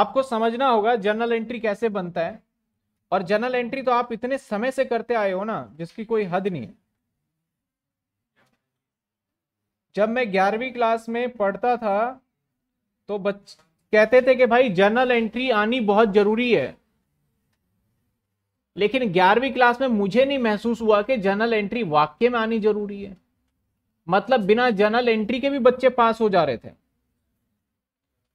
आपको समझना होगा जर्नल एंट्री कैसे बनता है और जर्नल एंट्री तो आप इतने समय से करते आए हो ना जिसकी कोई हद नहीं है जब मैं ग्यारहवीं क्लास में पढ़ता था तो बच कहते थे कि भाई जर्नल एंट्री आनी बहुत जरूरी है लेकिन ग्यारहवीं क्लास में मुझे नहीं महसूस हुआ कि जर्नल एंट्री वाक्य में आनी जरूरी है मतलब बिना जर्नल एंट्री के भी बच्चे पास हो जा रहे थे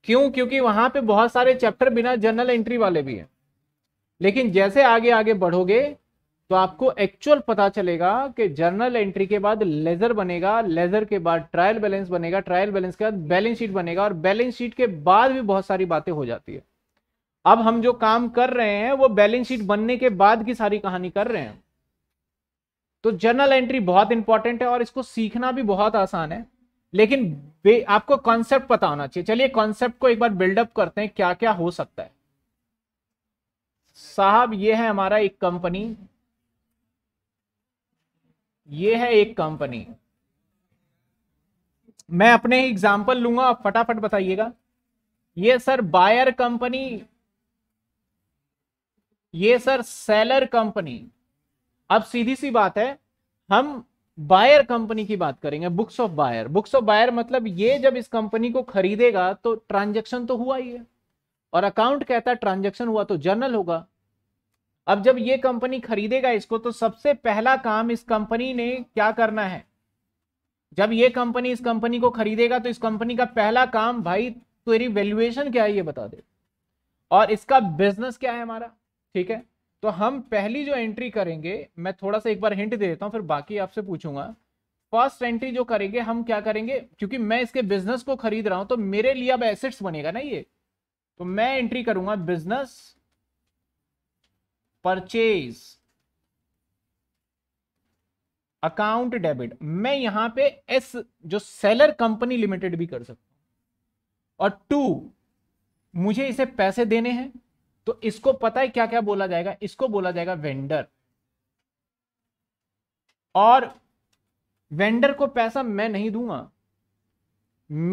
क्यों क्योंकि वहां पे बहुत सारे चैप्टर बिना जर्नल एंट्री वाले भी हैं लेकिन जैसे आगे आगे बढ़ोगे तो आपको एक्चुअल पता चलेगा कि जर्नल एंट्री के बाद लेजर बनेगा लेजर के बाद ट्रायल बैलेंस बनेगा ट्रायल बैलेंस के बाद बैलेंस शीट बनेगा और बैलेंस शीट के बाद भी बहुत सारी बातें हो जाती है अब हम जो काम कर रहे हैं वो बैलेंस शीट बनने के बाद की सारी कहानी कर रहे हैं तो जर्नल एंट्री बहुत इंपॉर्टेंट है और इसको सीखना भी बहुत आसान है लेकिन आपको कॉन्सेप्ट पता होना चाहिए चलिए कॉन्सेप्ट को एक बार बिल्डअप करते हैं क्या क्या हो सकता है साहब ये है हमारा एक कंपनी ये है एक कंपनी मैं अपने ही एग्जाम्पल लूंगा आप फटाफट बताइएगा ये सर बायर कंपनी ये सर सेलर कंपनी अब सीधी सी बात है हम बायर कंपनी की बात करेंगे books of buyer books of buyer मतलब ये जब इस कंपनी को खरीदेगा तो ट्रांजेक्शन तो हुआ ही है और अकाउंट कहता है ट्रांजेक्शन हुआ तो जर्नल होगा अब जब ये कंपनी खरीदेगा इसको तो सबसे पहला काम इस कंपनी ने क्या करना है जब ये कंपनी इस कंपनी को खरीदेगा तो इस कंपनी का पहला काम भाई तेरी वैल्यूएशन क्या है ये बता दे और इसका बिजनेस क्या है हमारा ठीक है तो हम पहली जो एंट्री करेंगे मैं थोड़ा सा एक बार हिंट दे देता हूँ फिर बाकी आपसे पूछूंगा फर्स्ट एंट्री जो करेंगे हम क्या करेंगे क्योंकि मैं इसके बिजनेस को खरीद रहा हूं तो मेरे लिए अब एसेट्स बनेगा ना ये तो मैं एंट्री करूंगा बिजनेस परचेज अकाउंट डेबिट मैं यहां पे एस जो सेलर कंपनी लिमिटेड भी कर सकता हूं और टू मुझे इसे पैसे देने हैं तो इसको पता है क्या क्या बोला जाएगा इसको बोला जाएगा वेंडर और वेंडर को पैसा मैं नहीं दूंगा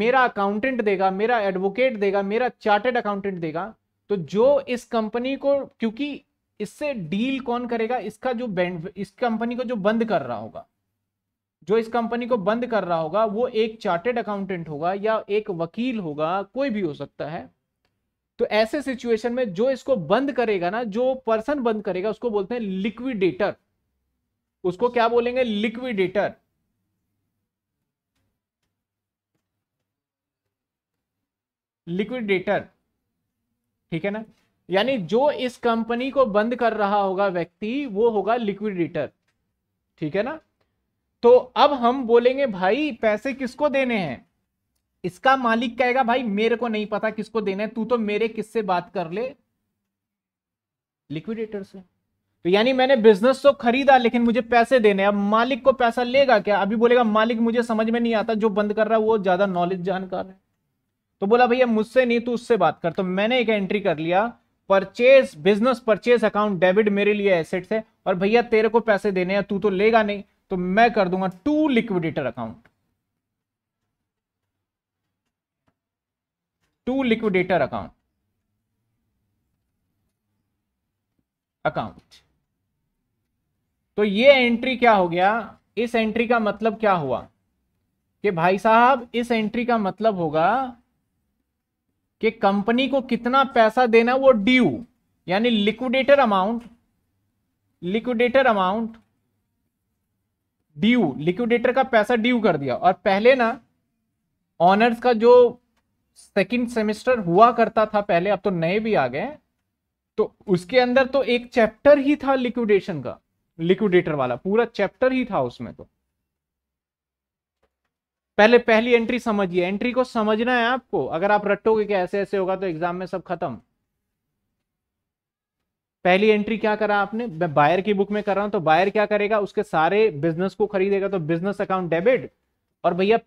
मेरा अकाउंटेंट देगा मेरा एडवोकेट देगा मेरा चार्टेड अकाउंटेंट देगा तो जो इस कंपनी को क्योंकि इससे डील कौन करेगा इसका जो बैंड इस कंपनी को जो बंद कर रहा होगा जो इस कंपनी को बंद कर रहा होगा वो एक चार्टेड अकाउंटेंट होगा या एक वकील होगा कोई भी हो सकता है तो ऐसे सिचुएशन में जो इसको बंद करेगा ना जो पर्सन बंद करेगा उसको बोलते हैं लिक्विडेटर उसको क्या बोलेंगे लिक्विडेटर लिक्विडेटर ठीक है ना यानी जो इस कंपनी को बंद कर रहा होगा व्यक्ति वो होगा लिक्विडेटर ठीक है ना तो अब हम बोलेंगे भाई पैसे किसको देने हैं इसका मालिक कहेगा भाई मेरे को नहीं पता किसको देना है तू तो मेरे किससे बात कर ले लिक्विडेटर से तो यानी मैंने बिजनेस तो खरीदा लेकिन मुझे पैसे देने अब मालिक को पैसा लेगा क्या अभी बोलेगा मालिक मुझे समझ में नहीं आता जो बंद कर रहा है वो ज्यादा नॉलेज जानकार है तो बोला भैया मुझसे नहीं तू उससे बात कर तो मैंने एक एंट्री कर लिया purchase business purchase account debit मेरे लिए एसेट्स है और भैया तेरे को पैसे देने हैं तू तो लेगा नहीं तो मैं कर दूंगा to liquidator account to liquidator account account तो ये एंट्री क्या हो गया इस एंट्री का मतलब क्या हुआ कि भाई साहब इस एंट्री का मतलब होगा कि कंपनी को कितना पैसा देना वो ड्यू यानी liquidator amount liquidator amount due liquidator का पैसा ड्यू कर दिया और पहले ना ऑनर्स का जो सेकेंड सेमेस्टर हुआ करता था पहले अब तो नए भी आ गए तो उसके अंदर तो एक चैप्टर ही था लिक्विडेशन का लिक्विडेटर वाला पूरा चैप्टर ही था उसमें तो पहले पहली एंट्री समझिए एंट्री को समझना है आपको अगर आप रटोगे कि ऐसे ऐसे होगा तो एग्जाम में सब खत्म पहली एंट्री क्या करा आपने मैं बायर की बुक में कर रहा हूं तो बायर क्या करेगा उसके सारे बिजनेस को खरीदेगा तो बिजनेस अकाउंट डेबिट और भैया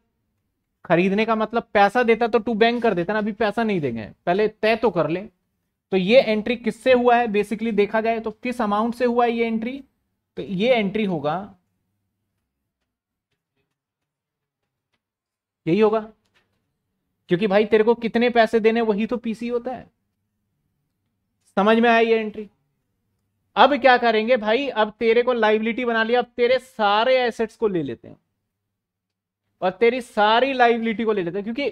खरीदने का मतलब पैसा देता तो टू बैंक कर देता ना अभी पैसा नहीं देंगे पहले तय तो कर ले तो ये एंट्री किससे हुआ है बेसिकली देखा जाए तो किस अमाउंट से हुआ है ये एंट्री तो ये एंट्री होगा यही होगा क्योंकि भाई तेरे को कितने पैसे देने वही तो पीसी होता है समझ में आई ये एंट्री अब क्या करेंगे भाई अब तेरे को लाइबिलिटी बना लिया अब तेरे सारे एसेट्स को ले लेते हैं और तेरी सारी लाइबिलिटी को ले लेते क्योंकि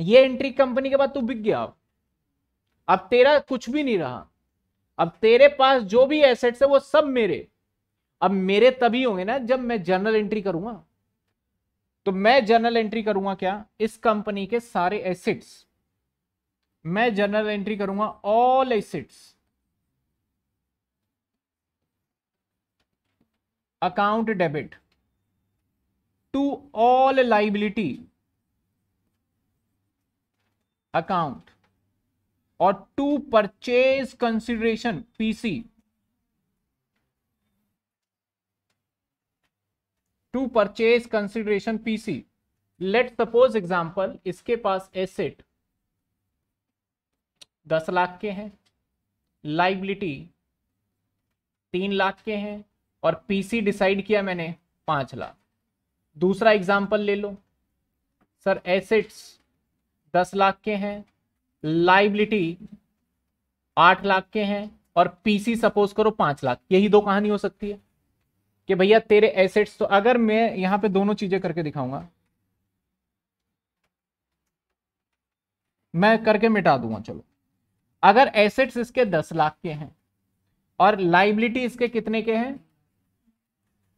ये एंट्री कंपनी के बाद तू बिक गया अब तेरा कुछ भी नहीं रहा अब तेरे पास जो भी एसेट्स है वो सब मेरे अब मेरे तभी होंगे ना जब मैं जर्नल एंट्री करूंगा तो मैं जर्नल एंट्री करूंगा क्या इस कंपनी के सारे एसेट्स मैं जनरल एंट्री करूंगा all assets account debit to all liability account और to purchase consideration PC to purchase consideration PC let suppose example इसके पास एसेट दस लाख के हैं लाइबिलिटी तीन लाख के हैं और पीसी डिसाइड किया मैंने पांच लाख दूसरा एग्जाम्पल ले लो सर एसेट्स दस लाख के हैं लाइबिलिटी आठ लाख के हैं और पीसी सपोज करो पांच लाख यही दो कहानी हो सकती है कि भैया तेरे एसेट्स तो अगर मैं यहां पे दोनों चीजें करके दिखाऊंगा मैं करके मिटा दूंगा चलो अगर एसेट्स इसके दस लाख के हैं और लाइबिलिटी इसके कितने के हैं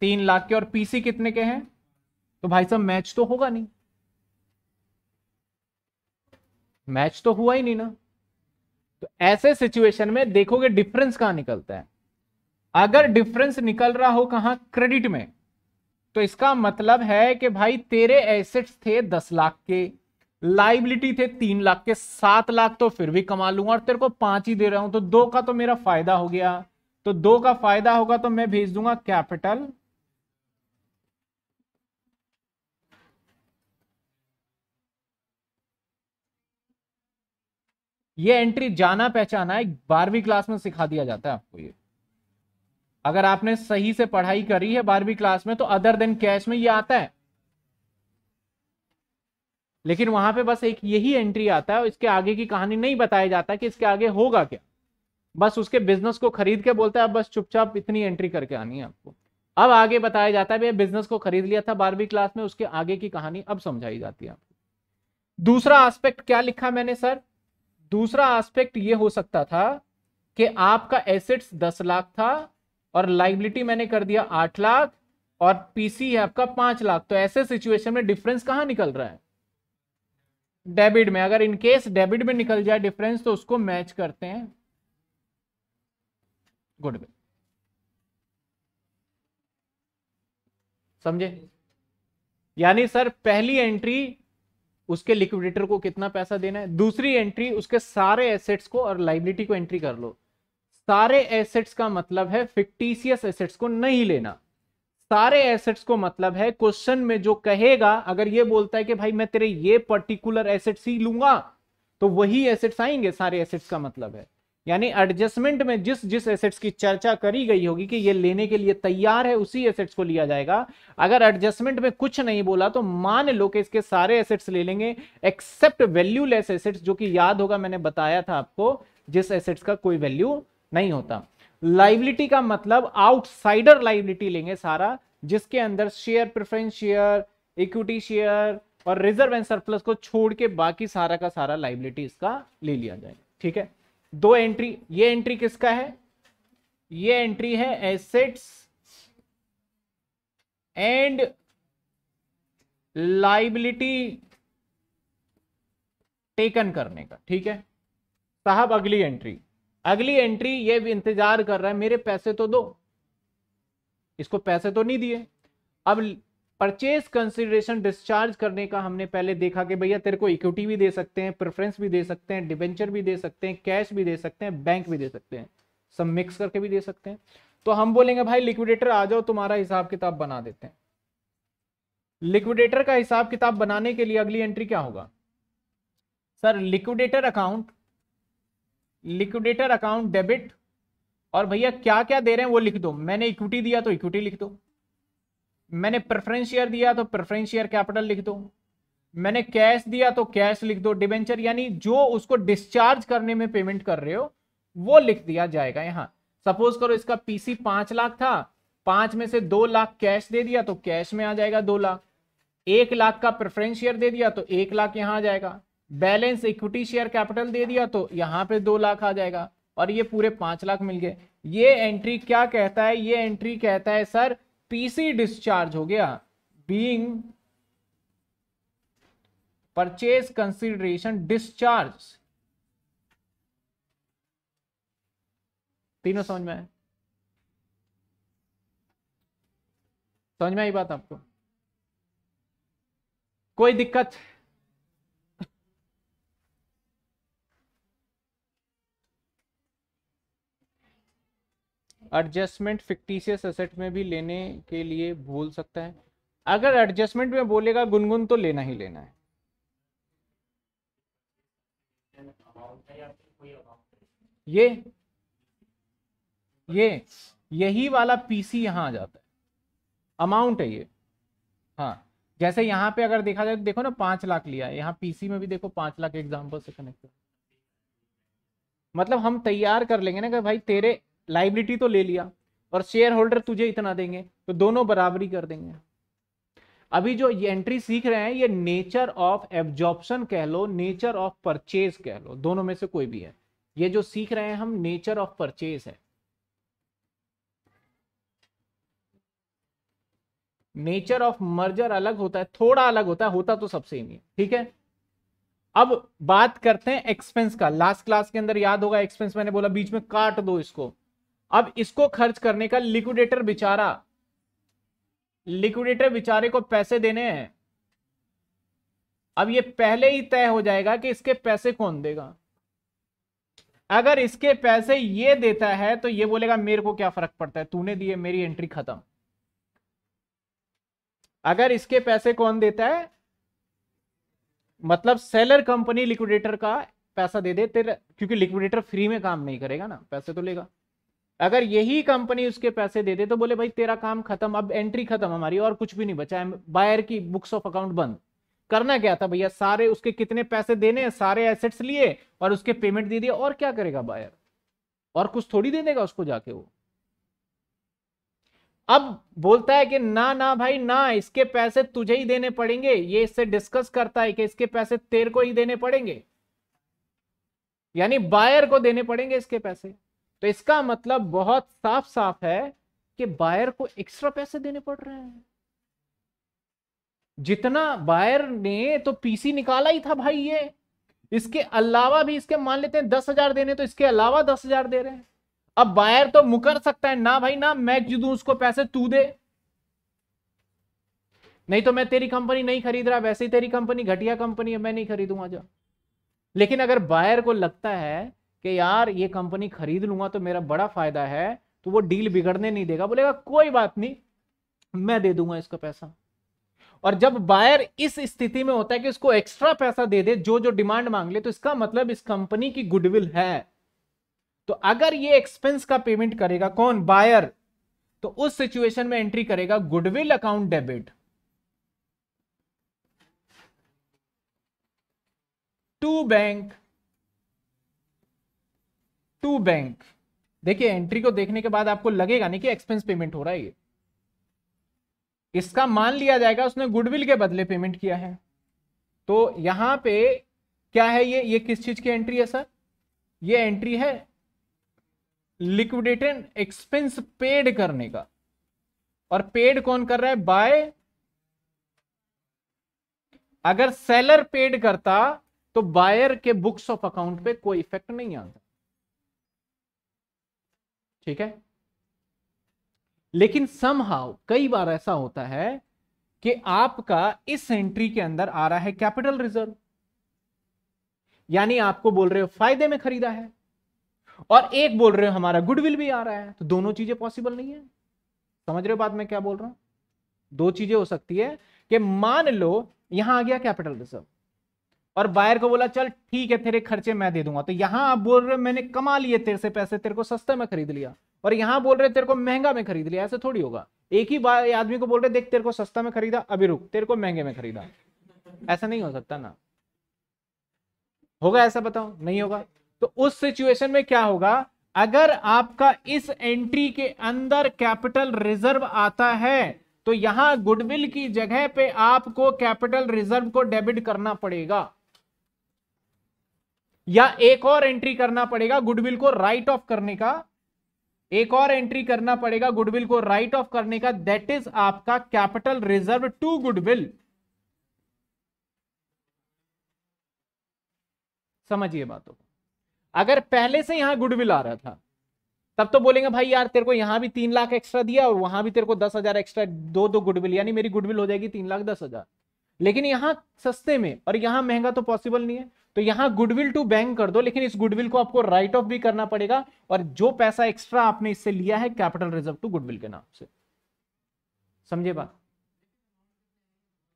तीन लाख के और पीसी कितने के हैं तो भाई साहब मैच तो होगा नहीं मैच तो हुआ ही नहीं ना तो ऐसे सिचुएशन में देखोगे डिफरेंस कहां निकलता है अगर डिफरेंस निकल रहा हो कहां क्रेडिट में तो इसका मतलब है कि भाई तेरे एसेट्स थे दस लाख के लाइबिलिटी थे तीन लाख के सात लाख तो फिर भी कमा लूंगा और तेरे को पांच ही दे रहा हूं तो दो का तो मेरा फायदा हो गया तो दो का फायदा होगा तो मैं भेज दूंगा कैपिटल ये एंट्री जाना पहचाना है बारहवीं क्लास में सिखा दिया जाता है आपको ये अगर आपने सही से पढ़ाई करी है बारहवीं क्लास में तो अदर देन कैश में ये आता है लेकिन वहां पे बस एक यही एंट्री आता है इसके आगे की कहानी नहीं बताया जाता कि इसके आगे होगा क्या बस उसके बिजनेस को खरीद के बोलता है बस चुपचाप इतनी एंट्री करके आनी है आपको अब आगे बताया जाता है भैया बिजनेस को खरीद लिया था बारहवीं क्लास में उसके आगे की कहानी अब समझाई जाती है आपको दूसरा आस्पेक्ट क्या लिखा मैंने सर दूसरा एस्पेक्ट ये हो सकता था कि आपका एसेट्स दस लाख था और लाइबिलिटी मैंने कर दिया आठ लाख और पीसी है आपका पांच लाख तो ऐसे सिचुएशन में डिफरेंस कहां निकल रहा है डेबिट में अगर इनकेस डेबिट में निकल जाए डिफरेंस तो उसको मैच करते हैं गुड समझे यानी सर पहली एंट्री उसके लिक्विडेटर को कितना पैसा देना है दूसरी एंट्री उसके सारे एसेट्स को और लाइबिलिटी को एंट्री कर लो सारे एसेट्स का मतलब है फिक्टिशियस एसेट्स को नहीं लेना सारे एसेट्स को मतलब है क्वेश्चन में जो कहेगा अगर ये बोलता है कि भाई मैं तेरे ये पर्टिकुलर एसेट्स ही लूंगा तो वही एसेट्स आएंगे सारे एसेट्स का मतलब है यानी एडजस्टमेंट में जिस जिस एसेट्स की चर्चा करी गई होगी कि ये लेने के लिए तैयार है उसी एसेट्स को लिया जाएगा अगर एडजस्टमेंट में कुछ नहीं बोला तो मान लो कि इसके सारे एसेट्स ले लेंगे एक्सेप्ट वैल्यूलेस एसेट्स जो कि याद होगा मैंने बताया था आपको जिस एसेट्स का कोई वैल्यू नहीं होता लाइबिलिटी का मतलब आउटसाइडर लाइबिलिटी लेंगे सारा जिसके अंदर share preference share equity share और रिजर्व एंड सरप्लस को छोड़ के बाकी सारा का सारा लाइबिलिटी इसका ले लिया जाएगा ठीक है दो एंट्री ये एंट्री किसका है ये एंट्री है एसेट्स एंड लाइबिलिटी टेकन करने का ठीक है साहब अगली एंट्री अगली एंट्री ये भी इंतजार कर रहा है मेरे पैसे तो दो इसको पैसे तो नहीं दिए अब परचेज कंसिडरेशन डिस्चार्ज करने का हमने पहले देखा कि भैया तेरे को इक्विटी भी दे सकते हैं प्रेफरेंस भी दे सकते हैं डिवेंचर भी दे सकते हैं कैश भी दे सकते हैं बैंक भी दे सकते हैं सब मिक्स करके भी दे सकते हैं तो हम बोलेंगे भाई लिक्विडेटर आ जाओ तुम्हारा हिसाब किताब बना देते हैं लिक्विडेटर का हिसाब किताब बनाने के लिए अगली एंट्री क्या होगा sir liquidator account liquidator account debit और भैया क्या क्या दे रहे हैं वो लिख दो मैंने इक्विटी दिया तो इक्विटी लिख दो मैंने प्रेफरेंस शेयर दिया तो प्रेफरेंस शेयर कैपिटल लिख दो मैंने कैश दिया तो कैश लिख दो डिबेंचर यानी जो उसको डिस्चार्ज करने में पेमेंट कर रहे हो वो लिख दिया जाएगा यहाँ सपोज करो इसका पीसी पांच लाख था पांच में से दो लाख कैश दे दिया तो कैश में आ जाएगा दो लाख एक लाख का प्रेफरेंस शेयर दे दिया तो एक लाख यहाँ आ जाएगा बैलेंस इक्विटी शेयर कैपिटल दे दिया तो यहाँ पे दो लाख आ जाएगा और ये पूरे पांच लाख मिल गए ये एंट्री क्या कहता है ये एंट्री कहता है सर पीसी डिस्चार्ज हो गया बीइंग परचेज कंसिडरेशन डिस्चार्ज तीनों समझ में आए समझ में आई बात आपको कोई दिक्कत एडजस्टमेंट फिक्टिशियस असेट में भी लेने के लिए बोल सकता है अगर एडजस्टमेंट में बोलेगा गुनगुन तो लेना ही लेना है ये ये यही वाला पीसी यहां आ जाता है अमाउंट है ये हाँ जैसे यहाँ पे अगर देखा जाए तो देखो ना पांच लाख लिया है यहाँ पीसी में भी देखो पांच लाख एग्जांपल से कनेक्ट मतलब हम तैयार कर लेंगे ना कि भाई तेरे लाइबिलिटी तो ले लिया और शेयर होल्डर तुझे इतना देंगे तो दोनों बराबरी कर देंगे अभी जो ये एंट्री सीख रहे हैं ये नेचर ऑफ एब्जॉर्प्शन कह लो नेचर ऑफ परचेज कह लो दोनों में से कोई भी है ये जो सीख रहे हैं हम नेचर ऑफ परचेज है नेचर ऑफ मर्जर अलग होता है थोड़ा अलग होता है होता तो सबसे ही ही ठीक है अब बात करते हैं एक्सपेंस का लास्ट क्लास के अंदर याद होगा एक्सपेंस मैंने बोला बीच में काट दो इसको अब इसको खर्च करने का लिक्विडेटर बिचारा लिक्विडेटर बिचारे को पैसे देने हैं अब ये पहले ही तय हो जाएगा कि इसके पैसे कौन देगा अगर इसके पैसे ये देता है तो ये बोलेगा मेरे को क्या फर्क पड़ता है तूने दिए मेरी एंट्री खत्म अगर इसके पैसे कौन देता है मतलब सेलर कंपनी लिक्विडेटर का पैसा दे दे तेरे क्योंकि लिक्विडेटर फ्री में काम नहीं करेगा ना पैसे तो लेगा अगर यही कंपनी उसके पैसे दे दे तो बोले भाई तेरा काम खत्म अब एंट्री खत्म हमारी और कुछ भी नहीं बचा बायर की बुक्स ऑफ अकाउंट बंद करना क्या था भैया सारे उसके कितने पैसे देने सारे एसेट्स लिए और उसके पेमेंट दे दिए और क्या करेगा बायर और कुछ थोड़ी दे देगा उसको जाके वो अब बोलता है कि ना ना भाई ना इसके पैसे तुझे ही देने पड़ेंगे ये इससे डिस्कस करता है कि इसके पैसे तेरे को ही देने पड़ेंगे यानी बायर को देने पड़ेंगे इसके पैसे तो इसका मतलब बहुत साफ साफ है कि बायर को एक्स्ट्रा पैसे देने पड़ रहे हैं जितना बायर ने तो पीसी निकाला ही था भाई ये इसके अलावा भी इसके मान लेते हैं दस हजार देने तो इसके अलावा दस हजार दे रहे हैं अब बायर तो मुकर सकता है ना भाई ना मैं दू उसको पैसे तू दे नहीं तो मैं तेरी कंपनी नहीं खरीद रहा वैसे ही तेरी कंपनी घटिया कंपनी है मैं नहीं खरीदूंगा जो लेकिन अगर बायर को लगता है कि यार ये कंपनी खरीद लूंगा तो मेरा बड़ा फायदा है तो वो डील बिगड़ने नहीं देगा बोलेगा कोई बात नहीं मैं दे दूंगा इसका पैसा और जब बायर इस स्थिति में होता है कि उसको एक्स्ट्रा पैसा दे दे जो जो डिमांड मांग ले तो इसका मतलब इस कंपनी की गुडविल है तो अगर ये एक्सपेंस का पेमेंट करेगा कौन बायर तो उस सिचुएशन में एंट्री करेगा goodwill account debit to bank to bank देखिए एंट्री को देखने के बाद आपको लगेगा नहीं कि एक्सपेंस पेमेंट हो रहा है ये इसका मान लिया जाएगा उसने गुडविल के बदले पेमेंट किया है तो यहां पे क्या है ये ये किस चीज की एंट्री है सर ये एंट्री है लिक्विडेटेड एक्सपेंस पेड करने का और पेड कौन कर रहा है बाय अगर सेलर पेड करता तो बायर के बुक्स ऑफ अकाउंट पे कोई इफेक्ट नहीं आता ठीक है लेकिन सम हाउ कई बार ऐसा होता है कि आपका इस एंट्री के अंदर आ रहा है कैपिटल रिजर्व यानी आपको बोल रहे हो फायदे में खरीदा है और एक बोल रहे हो हमारा गुडविल भी आ रहा है तो दोनों चीजें पॉसिबल नहीं है समझ रहे हो बात मैं क्या बोल रहा हूं दो चीजें हो सकती है कि मान लो यहां आ गया कैपिटल रिजर्व और बायर को बोला चल ठीक है तेरे खर्चे मैं दे दूंगा तो यहाँ आप बोल रहे मैंने कमा लिए तेरे से पैसे तेरे को सस्ते में खरीद लिया और यहाँ बोल रहे तेरे को महंगा में खरीद लिया ऐसे थोड़ी होगा एक ही आदमी को बोल रहे देख तेरे को सस्ता में खरीदा अभी रुक तेरे को महंगे में खरीदा ऐसा नहीं हो सकता ना होगा ऐसा बताओ नहीं होगा तो उस सिचुएशन में क्या होगा अगर आपका इस एंट्री के अंदर कैपिटल रिजर्व आता है तो यहां गुडविल की जगह पे आपको कैपिटल रिजर्व को डेबिट करना पड़ेगा या एक और एंट्री करना पड़ेगा गुडविल को राइट ऑफ करने का एक और एंट्री करना पड़ेगा गुडविल को राइट ऑफ करने का दैट इज आपका कैपिटल रिजर्व टू गुडविल समझिए बातों अगर पहले से यहां गुडविल आ रहा था तब तो बोलेंगे भाई यार तेरे को यहां भी तीन लाख एक्स्ट्रा दिया और वहां भी तेरे को दस हजार एक्स्ट्रा दो दो गुडविल यानी मेरी गुडविल हो जाएगी तीन लाख दस हजार लेकिन यहां सस्ते में और यहां महंगा तो पॉसिबल नहीं है तो यहां गुडविल टू बैंक कर दो लेकिन इस गुडविल को आपको राइट ऑफ भी करना पड़ेगा और जो पैसा एक्स्ट्रा आपने इससे लिया है कैपिटल रिजर्व टू गुडविल के नाम से समझे बात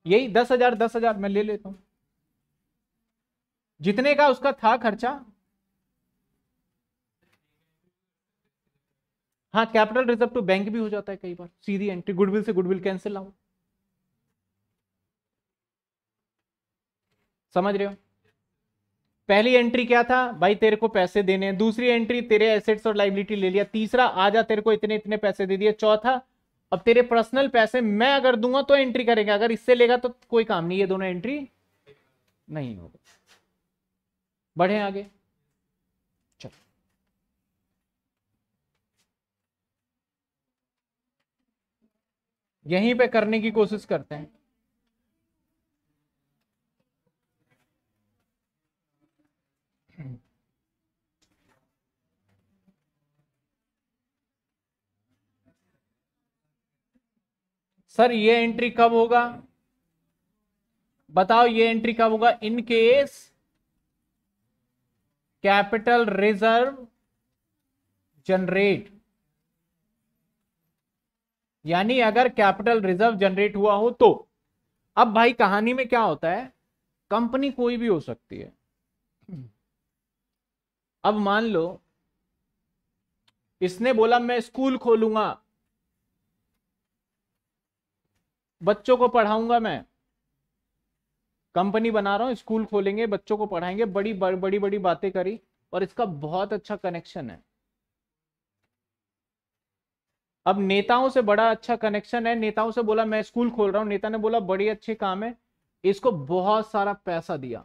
यही दस हजार दस हजार मैं ले लेता हूं जितने का उसका था खर्चा हाँ कैपिटल रिजर्व टू बैंक भी हो जाता है कई बार सीधी एंट्री गुडविल से गुडविल कैंसिल आउट समझ रहे हो पहली एंट्री क्या था भाई तेरे को पैसे देने हैं दूसरी एंट्री तेरे एसेट्स और लाइबिलिटी ले लिया तीसरा आजा तेरे को इतने इतने पैसे दे दिए चौथा अब तेरे पर्सनल पैसे मैं अगर दूंगा तो एंट्री करेंगे अगर इससे लेगा तो कोई काम नहीं ये दोनों एंट्री नहीं होगा बढ़े आगे यहीं पे करने की कोशिश करते हैं सर ये एंट्री कब होगा बताओ ये एंट्री कब होगा in case capital reserve generate यानी अगर कैपिटल रिजर्व जनरेट हुआ हो तो अब भाई कहानी में क्या होता है कंपनी कोई भी हो सकती है अब मान लो इसने बोला मैं स्कूल खोलूंगा बच्चों को पढ़ाऊंगा मैं कंपनी बना रहा हूँ स्कूल खोलेंगे बच्चों को पढ़ाएंगे बड़ी बड़ी बड़ी बातें करी और इसका बहुत अच्छा कनेक्शन है अब नेताओं से बड़ा अच्छा कनेक्शन है नेताओं से बोला मैं स्कूल खोल रहा हूं नेता ने बोला बड़ी अच्छे काम है इसको बहुत सारा पैसा दिया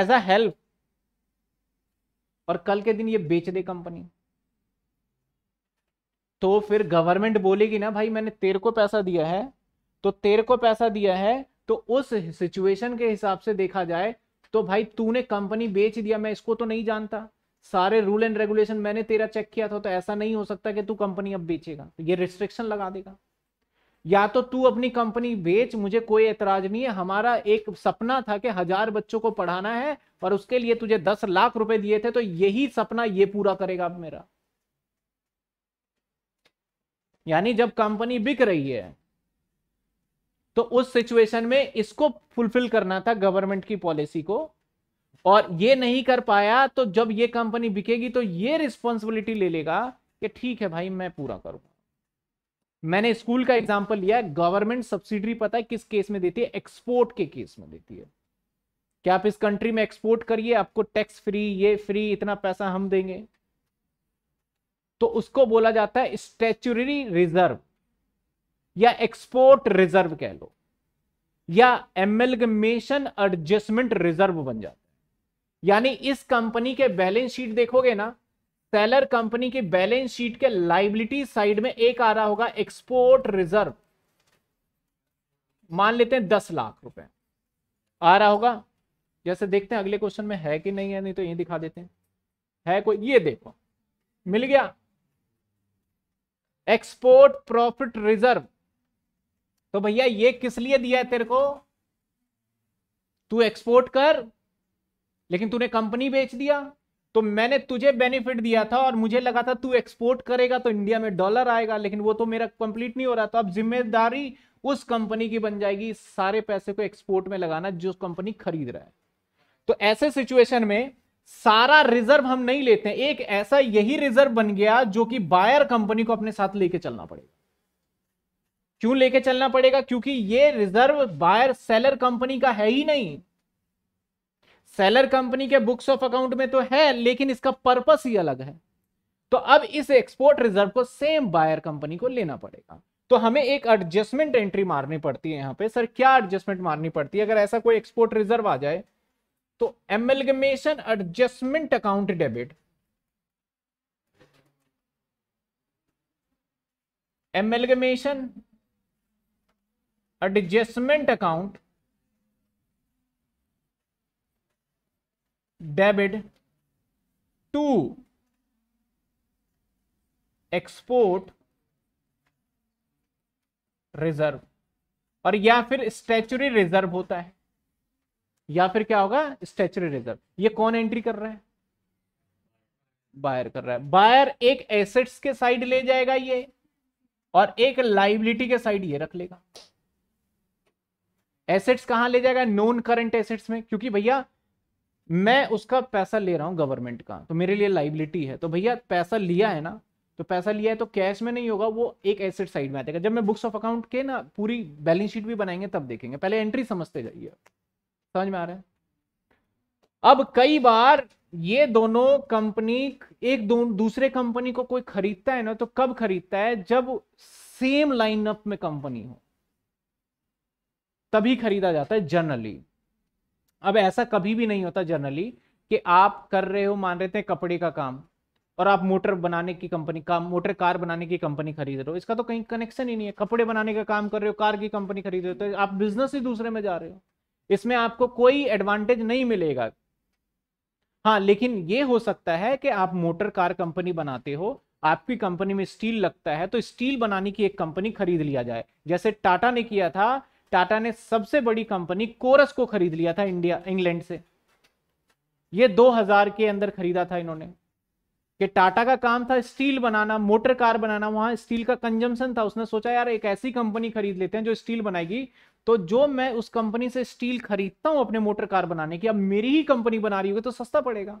एज अ हेल्प और कल के दिन ये बेच दे कंपनी तो फिर गवर्नमेंट बोलेगी ना भाई मैंने तेरे को पैसा दिया है तो तेरे को पैसा दिया है तो उस सिचुएशन के हिसाब से देखा जाए तो भाई तूने कंपनी बेच दिया मैं इसको तो नहीं जानता सारे रूल एंड रेगुलेशन मैंने तेरा चेक किया था तो ऐसा नहीं हो सकता कि तू कंपनी अब बेचेगा तो ये रिस्ट्रिक्शन लगा देगा या तो तू अपनी कंपनी बेच मुझे कोई एतराज नहीं है हमारा एक सपना था कि हजार बच्चों को पढ़ाना है और उसके लिए तुझे दस लाख रुपए दिए थे तो यही सपना ये पूरा करेगा अब मेरा यानी जब कंपनी बिक रही है तो उस सिचुएशन में इसको फुलफिल करना था गवर्नमेंट की पॉलिसी को और ये नहीं कर पाया तो जब ये कंपनी बिकेगी तो ये रिस्पॉन्सिबिलिटी ले लेगा कि ठीक है भाई मैं पूरा करूंगा मैंने स्कूल का एग्जाम्पल लिया गवर्नमेंट सब्सिडी पता है किस केस में देती है एक्सपोर्ट के केस में देती है क्या आप इस कंट्री में एक्सपोर्ट करिए आपको टैक्स फ्री ये फ्री इतना पैसा हम देंगे तो उसको बोला जाता है स्टेचुरी रिजर्व या एक्सपोर्ट रिजर्व कह लो या एमलगमेशन एडजस्टमेंट रिजर्व बन जाता है यानी इस कंपनी के बैलेंस शीट देखोगे ना सेलर कंपनी के बैलेंस शीट के लाइबिलिटी साइड में एक आ रहा होगा एक्सपोर्ट रिजर्व मान लेते हैं दस लाख रुपए आ रहा होगा जैसे देखते हैं अगले क्वेश्चन में है कि नहीं है नहीं तो ये दिखा देते हैं है कोई ये देखो मिल गया एक्सपोर्ट प्रॉफिट रिजर्व तो भैया ये किस लिए दिया है तेरे को तू एक्सपोर्ट कर लेकिन तूने कंपनी बेच दिया तो मैंने तुझे बेनिफिट दिया था और मुझे लगा था तू एक्सपोर्ट करेगा तो इंडिया में डॉलर आएगा लेकिन वो तो मेरा कंप्लीट नहीं हो रहा था तो अब जिम्मेदारी उस कंपनी की बन जाएगी सारे पैसे को एक्सपोर्ट में लगाना जो कंपनी खरीद रहा है तो ऐसे सिचुएशन में सारा रिजर्व हम नहीं लेते हैं एक ऐसा यही रिजर्व बन गया जो कि बायर कंपनी को अपने साथ लेके चलना पड़ेगा क्यों लेके चलना पड़ेगा क्योंकि ये रिजर्व बायर सेलर कंपनी का है ही नहीं सेलर कंपनी के बुक्स ऑफ अकाउंट में तो है लेकिन इसका पर्पस ही अलग है तो अब इस एक्सपोर्ट रिजर्व को सेम बायर कंपनी को लेना पड़ेगा तो हमें एक एडजस्टमेंट एंट्री मारनी पड़ती है यहां पे सर क्या एडजस्टमेंट मारनी पड़ती है अगर ऐसा कोई एक्सपोर्ट रिजर्व आ जाए तो amalgamation adjustment account debit amalgamation adjustment account debit to export reserve और या फिर स्टैचुरी रिजर्व होता है या फिर क्या होगा स्टेचुरी रिजर्व ये कौन एंट्री कर रहा है बायर कर रहा है बायर एक एसेट्स के साइड ले जाएगा ये और एक लाइबिलिटी के साइड ये रख लेगा एसेट्स कहां ले जाएगा नॉन करंट एसेट्स में क्योंकि भैया मैं उसका पैसा ले रहा हूं गवर्नमेंट का तो मेरे लिए लाइबिलिटी है तो भैया पैसा लिया है ना तो पैसा लिया है तो कैश में नहीं होगा वो एक एसेट साइड में आ जाएगा जब मैं बुक्स ऑफ अकाउंट के ना पूरी बैलेंस शीट भी बनाएंगे तब देखेंगे पहले एंट्री समझते जाइए समझ में आ रहा है अब कई बार ये दोनों कंपनी एक दो, दूसरे कंपनी को कोई खरीदता है ना तो कब खरीदता है जब सेम लाइनअप में कंपनी हो तभी खरीदा जाता है जनरली अब ऐसा कभी भी नहीं होता जनरली कि आप कर रहे हो मान रहे थे कपड़े का काम और आप मोटर बनाने की कंपनी का मोटर कार बनाने की कंपनी खरीद रहे हो इसका तो कहीं कनेक्शन ही नहीं है कपड़े बनाने का काम कर रहे हो कार की कंपनी खरीद रहे हो तो आप बिजनेस ही दूसरे में जा रहे हो इसमें आपको कोई एडवांटेज नहीं मिलेगा हाँ लेकिन ये हो सकता है कि आप मोटर कार कंपनी बनाते हो आपकी कंपनी में स्टील लगता है तो स्टील बनाने की एक कंपनी खरीद लिया जाए जैसे टाटा ने किया था टाटा ने सबसे बड़ी कंपनी कोरस को खरीद लिया था इंडिया इंग्लैंड से ये 2000 के अंदर खरीदा था इन्होंने कि टाटा का काम था स्टील बनाना मोटर कार बनाना वहां स्टील का कंजम्पन था उसने सोचा यार एक ऐसी कंपनी खरीद लेते हैं जो स्टील बनाएगी तो जो मैं उस कंपनी से स्टील खरीदता हूं अपने मोटर कार बनाने की अब मेरी ही कंपनी बना रही होगी तो सस्ता पड़ेगा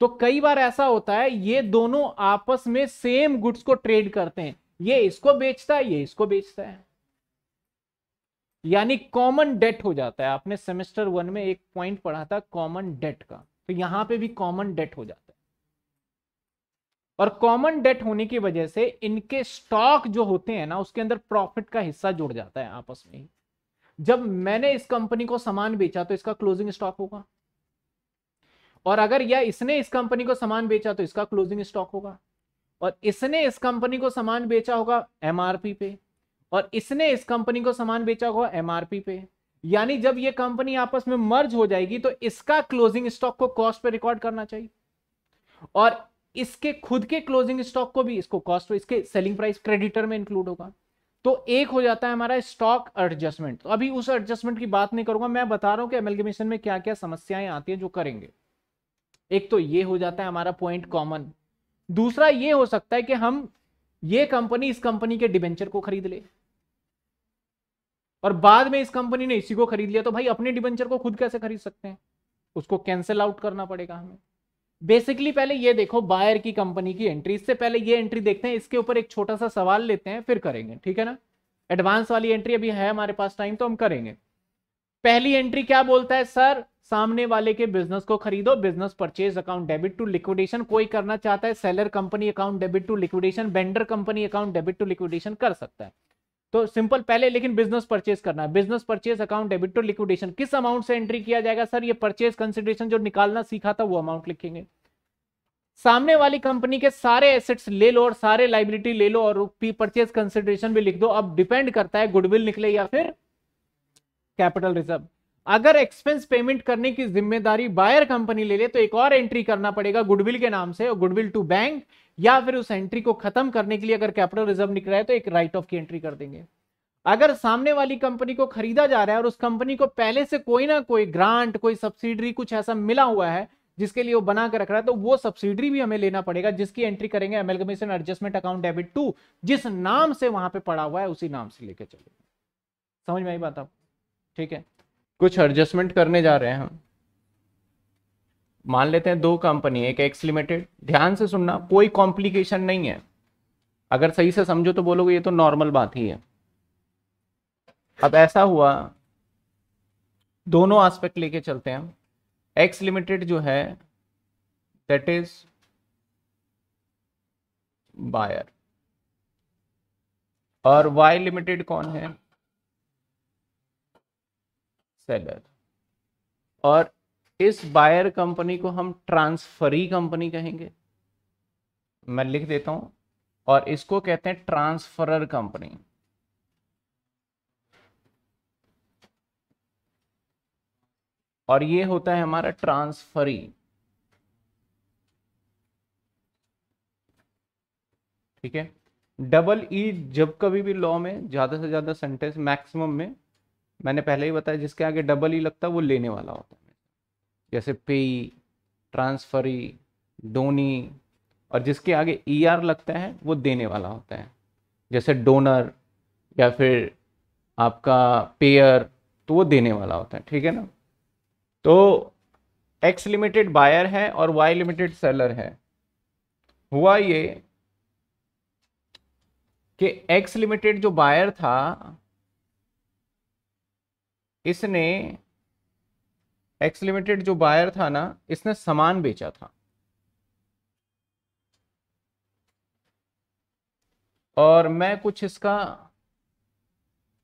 तो कई बार ऐसा होता है ये दोनों आपस में सेम गुड्स को ट्रेड करते हैं ये इसको बेचता है ये इसको बेचता है यानी कॉमन डेट हो जाता है आपने सेमेस्टर वन में एक पॉइंट पढ़ा था कॉमन डेट का तो यहां पे भी कॉमन डेट हो जाता है और कॉमन डेट होने की वजह से इनके स्टॉक जो होते हैं ना उसके अंदर प्रॉफिट का हिस्सा जुड़ जाता है आपस में ही जब मैंने इस कंपनी को सामान बेचा तो इसका क्लोजिंग स्टॉक होगा और अगर या इसने इस कंपनी को सामान बेचा तो इसका क्लोजिंग स्टॉक होगा और इसने इस कंपनी को सामान बेचा होगा एमआरपी पे और इसने इस कंपनी को सामान बेचा होगा एमआरपी पे यानी जब ये कंपनी आपस में मर्ज हो जाएगी तो इसका क्लोजिंग स्टॉक को कॉस्ट पे रिकॉर्ड करना चाहिए और इसके खुद के क्लोजिंग स्टॉक को भी इसको कॉस्ट इसके सेलिंग प्राइस क्रेडिटर में इंक्लूड होगा तो एक हो जाता है हमारा स्टॉक एडजस्टमेंट तो अभी उस एडजस्टमेंट की बात नहीं करूंगा मैं बता रहा हूं कि एमलगेमेशन में क्या क्या समस्याएं आती हैं जो करेंगे एक तो ये हो जाता है हमारा पॉइंट कॉमन दूसरा ये हो सकता है कि हम ये कंपनी इस कंपनी के डिबेंचर को खरीद ले और बाद में इस कंपनी ने इसी को खरीद लिया तो भाई अपने डिबेंचर को खुद कैसे खरीद सकते हैं उसको कैंसिल आउट करना पड़ेगा हमें बेसिकली पहले ये देखो बायर की कंपनी की एंट्री इससे पहले ये एंट्री देखते हैं इसके ऊपर एक छोटा सा सवाल लेते हैं फिर करेंगे ठीक है ना एडवांस वाली एंट्री अभी है हमारे पास टाइम तो हम करेंगे पहली एंट्री क्या बोलता है सर सामने वाले के बिजनेस को खरीदो business purchase account debit to liquidation कोई करना चाहता है seller company account debit to liquidation vendor company account debit to liquidation कर सकता है तो सिंपल पहले लेकिन बिजनेस परचेज करना है business purchase account debit to liquidation किस अमाउंट से एंट्री किया जाएगा सर ये परचेज कंसिडरेशन जो निकालना सीखा था वो अमाउंट लिखेंगे सामने वाली कंपनी के सारे एसेट्स ले लो और सारे लाइबिलिटी ले लो और परचेज कंसिडरेशन भी लिख दो अब डिपेंड करता है गुडविल निकले या फिर कैपिटल रिजर्व अगर एक्सपेंस पेमेंट करने की जिम्मेदारी बायर कंपनी ले ले तो एक और एंट्री करना पड़ेगा गुडविल के नाम से और गुडविल टू बैंक या फिर उस एंट्री को खत्म करने के लिए अगर कैपिटल रिजर्व निकल रहा है तो एक राइट ऑफ की एंट्री कर देंगे अगर सामने वाली कंपनी को खरीदा जा रहा है और उस कंपनी को पहले से कोई ना कोई ग्रांट कोई सब्सिडरी कुछ ऐसा मिला हुआ है जिसके लिए वो बना कर रख रहा है तो वो सब्सिडरी भी हमें लेना पड़ेगा जिसकी एंट्री करेंगे amalgamation adjustment account debit to जिस नाम से वहां पे पड़ा हुआ है उसी नाम से लेके चलेंगे समझ में आई बात आप ठीक है कुछ एडजस्टमेंट करने जा रहे हैं हम मान लेते हैं दो कंपनी एक एक्स लिमिटेड ध्यान से सुनना कोई कॉम्प्लिकेशन नहीं है अगर सही से समझो तो बोलोगे ये तो नॉर्मल बात ही है अब ऐसा हुआ दोनों एस्पेक्ट लेके चलते हैं एक्स लिमिटेड जो है दैट इज बायर और वाई लिमिटेड कौन है सेलर और इस बायर कंपनी को हम ट्रांसफरी कंपनी कहेंगे मैं लिख देता हूं और इसको कहते हैं ट्रांसफरर कंपनी और ये होता है हमारा ट्रांसफरी ठीक है डबल ई e जब कभी भी लॉ में ज़्यादा से ज़्यादा सेंटेंस मैक्सिमम में मैंने पहले ही बताया जिसके आगे डबल ई e लगता है वो लेने वाला होता है जैसे पेई ट्रांसफरी डोनी और जिसके आगे ई e ER लगता है वो देने वाला होता है जैसे डोनर या फिर आपका पेयर तो वो देने वाला होता है ठीक है ना तो एक्स लिमिटेड बायर है और वाई लिमिटेड सेलर है हुआ ये कि एक्स लिमिटेड जो बायर था इसने एक्स लिमिटेड जो बायर था ना इसने सामान बेचा था और मैं कुछ इसका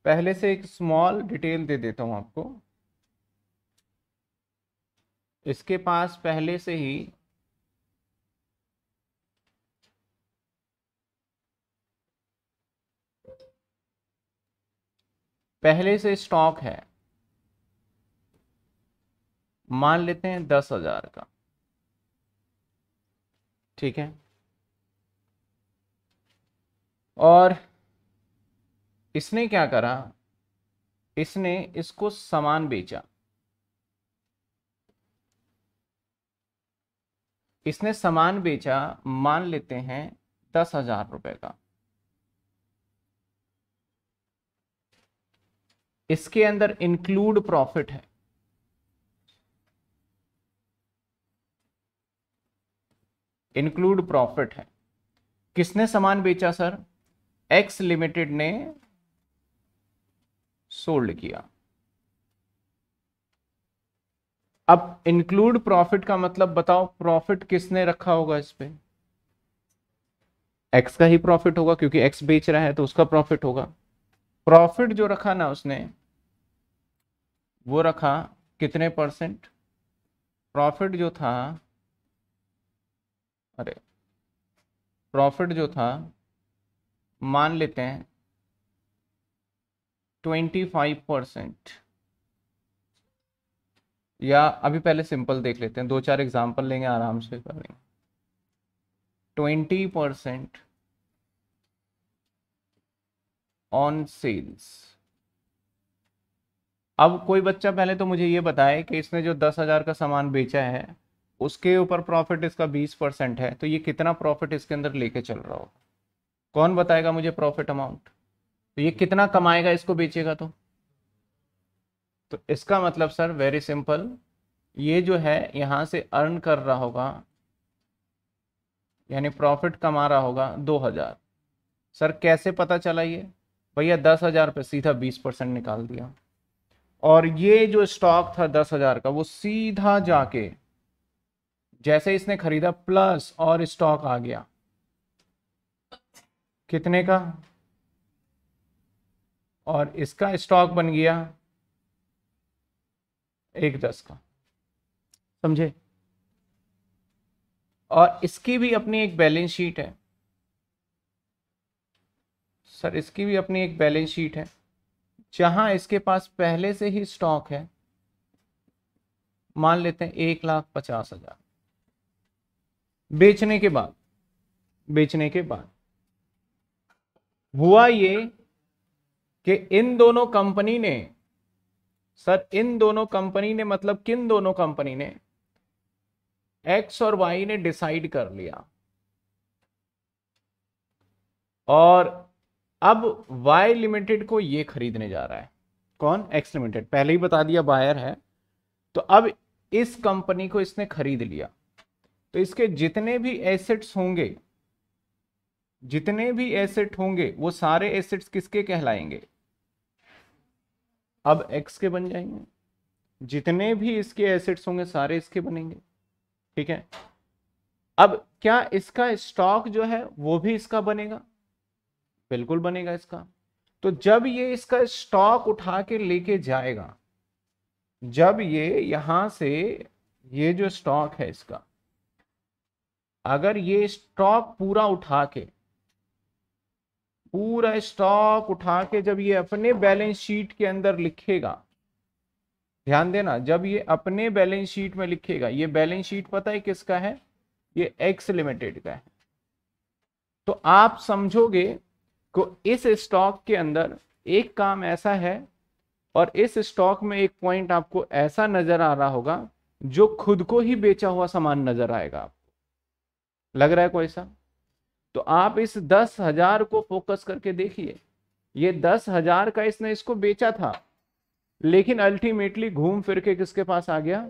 पहले से एक स्मॉल डिटेल दे देता हूं आपको इसके पास पहले से ही पहले से स्टॉक है मान लेते हैं दस हजार का ठीक है और इसने क्या करा इसने इसको सामान बेचा इसने सामान बेचा मान लेते हैं दस हजार रुपये का इसके अंदर इंक्लूड प्रॉफिट है इंक्लूड प्रॉफिट है किसने सामान बेचा सर एक्स लिमिटेड ने सोल्ड किया अब इंक्लूड प्रॉफिट का मतलब बताओ प्रॉफिट किसने रखा होगा इस पे एक्स का ही प्रॉफिट होगा क्योंकि एक्स बेच रहा है तो उसका प्रॉफिट होगा प्रॉफिट जो रखा ना उसने वो रखा कितने परसेंट प्रॉफिट जो था अरे प्रॉफिट जो था मान लेते हैं ट्वेंटी फाइव परसेंट या अभी पहले सिंपल देख लेते हैं दो चार एग्जांपल लेंगे आराम से करेंगे ट्वेंटी परसेंट ऑन सेल्स अब कोई बच्चा पहले तो मुझे ये बताए कि इसने जो दस हजार का सामान बेचा है उसके ऊपर प्रॉफिट इसका 20 परसेंट है तो ये कितना प्रॉफिट इसके अंदर लेके चल रहा होगा कौन बताएगा मुझे प्रॉफिट अमाउंट तो ये कितना कमाएगा इसको बेचेगा तो तो इसका मतलब सर वेरी सिंपल ये जो है यहाँ से अर्न कर रहा होगा यानी प्रॉफिट कमा रहा होगा दो हज़ार सर कैसे पता चला ये भैया दस हज़ार पे सीधा बीस परसेंट निकाल दिया और ये जो स्टॉक था दस हज़ार का वो सीधा जाके जैसे इसने खरीदा प्लस और स्टॉक आ गया कितने का और इसका स्टॉक बन गया एक दस का समझे और इसकी भी अपनी एक बैलेंस शीट है सर इसकी भी अपनी एक बैलेंस शीट है जहां इसके पास पहले से ही स्टॉक है मान लेते हैं एक लाख पचास हजार बेचने के बाद बेचने के बाद हुआ ये कि इन दोनों कंपनी ने सर इन दोनों कंपनी ने मतलब किन दोनों कंपनी ने एक्स और वाई ने डिसाइड कर लिया और अब वाई लिमिटेड को ये खरीदने जा रहा है कौन एक्स लिमिटेड पहले ही बता दिया बायर है तो अब इस कंपनी को इसने खरीद लिया तो इसके जितने भी एसेट्स होंगे जितने भी एसेट होंगे वो सारे एसेट्स किसके कहलाएंगे अब एक्स के बन जाएंगे जितने भी इसके एसेट्स होंगे सारे इसके बनेंगे ठीक है अब क्या इसका स्टॉक जो है वो भी इसका बनेगा बिल्कुल बनेगा इसका तो जब ये इसका स्टॉक उठा के लेके जाएगा जब ये यहां से ये जो स्टॉक है इसका अगर ये स्टॉक पूरा उठा के पूरा स्टॉक उठा के जब ये अपने बैलेंस शीट के अंदर लिखेगा ध्यान देना जब ये अपने बैलेंस शीट में लिखेगा ये बैलेंस शीट पता है किसका है ये एक्स लिमिटेड का है तो आप समझोगे को इस स्टॉक के अंदर एक काम ऐसा है और इस स्टॉक में एक पॉइंट आपको ऐसा नजर आ रहा होगा जो खुद को ही बेचा हुआ सामान नजर आएगा आपको लग रहा है कोई सा तो आप इस दस हजार को फोकस करके देखिए ये दस हजार का इसने इसको बेचा था लेकिन अल्टीमेटली घूम फिर के किसके पास आ गया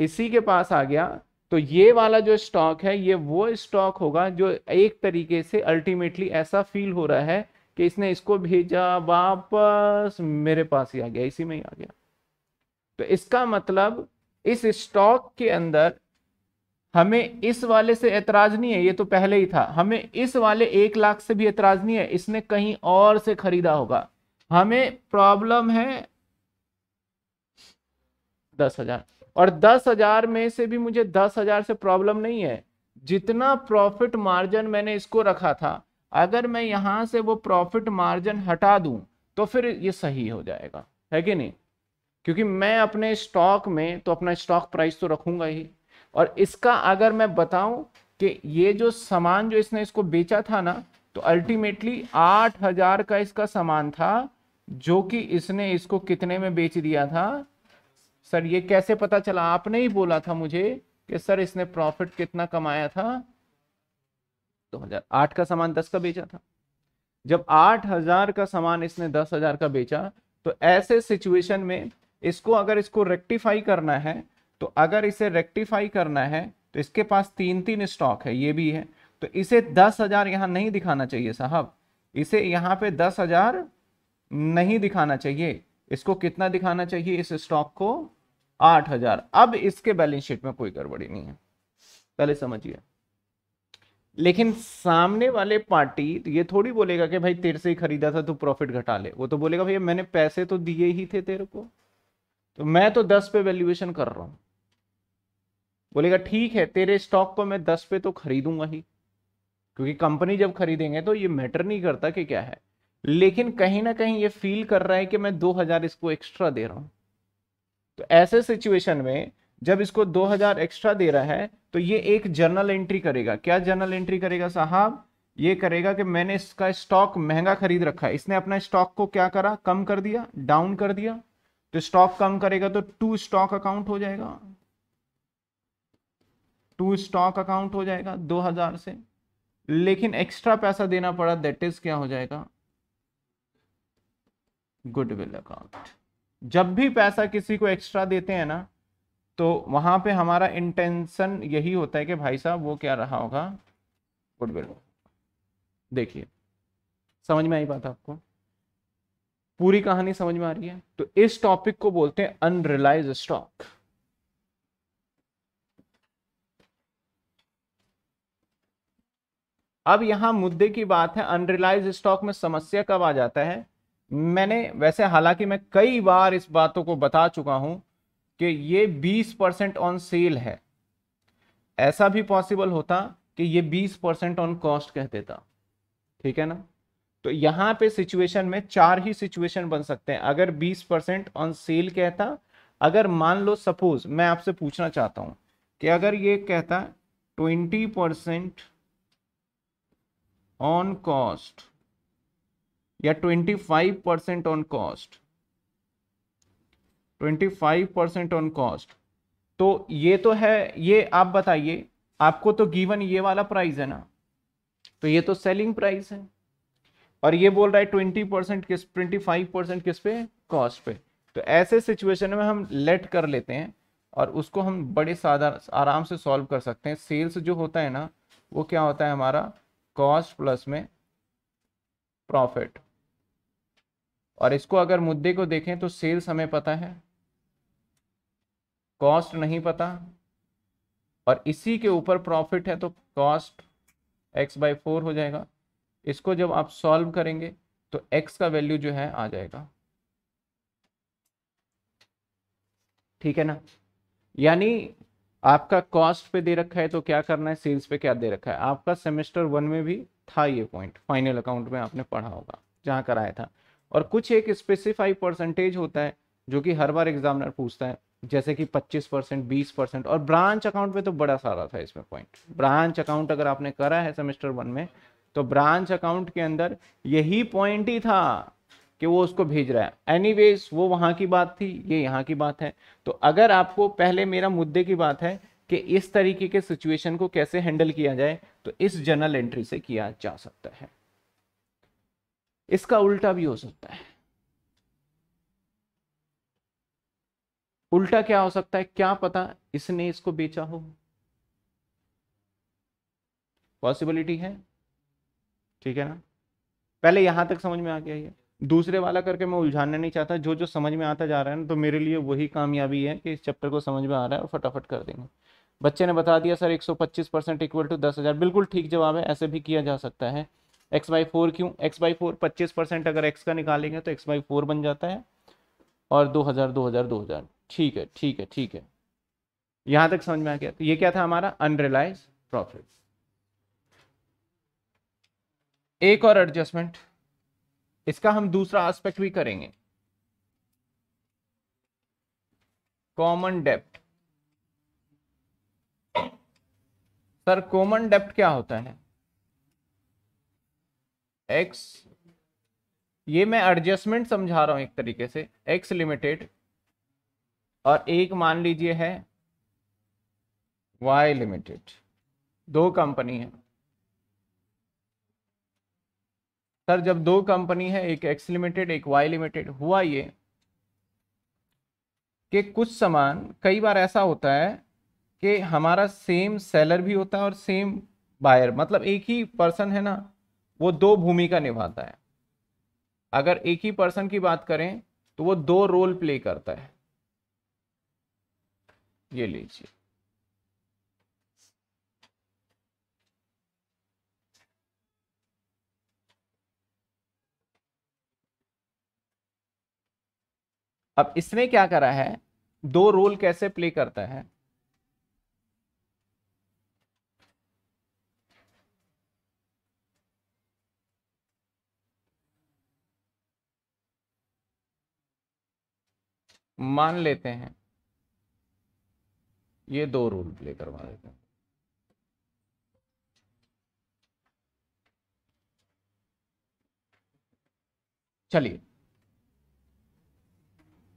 इसी के पास आ गया तो ये वाला जो स्टॉक है ये वो स्टॉक होगा जो एक तरीके से अल्टीमेटली ऐसा फील हो रहा है कि इसने इसको भेजा वापस मेरे पास ही आ गया इसी में ही आ गया तो इसका मतलब इस स्टॉक के अंदर हमें इस वाले से एतराज नहीं है ये तो पहले ही था हमें इस वाले एक लाख से भी एतराज नहीं है इसने कहीं और से खरीदा होगा हमें प्रॉब्लम है दस हजार और दस हजार में से भी मुझे दस हजार से प्रॉब्लम नहीं है जितना प्रॉफिट मार्जिन मैंने इसको रखा था अगर मैं यहां से वो प्रॉफिट मार्जिन हटा दू तो फिर ये सही हो जाएगा है कि नहीं क्योंकि मैं अपने स्टॉक में तो अपना स्टॉक प्राइस तो रखूंगा ही और इसका अगर मैं बताऊं कि ये जो सामान जो इसने इसको बेचा था ना तो अल्टीमेटली आठ हजार का इसका सामान था जो कि इसने इसको कितने में बेच दिया था सर ये कैसे पता चला आपने ही बोला था मुझे कि सर इसने प्रॉफिट कितना कमाया था दो तो हजार आठ का सामान दस का बेचा था जब आठ हजार का सामान इसने दस हजार का बेचा तो ऐसे सिचुएशन में इसको अगर इसको रेक्टिफाई करना है तो अगर इसे रेक्टिफाई करना है तो इसके पास तीन तीन स्टॉक है ये भी है तो इसे दस हजार यहां नहीं दिखाना चाहिए साहब इसे यहां पे दस हजार नहीं दिखाना चाहिए इसको कितना दिखाना चाहिए इस स्टॉक को आठ हजार अब इसके बैलेंस शीट में कोई गड़बड़ी नहीं है पहले समझिए लेकिन सामने वाले पार्टी तो ये थोड़ी बोलेगा कि भाई तेरे से ही खरीदा था तो प्रॉफिट घटा ले वो तो बोलेगा भैया मैंने पैसे तो दिए ही थे तेरे को तो मैं तो दस पे वैल्यूएशन कर रहा हूं बोलेगा ठीक है तेरे स्टॉक को मैं दस पे तो खरीदूंगा ही क्योंकि कंपनी जब खरीदेंगे तो ये मैटर नहीं करता कि क्या है लेकिन कहीं ना कहीं ये फील कर रहा है कि मैं 2000 इसको एक्स्ट्रा दे रहा हूं तो ऐसे सिचुएशन में जब इसको 2000 एक्स्ट्रा दे रहा है तो ये एक जर्नल एंट्री करेगा क्या जर्नल एंट्री करेगा साहब ये करेगा कि मैंने इसका स्टॉक महंगा खरीद रखा है इसने अपना स्टॉक को क्या करा कम कर दिया डाउन कर दिया तो स्टॉक कम करेगा तो टू स्टॉक अकाउंट हो जाएगा टू स्टॉक अकाउंट हो जाएगा दो हजार से लेकिन एक्स्ट्रा पैसा देना पड़ा दैट इज क्या हो जाएगा गुडविल अकाउंट जब भी पैसा किसी को एक्स्ट्रा देते हैं ना तो वहां पे हमारा इंटेंशन यही होता है कि भाई साहब वो क्या रहा होगा गुडविल देखिए समझ में आई बात आपको पूरी कहानी समझ में आ रही है तो इस टॉपिक को बोलते हैं अनरिलाइज स्टॉक अब यहाँ मुद्दे की बात है अनरिलाइज स्टॉक में समस्या कब आ जाता है मैंने वैसे हालांकि मैं कई बार इस बातों को बता चुका हूं कि ये 20 परसेंट ऑन सेल है ऐसा भी पॉसिबल होता कि ये 20 परसेंट ऑन कॉस्ट कह देता ठीक है ना तो यहां पे सिचुएशन में चार ही सिचुएशन बन सकते हैं अगर 20 परसेंट ऑन सेल कहता अगर मान लो सपोज मैं आपसे पूछना चाहता हूं कि अगर ये कहता 20 परसेंट ऑन कॉस्ट या 25 percent on cost 25 percent on cost तो ये तो है ये आप बताइए आपको तो गिवन ये वाला प्राइस है ना तो ये तो सेलिंग प्राइस है और ये बोल रहा है ट्वेंटी परसेंट किस ट्वेंटी फाइव परसेंट किस पे कॉस्ट पे तो ऐसे सिचुएशन में हम लेट कर लेते हैं और उसको हम बड़े साधारण आराम से सॉल्व कर सकते हैं सेल्स जो होता है ना वो क्या होता है हमारा कॉस्ट प्लस में प्रॉफिट और इसको अगर मुद्दे को देखें तो सेल्स हमें पता है कॉस्ट नहीं पता और इसी के ऊपर प्रॉफिट है तो कॉस्ट एक्स बाई फोर हो जाएगा इसको जब आप सॉल्व करेंगे तो एक्स का वैल्यू जो है आ जाएगा ठीक है ना यानी आपका कॉस्ट पे दे रखा है तो क्या करना है सेल्स पे क्या दे रखा है आपका सेमेस्टर वन में भी था ये पॉइंट फाइनल अकाउंट में आपने पढ़ा होगा जहाँ कराया था और कुछ एक स्पेसिफाइड परसेंटेज होता है जो कि हर बार एग्जामिनर पूछता है जैसे कि 25 परसेंट बीस परसेंट और ब्रांच अकाउंट में तो बड़ा सारा था इसमें पॉइंट ब्रांच अकाउंट अगर आपने करा है सेमेस्टर वन में तो ब्रांच अकाउंट के अंदर यही पॉइंट ही था कि वो उसको भेज रहा है एनी वो वहाँ की बात थी ये यहाँ की बात है तो अगर आपको पहले मेरा मुद्दे की बात है कि इस तरीके के सिचुएशन को कैसे हैंडल किया जाए तो इस जर्नल एंट्री से किया जा सकता है इसका उल्टा भी हो सकता है उल्टा क्या हो सकता है क्या पता इसने इसको बेचा हो पॉसिबिलिटी है ठीक है ना पहले यहां तक समझ में आ गया ये दूसरे वाला करके मैं उलझाना नहीं चाहता जो जो समझ में आता जा रहा है ना तो मेरे लिए वही कामयाबी है कि इस चैप्टर को समझ में आ रहा है और फटाफट कर देंगे बच्चे ने बता दिया सर 125 परसेंट इक्वल टू दस हज़ार बिल्कुल ठीक जवाब है ऐसे भी किया जा सकता है एक्स बाई फोर क्यों एक्स बाई फोर पच्चीस परसेंट अगर एक्स का निकालेंगे तो एक्स बाई फोर बन जाता है और दो हज़ार दो हज़ार दो हज़ार ठीक है ठीक है ठीक है यहाँ तक समझ में आ गया तो ये क्या था हमारा अनरियलाइज प्रॉफिट एक और एडजस्टमेंट इसका हम दूसरा एस्पेक्ट भी करेंगे कॉमन डेप्ट सर कॉमन डेप्ट क्या होता है एक्स ये मैं एडजस्टमेंट समझा रहा हूं एक तरीके से एक्स लिमिटेड और एक मान लीजिए है वाई लिमिटेड दो कंपनी है सर जब दो कंपनी है एक एक्स लिमिटेड एक वाई लिमिटेड हुआ ये कि कुछ सामान कई बार ऐसा होता है कि हमारा सेम सेलर भी होता है और सेम बायर मतलब एक ही पर्सन है ना वो दो भूमिका निभाता है अगर एक ही पर्सन की बात करें तो वो दो रोल प्ले करता है ये लीजिए अब इसने क्या करा है दो रोल कैसे प्ले करता है मान लेते हैं ये दो रोल प्ले करवा देते हैं चलिए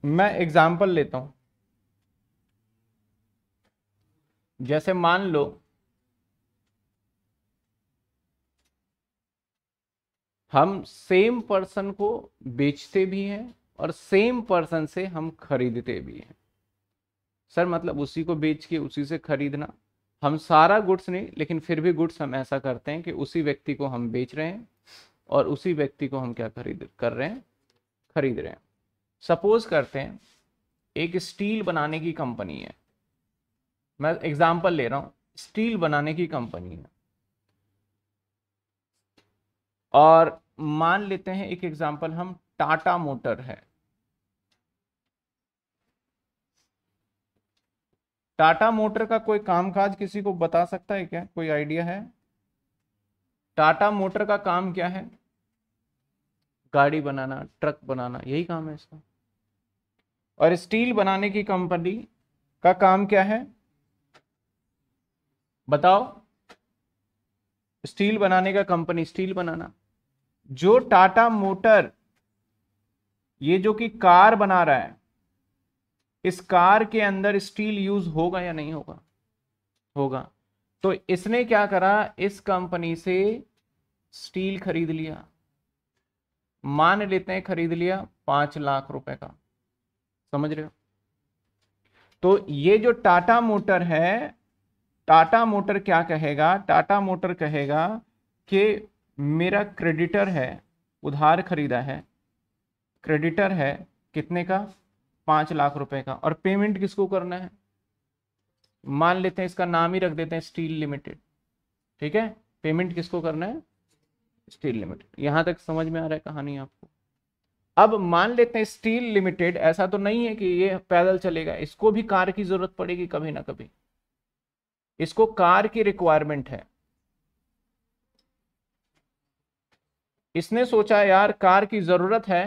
मैं एग्जाम्पल लेता हूं जैसे मान लो हम सेम पर्सन को बेचते भी हैं और सेम पर्सन से हम खरीदते भी हैं सर मतलब उसी को बेच के उसी से खरीदना हम सारा गुड्स नहीं लेकिन फिर भी गुड्स हम ऐसा करते हैं कि उसी व्यक्ति को हम बेच रहे हैं और उसी व्यक्ति को हम क्या खरीद कर रहे हैं खरीद रहे हैं सपोज करते हैं एक स्टील बनाने की कंपनी है मैं एग्जांपल ले रहा हूं स्टील बनाने की कंपनी है और मान लेते हैं एक एग्जांपल हम टाटा मोटर है टाटा मोटर का कोई कामकाज किसी को बता सकता है क्या कोई आइडिया है टाटा मोटर का काम क्या है गाड़ी बनाना ट्रक बनाना यही काम है इसका और स्टील बनाने की कंपनी का काम क्या है बताओ स्टील बनाने का कंपनी स्टील बनाना जो टाटा मोटर ये जो कि कार बना रहा है इस कार के अंदर स्टील यूज होगा या नहीं होगा होगा तो इसने क्या करा इस कंपनी से स्टील खरीद लिया मान लेते हैं खरीद लिया पांच लाख रुपए का समझ रहे हो तो ये जो टाटा मोटर है टाटा मोटर क्या कहेगा टाटा मोटर कहेगा कि मेरा क्रेडिटर है उधार खरीदा है क्रेडिटर है कितने का पांच लाख रुपए का और पेमेंट किसको करना है मान लेते हैं इसका नाम ही रख देते हैं स्टील लिमिटेड ठीक है पेमेंट किसको करना है स्टील लिमिटेड यहां तक समझ में आ रहा है कहानी आपको अब मान लेते हैं स्टील लिमिटेड ऐसा तो नहीं है कि ये पैदल चलेगा इसको भी कार की जरूरत पड़ेगी कभी ना कभी इसको कार की रिक्वायरमेंट है इसने सोचा यार कार की जरूरत है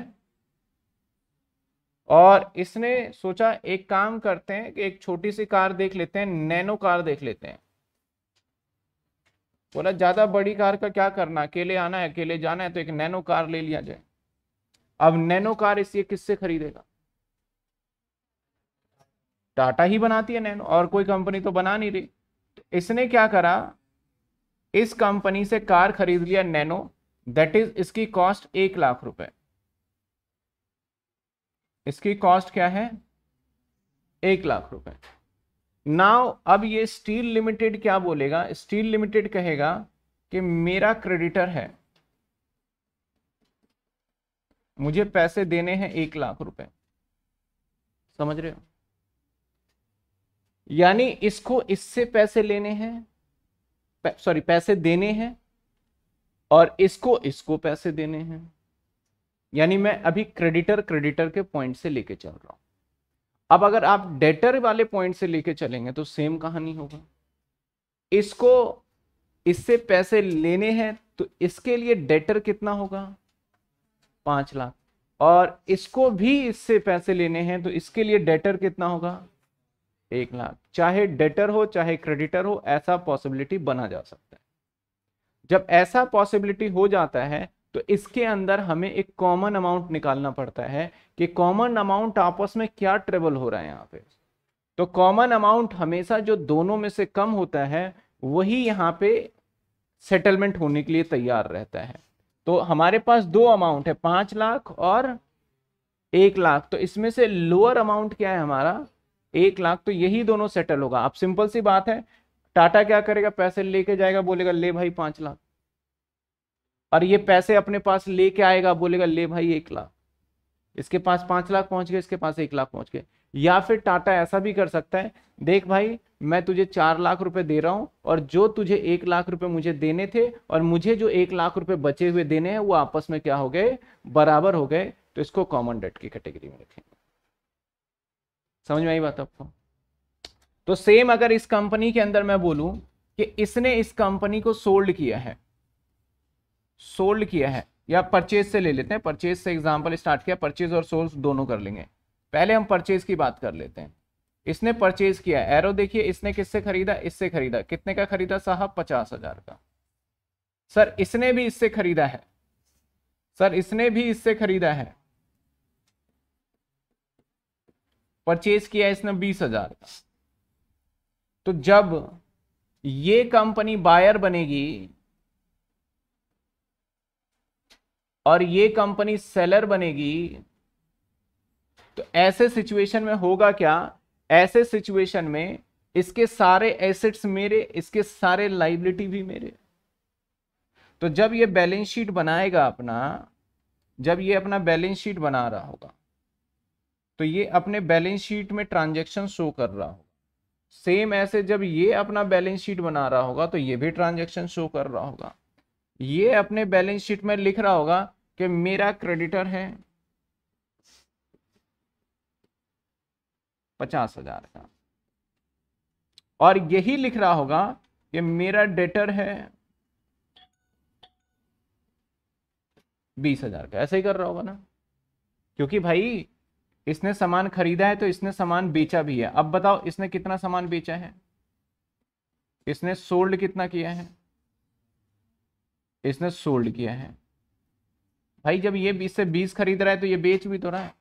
और इसने सोचा एक काम करते हैं कि एक छोटी सी कार देख लेते हैं नैनो कार देख लेते हैं बोला ज़्यादा बड़ी कार का क्या करना अकेले आना है अकेले जाना है तो एक नैनो कार ले लिया जाए अब नैनो कार इसलिए किससे खरीदेगा टाटा ही बनाती है नैनो और कोई कंपनी तो बना नहीं रही तो इसने क्या करा इस कंपनी से कार खरीद लिया नैनो दैट इज इसकी कॉस्ट एक लाख रुपए इसकी कॉस्ट क्या है एक लाख रुपए नाउ अब ये स्टील लिमिटेड क्या बोलेगा स्टील लिमिटेड कहेगा कि मेरा क्रेडिटर है मुझे पैसे देने हैं एक लाख रुपए समझ रहे हो यानी इसको इससे पैसे लेने हैं सॉरी पैसे देने हैं और इसको इसको पैसे देने हैं यानी मैं अभी क्रेडिटर क्रेडिटर के पॉइंट से लेके चल रहा हूं अब अगर आप डेटर वाले पॉइंट से लेके चलेंगे तो सेम कहानी होगा इसको इससे पैसे लेने हैं तो इसके लिए डेटर कितना होगा पांच लाख और इसको भी इससे पैसे लेने हैं तो इसके लिए डेटर कितना होगा एक लाख चाहे डेटर हो चाहे क्रेडिटर हो ऐसा पॉसिबिलिटी बना जा सकता है जब ऐसा पॉसिबिलिटी हो जाता है तो इसके अंदर हमें एक कॉमन अमाउंट निकालना पड़ता है कि कॉमन अमाउंट आपस में क्या ट्रेवल हो रहा है यहाँ पे तो कॉमन अमाउंट हमेशा जो दोनों में से कम होता है वही यहाँ पे सेटलमेंट होने के लिए तैयार रहता है तो हमारे पास दो अमाउंट है पांच लाख और एक लाख तो इसमें से लोअर अमाउंट क्या है हमारा एक लाख तो यही दोनों सेटल होगा आप सिंपल सी बात है टाटा क्या करेगा पैसे लेके जाएगा बोलेगा ले भाई पांच लाख और ये पैसे अपने पास लेके आएगा बोलेगा ले भाई एक लाख इसके पास पांच लाख पहुंच गए इसके पास एक लाख पहुंच गए या फिर टाटा ऐसा भी कर सकता है देख भाई मैं तुझे चार लाख रुपए दे रहा हूं और जो तुझे एक लाख रुपए मुझे देने थे और मुझे जो एक लाख रुपए बचे हुए देने हैं वो आपस में क्या हो गए बराबर हो गए तो इसको कॉमन डेट की कैटेगरी में रखेंगे समझ में आई बात आपको तो सेम अगर इस कंपनी के अंदर मैं बोलूं कि इसने इस कंपनी को सोल्ड किया है सोल्ड किया है या परचेज से ले लेते हैं परचेज से एग्जाम्पल स्टार्ट किया परचेज और सोल्स दोनों कर लेंगे पहले हम परचेज की बात कर लेते हैं इसने परचेज किया एरो देखिए इसने किससे खरीदा इससे खरीदा कितने का खरीदा साहब पचास हजार का सर इसने भी इससे खरीदा है सर इसने भी इससे खरीदा है परचेज किया इसने बीस हजार का तो जब ये कंपनी बायर बनेगी और ये कंपनी सेलर बनेगी तो ऐसे सिचुएशन में होगा क्या ऐसे सिचुएशन में इसके सारे एसेट्स मेरे इसके सारे लाइबिलिटी भी मेरे तो जब ये बैलेंस शीट बनाएगा अपना जब ये अपना बैलेंस शीट बना रहा होगा तो ये अपने बैलेंस शीट में ट्रांजेक्शन शो कर रहा होगा सेम ऐसे जब ये अपना बैलेंस शीट बना रहा होगा तो ये भी ट्रांजेक्शन शो कर रहा होगा ये अपने बैलेंस शीट में लिख रहा होगा कि मेरा क्रेडिटर है पचास हजार का और यही लिख रहा होगा कि मेरा डेटर है बीस हजार का ऐसे ही कर रहा होगा ना क्योंकि भाई इसने सामान खरीदा है तो इसने सामान बेचा भी है अब बताओ इसने कितना सामान बेचा है इसने सोल्ड कितना किया है इसने सोल्ड किया है भाई जब ये बीस से बीस खरीद रहा है तो ये बेच भी तो रहा है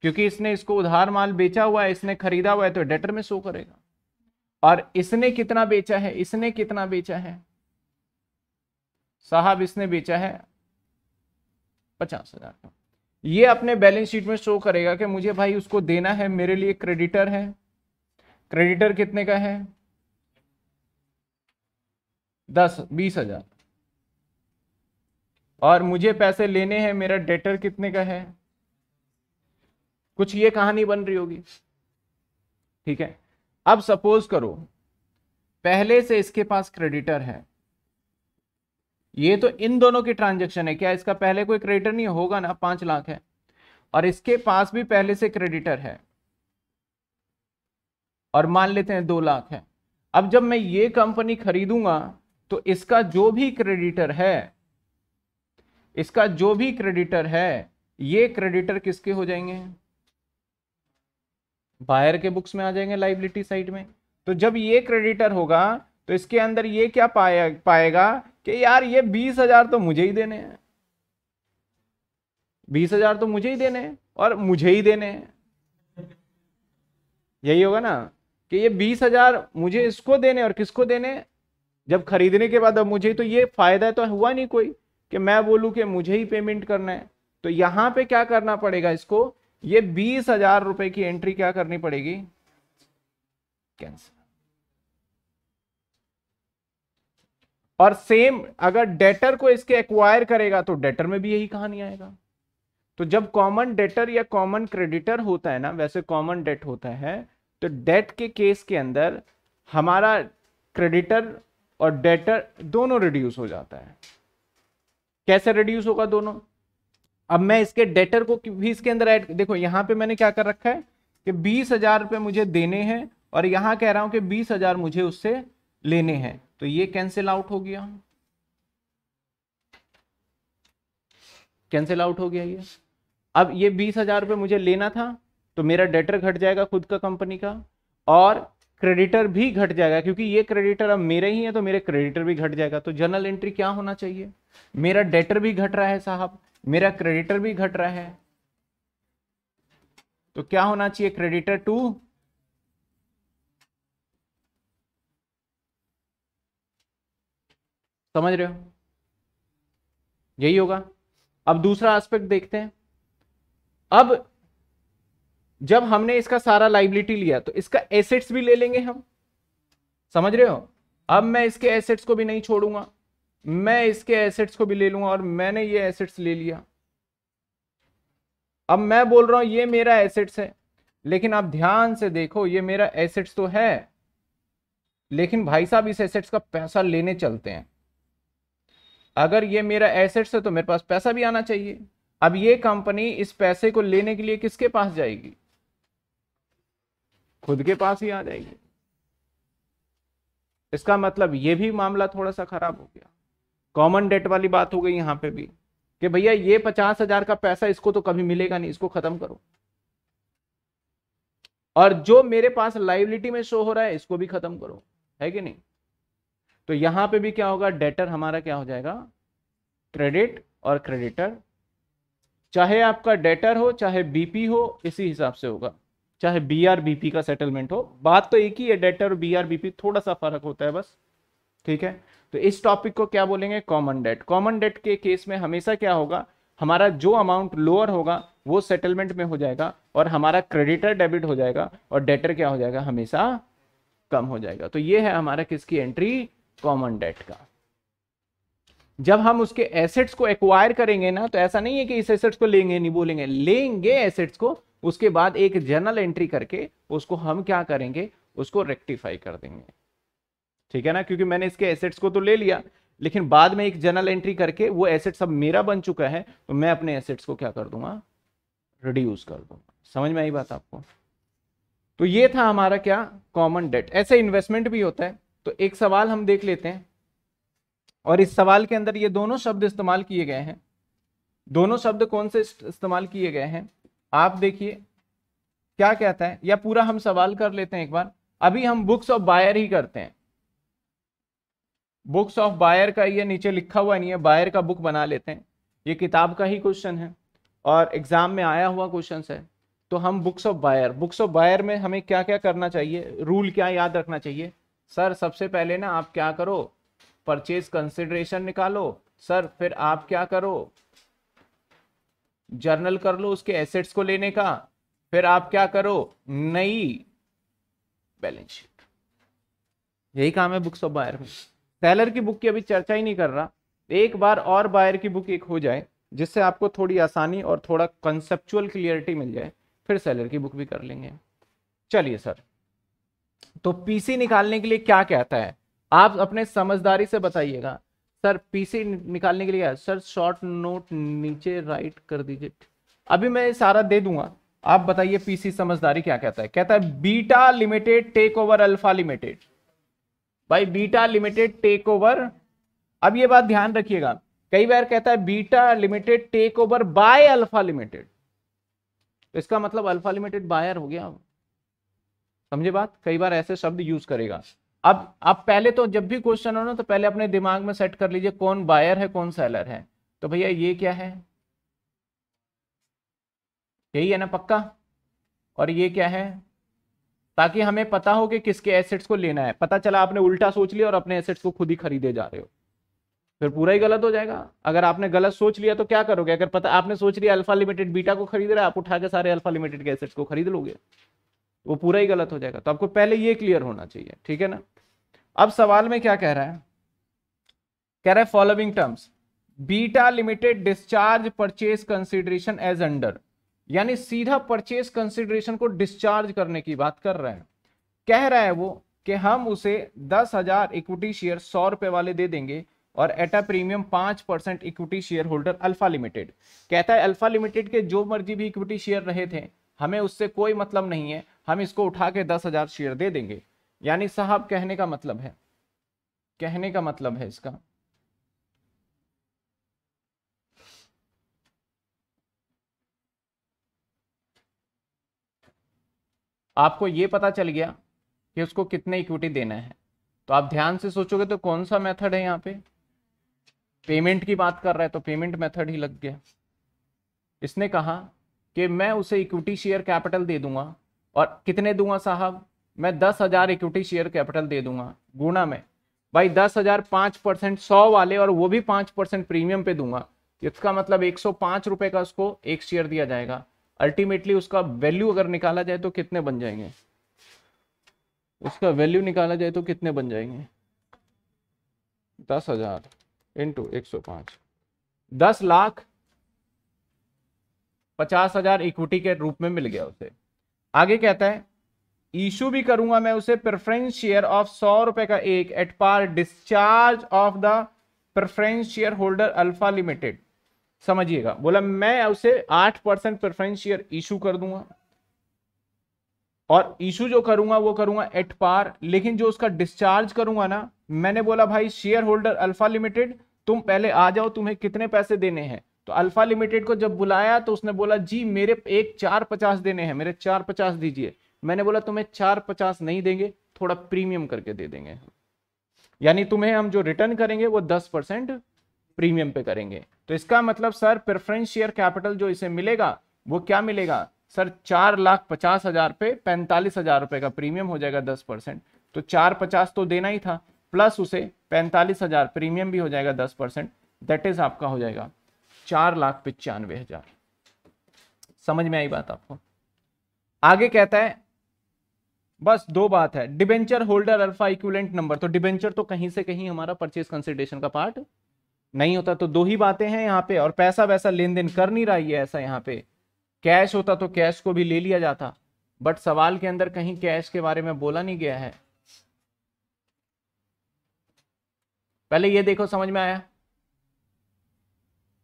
क्योंकि इसने इसको उधार माल बेचा हुआ है इसने खरीदा हुआ है तो डेटर में शो करेगा और इसने कितना बेचा है इसने कितना बेचा है साहब इसने बेचा है पचास हजार का ये अपने बैलेंस शीट में शो करेगा कि मुझे भाई उसको देना है मेरे लिए क्रेडिटर है क्रेडिटर कितने का है दस बीस हजार और मुझे पैसे लेने हैं मेरा डेटर कितने का है कुछ ये कहानी बन रही होगी ठीक है अब सपोज करो पहले से इसके पास क्रेडिटर है ये तो इन दोनों की ट्रांजैक्शन है क्या इसका पहले कोई क्रेडिटर नहीं होगा ना पांच लाख है और इसके पास भी पहले से क्रेडिटर है और मान लेते हैं दो लाख है अब जब मैं ये कंपनी खरीदूंगा तो इसका जो भी क्रेडिटर है इसका जो भी क्रेडिटर है ये क्रेडिटर किसके हो जाएंगे बायर के बुक्स में आ जाएंगे लाइबिलिटी साइड में तो जब ये क्रेडिटर होगा तो इसके अंदर ये क्या पाया पाएगा कि यार ये बीस हजार तो मुझे ही देने हैं बीस हजार तो मुझे ही देने हैं और मुझे ही देने हैं यही होगा ना कि ये बीस हजार मुझे इसको देने और किसको देने जब खरीदने के बाद अब मुझे तो ये फायदा तो हुआ नहीं कोई कि मैं बोलूं कि मुझे ही पेमेंट करना है तो यहां पे क्या करना पड़ेगा इसको ये बीस हजार रुपए की एंट्री क्या करनी पड़ेगी कैंसिल और सेम अगर डेटर को इसके एक्वायर करेगा तो डेटर में भी यही कहानी आएगा तो जब कॉमन डेटर या कॉमन क्रेडिटर होता है ना वैसे कॉमन डेट होता है तो डेट के केस के अंदर हमारा क्रेडिटर और डेटर दोनों रिड्यूस हो जाता है कैसे रिड्यूस होगा दोनों अब मैं इसके डेटर को भी इसके अंदर ऐड देखो यहाँ पे मैंने क्या कर रखा है कि बीस हजार रुपये मुझे देने हैं और यहाँ कह रहा हूँ कि बीस हजार मुझे उससे लेने हैं तो ये कैंसिल आउट हो गया कैंसिल आउट हो गया ये अब ये बीस हजार रुपये मुझे लेना था तो मेरा डेटर घट जाएगा खुद का कंपनी का और क्रेडिटर भी घट जाएगा क्योंकि ये क्रेडिटर अब मेरे ही है तो मेरे क्रेडिटर भी घट जाएगा तो जर्नल एंट्री क्या होना चाहिए मेरा डेटर भी घट रहा है साहब मेरा क्रेडिटर भी घट रहा है तो क्या होना चाहिए क्रेडिटर टू समझ रहे हो यही होगा अब दूसरा एस्पेक्ट देखते हैं अब जब हमने इसका सारा लाइबिलिटी लिया तो इसका एसेट्स भी ले लेंगे हम समझ रहे हो अब मैं इसके एसेट्स को भी नहीं छोड़ूंगा मैं इसके एसेट्स को भी ले लूंगा और मैंने ये एसेट्स ले लिया अब मैं बोल रहा हूं ये मेरा एसेट्स है लेकिन आप ध्यान से देखो ये मेरा एसेट्स तो है लेकिन भाई साहब इस एसेट्स का पैसा लेने चलते हैं अगर ये मेरा एसेट्स है तो मेरे पास पैसा भी आना चाहिए अब ये कंपनी इस पैसे को लेने के लिए किसके पास जाएगी खुद के पास ही आ जाएगी इसका मतलब ये भी मामला थोड़ा सा खराब हो गया कॉमन डेट वाली बात हो गई यहां पे भी कि भैया ये पचास हजार का पैसा इसको तो कभी मिलेगा नहीं इसको खत्म करो और जो मेरे पास लाइबिलिटी में शो हो रहा है इसको भी खत्म करो है कि नहीं तो यहां पे भी क्या होगा डेटर हमारा क्या हो जाएगा क्रेडिट और क्रेडिटर चाहे आपका डेटर हो चाहे बीपी हो इसी हिसाब से होगा चाहे बीआरबीपी का सेटलमेंट हो बात तो एक ही है डेटर और बीआरबीपी थोड़ा सा फर्क होता है बस ठीक है तो इस टॉपिक को क्या बोलेंगे कॉमन डेट कॉमन डेट के केस में हमेशा क्या होगा हमारा जो अमाउंट लोअर होगा वो सेटलमेंट में हो जाएगा और हमारा क्रेडिटर डेबिट हो जाएगा और डेटर क्या हो जाएगा हमेशा कम हो जाएगा तो ये है हमारा किसकी एंट्री कॉमन डेट का जब हम उसके एसेट्स को एक्वायर करेंगे ना तो ऐसा नहीं है कि इस एसेट्स को लेंगे नहीं बोलेंगे लेंगे एसेट्स को उसके बाद एक जर्नल एंट्री करके उसको हम क्या करेंगे उसको रेक्टिफाई कर देंगे ठीक है ना क्योंकि मैंने इसके एसेट्स को तो ले लिया लेकिन बाद में एक जर्नल एंट्री करके वो एसेट सब मेरा बन चुका है तो मैं अपने एसेट्स को क्या कर दूंगा रिड्यूस कर दूंगा समझ में आई बात आपको तो ये था हमारा क्या कॉमन डेट ऐसे इन्वेस्टमेंट भी होता है तो एक सवाल हम देख लेते हैं और इस सवाल के अंदर ये दोनों शब्द इस्तेमाल किए गए हैं दोनों शब्द कौन से इस्तेमाल किए गए हैं आप देखिए क्या कहता है या पूरा हम सवाल कर लेते हैं एक बार अभी हम बुक्स ऑफ बायर ही करते हैं बुक्स ऑफ बायर का ये नीचे लिखा हुआ नहीं है बायर का बुक बना लेते हैं ये किताब का ही क्वेश्चन है और एग्जाम में आया हुआ क्वेश्चन है तो हम books of buyer books of buyer में हमें क्या क्या करना चाहिए रूल क्या याद रखना चाहिए सर सबसे पहले ना आप क्या करो परचेज कंसिडरेशन निकालो सर फिर आप क्या करो जर्नल कर लो उसके एसेट्स को लेने का फिर आप क्या करो नई बैलेंस शीट यही काम है बुक्स ऑफ बायर में सेलर की बुक की अभी चर्चा ही नहीं कर रहा एक बार और बायर की बुक एक हो जाए जिससे आपको थोड़ी आसानी और थोड़ा कंसेप्चुअल क्लियरिटी मिल जाए फिर सेलर की बुक भी कर लेंगे चलिए सर तो पीसी निकालने के लिए क्या कहता है आप अपने समझदारी से बताइएगा सर पीसी निकालने के लिए सर शॉर्ट नोट नीचे राइट कर दीजिए अभी मैं सारा दे दूंगा आप बताइए पीसी समझदारी क्या कहता है कहता है beta limited take over alpha limited भाई बीटा लिमिटेड टेक ओवर अब ये बात ध्यान रखिएगा कई बार कहता है beta limited take over by alpha limited तो इसका मतलब अल्फा लिमिटेड बायर हो गया समझे बात कई बार ऐसे शब्द यूज करेगा अब आप पहले तो जब भी क्वेश्चन हो ना तो पहले अपने दिमाग में सेट कर लीजिए कौन बायर है कौन सेलर है तो भैया ये क्या है यही है ना पक्का और ये क्या है ताकि हमें पता हो कि किसके एसेट्स को लेना है पता चला आपने उल्टा सोच लिया और अपने एसेट्स को खुद ही खरीदे जा रहे हो फिर पूरा ही गलत हो जाएगा अगर आपने गलत सोच लिया तो क्या करोगे अगर पता आपने सोच लिया अल्फा लिमिटेड बीटा को खरीद रहा है आप उठा के सारे अल्फा लिमिटेड के एसेट्स को खरीद लोगे वो पूरा ही गलत हो जाएगा तो आपको पहले ये क्लियर होना चाहिए ठीक है ना अब सवाल में क्या कह रहा है कह रहा है following terms beta limited discharge purchase consideration as under यानी सीधा परचेज कंसिडरेशन को डिस्चार्ज करने की बात कर रहे हैं कह रहा है वो कि हम उसे दस हजार इक्विटी शेयर सौ रुपए वाले दे देंगे और एट अ प्रीमियम पांच percent equity share holder alpha limited कहता है अल्फा लिमिटेड के जो मर्जी भी इक्विटी शेयर रहे थे हमें उससे कोई मतलब नहीं है हम इसको उठा के दस हजार शेयर दे देंगे यानी साहब कहने का मतलब है कहने का मतलब है इसका आपको ये पता चल गया कि उसको कितने इक्विटी देना है तो आप ध्यान से सोचोगे तो कौन सा मेथड है यहाँ पे पेमेंट की बात कर रहा है तो पेमेंट मेथड ही लग गया इसने कहा कि मैं उसे इक्विटी शेयर कैपिटल दे दूंगा और कितने दूंगा साहब मैं दस हज़ार इक्विटी शेयर कैपिटल दे दूंगा गुणा में भाई दस हज़ार पांच परसेंट सौ वाले और वो भी पांच परसेंट प्रीमियम पे दूंगा इसका मतलब एक सौ पांच रुपए का उसको एक शेयर दिया जाएगा अल्टीमेटली उसका वैल्यू अगर निकाला जाए तो कितने बन जाएंगे उसका वैल्यू निकाला जाए तो कितने बन जाएंगे दस हजार इंटू एक सौ पांच दस लाख पचास हजार इक्विटी के रूप में मिल गया उसे आगे कहता है इशू भी करूंगा मैं उसे प्रेफरेंस शेयर ऑफ सौ रुपए का एक at par discharge of the preference share holder alpha limited समझिएगा बोला मैं उसे आठ परसेंट प्रेफरेंस शेयर इशू कर दूंगा और इशू जो करूंगा वो करूंगा एट पार लेकिन जो उसका डिस्चार्ज करूंगा ना मैंने बोला भाई शेयर होल्डर अल्फा लिमिटेड तुम पहले आ जाओ तुम्हें कितने पैसे देने हैं तो अल्फा लिमिटेड को जब बुलाया तो उसने बोला जी मेरे एक चार पचास देने हैं मेरे चार पचास दीजिए मैंने बोला तुम्हें चार पचास नहीं देंगे थोड़ा प्रीमियम करके दे देंगे यानी तुम्हें हम जो रिटर्न करेंगे वो दस परसेंट प्रीमियम पे करेंगे तो इसका मतलब सर प्रेफरेंस शेयर कैपिटल जो इसे मिलेगा वो क्या मिलेगा सर चार लाख पचास हजार पे पैंतालीस हजार रुपए का प्रीमियम हो जाएगा दस परसेंट तो चार पचास तो देना ही था प्लस उसे पैंतालीस हजार प्रीमियम भी हो जाएगा दस परसेंट दैट इज आपका हो जाएगा चार लाख पिचानवे हजार समझ में आई बात आपको आगे कहता है बस दो बात है debenture holder alpha equivalent number तो डिबेंचर तो कहीं से कहीं हमारा परचेज कंसिडरेशन का पार्ट नहीं होता तो दो ही बातें हैं यहाँ पे और पैसा वैसा लेन देन कर नहीं रहा है ऐसा यहाँ पे कैश होता तो कैश को भी ले लिया जाता बट सवाल के अंदर कहीं कैश के बारे में बोला नहीं गया है पहले ये देखो समझ में आया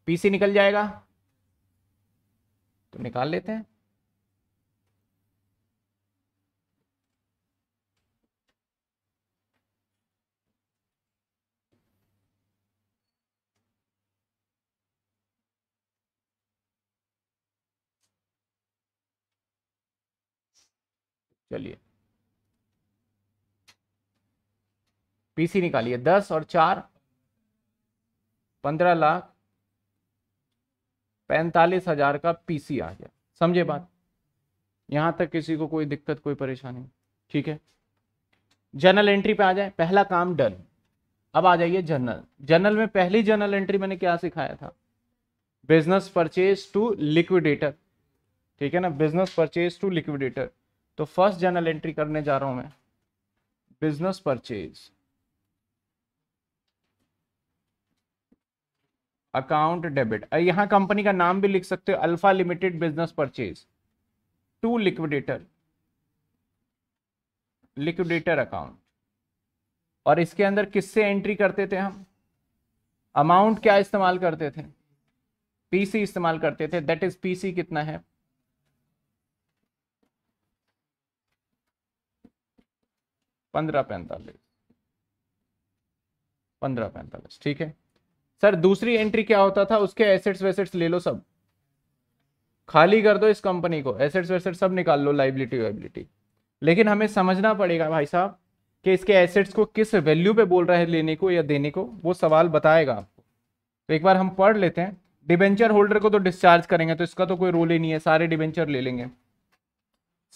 पीसी निकल जाएगा तो निकाल लेते हैं चलिए पीसी निकालिए दस और चार पंद्रह लाख पैंतालीस हजार का पीसी आ गया समझे बात हम्म। यहां तक किसी को कोई दिक्कत कोई परेशानी ठीक है जनरल एंट्री पे आ जाए पहला काम डन अब आ जाइए जर्नल जर्नल में पहली जर्नल एंट्री मैंने क्या सिखाया था बिजनेस परचेज टू लिक्विडेटर ठीक है ना बिजनेस परचेज टू लिक्विडेटर तो फर्स्ट जर्नल एंट्री करने जा रहा हूं मैं बिजनेस परचेज अकाउंट डेबिट यहां कंपनी का नाम भी लिख सकते हो alpha limited business purchase to liquidator liquidator account और इसके अंदर किससे एंट्री करते थे हम अमाउंट क्या इस्तेमाल करते थे पीसी इस्तेमाल करते थे दैट इज पीसी कितना है पंद्रह पैंतालीस पंद्रह पैंतालीस ठीक है सर दूसरी एंट्री क्या होता था उसके एसेट्स वेसेट्स ले लो सब खाली कर दो इस कंपनी को एसेट्स वेसेट्स सब निकाल लो लाइबिलिटी वाइबिलिटी लेकिन हमें समझना पड़ेगा भाई साहब कि इसके एसेट्स को किस वैल्यू पे बोल रहा है लेने को या देने को वो सवाल बताएगा आपको तो एक बार हम पढ़ लेते हैं डिबेंचर होल्डर को तो डिस्चार्ज करेंगे तो इसका तो कोई रोल ही नहीं है सारे डिबेंचर ले लेंगे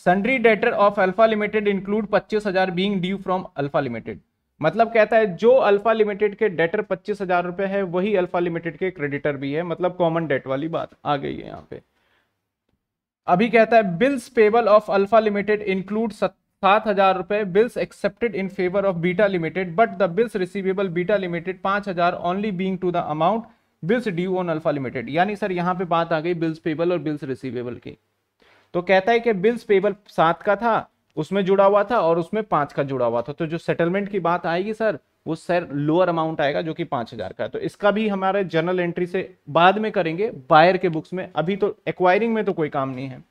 sundry debtor of alpha limited include पच्चीस हजार being due from alpha limited मतलब कहता है जो अल्फा लिमिटेड के डेटर पच्चीस हजार रुपए है वही अल्फा लिमिटेड के क्रेडिटर भी है मतलब कॉमन डेट वाली बात आ गई है यहाँ पे अभी कहता है bills payable of alpha limited include सात हजार रुपए bills accepted in favour of beta limited but the bills receivable beta limited पांच हजार only being to the amount bills due on alpha limited यानी सर यहाँ पे बात आ गई बिल्स पेबल और बिल्स रिसीवेबल की तो कहता है कि बिल्स पेबल सात का था उसमें जुड़ा हुआ था और उसमें पांच का जुड़ा हुआ था तो जो सेटलमेंट की बात आएगी सर वो सर लोअर अमाउंट आएगा जो कि पांच हजार का है तो इसका भी हमारे जनरल एंट्री से बाद में करेंगे बायर के बुक्स में अभी तो एक्वायरिंग में तो कोई काम नहीं है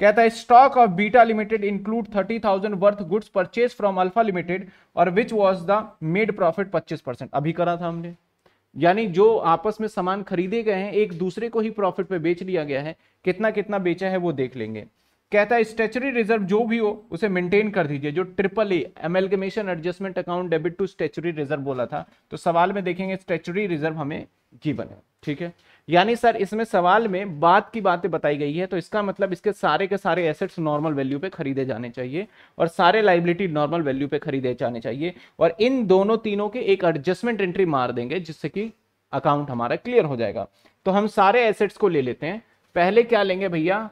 कहता है stock of beta limited include thirty thousand worth goods purchase from alpha limited और which was the made profit पच्चीस परसेंट अभी करा था हमने यानी जो आपस में सामान खरीदे गए हैं एक दूसरे को ही प्रॉफिट पे बेच लिया गया है कितना कितना बेचा है वो देख लेंगे कहता है स्टेचुरी रिजर्व जो भी हो उसे मेंटेन कर दीजिए जो triple A amalgamation adjustment account debit to statutory reserve बोला था तो सवाल में देखेंगे स्टेचुरी रिजर्व हमें गिवन है ठीक है यानी सर इसमें सवाल में बात की बातें बताई गई है तो इसका मतलब इसके सारे के सारे एसेट्स नॉर्मल वैल्यू पे खरीदे जाने चाहिए और सारे लाइबिलिटी नॉर्मल वैल्यू पे खरीदे जाने चाहिए और इन दोनों तीनों के एक एडजस्टमेंट एंट्री मार देंगे जिससे कि अकाउंट हमारा क्लियर हो जाएगा तो हम सारे एसेट्स को ले लेते हैं पहले क्या लेंगे भैया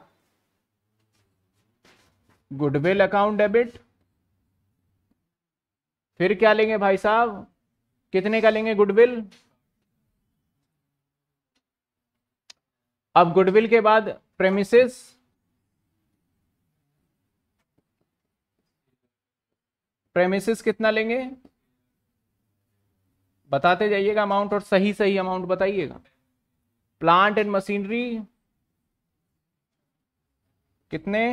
गुडविल अकाउंट डेबिट फिर क्या लेंगे भाई साहब कितने का लेंगे गुडविल अब गुडविल के बाद प्रेमिसेस प्रेमिसेस कितना लेंगे बताते जाइएगा अमाउंट और सही सही अमाउंट बताइएगा प्लांट एंड मशीनरी कितने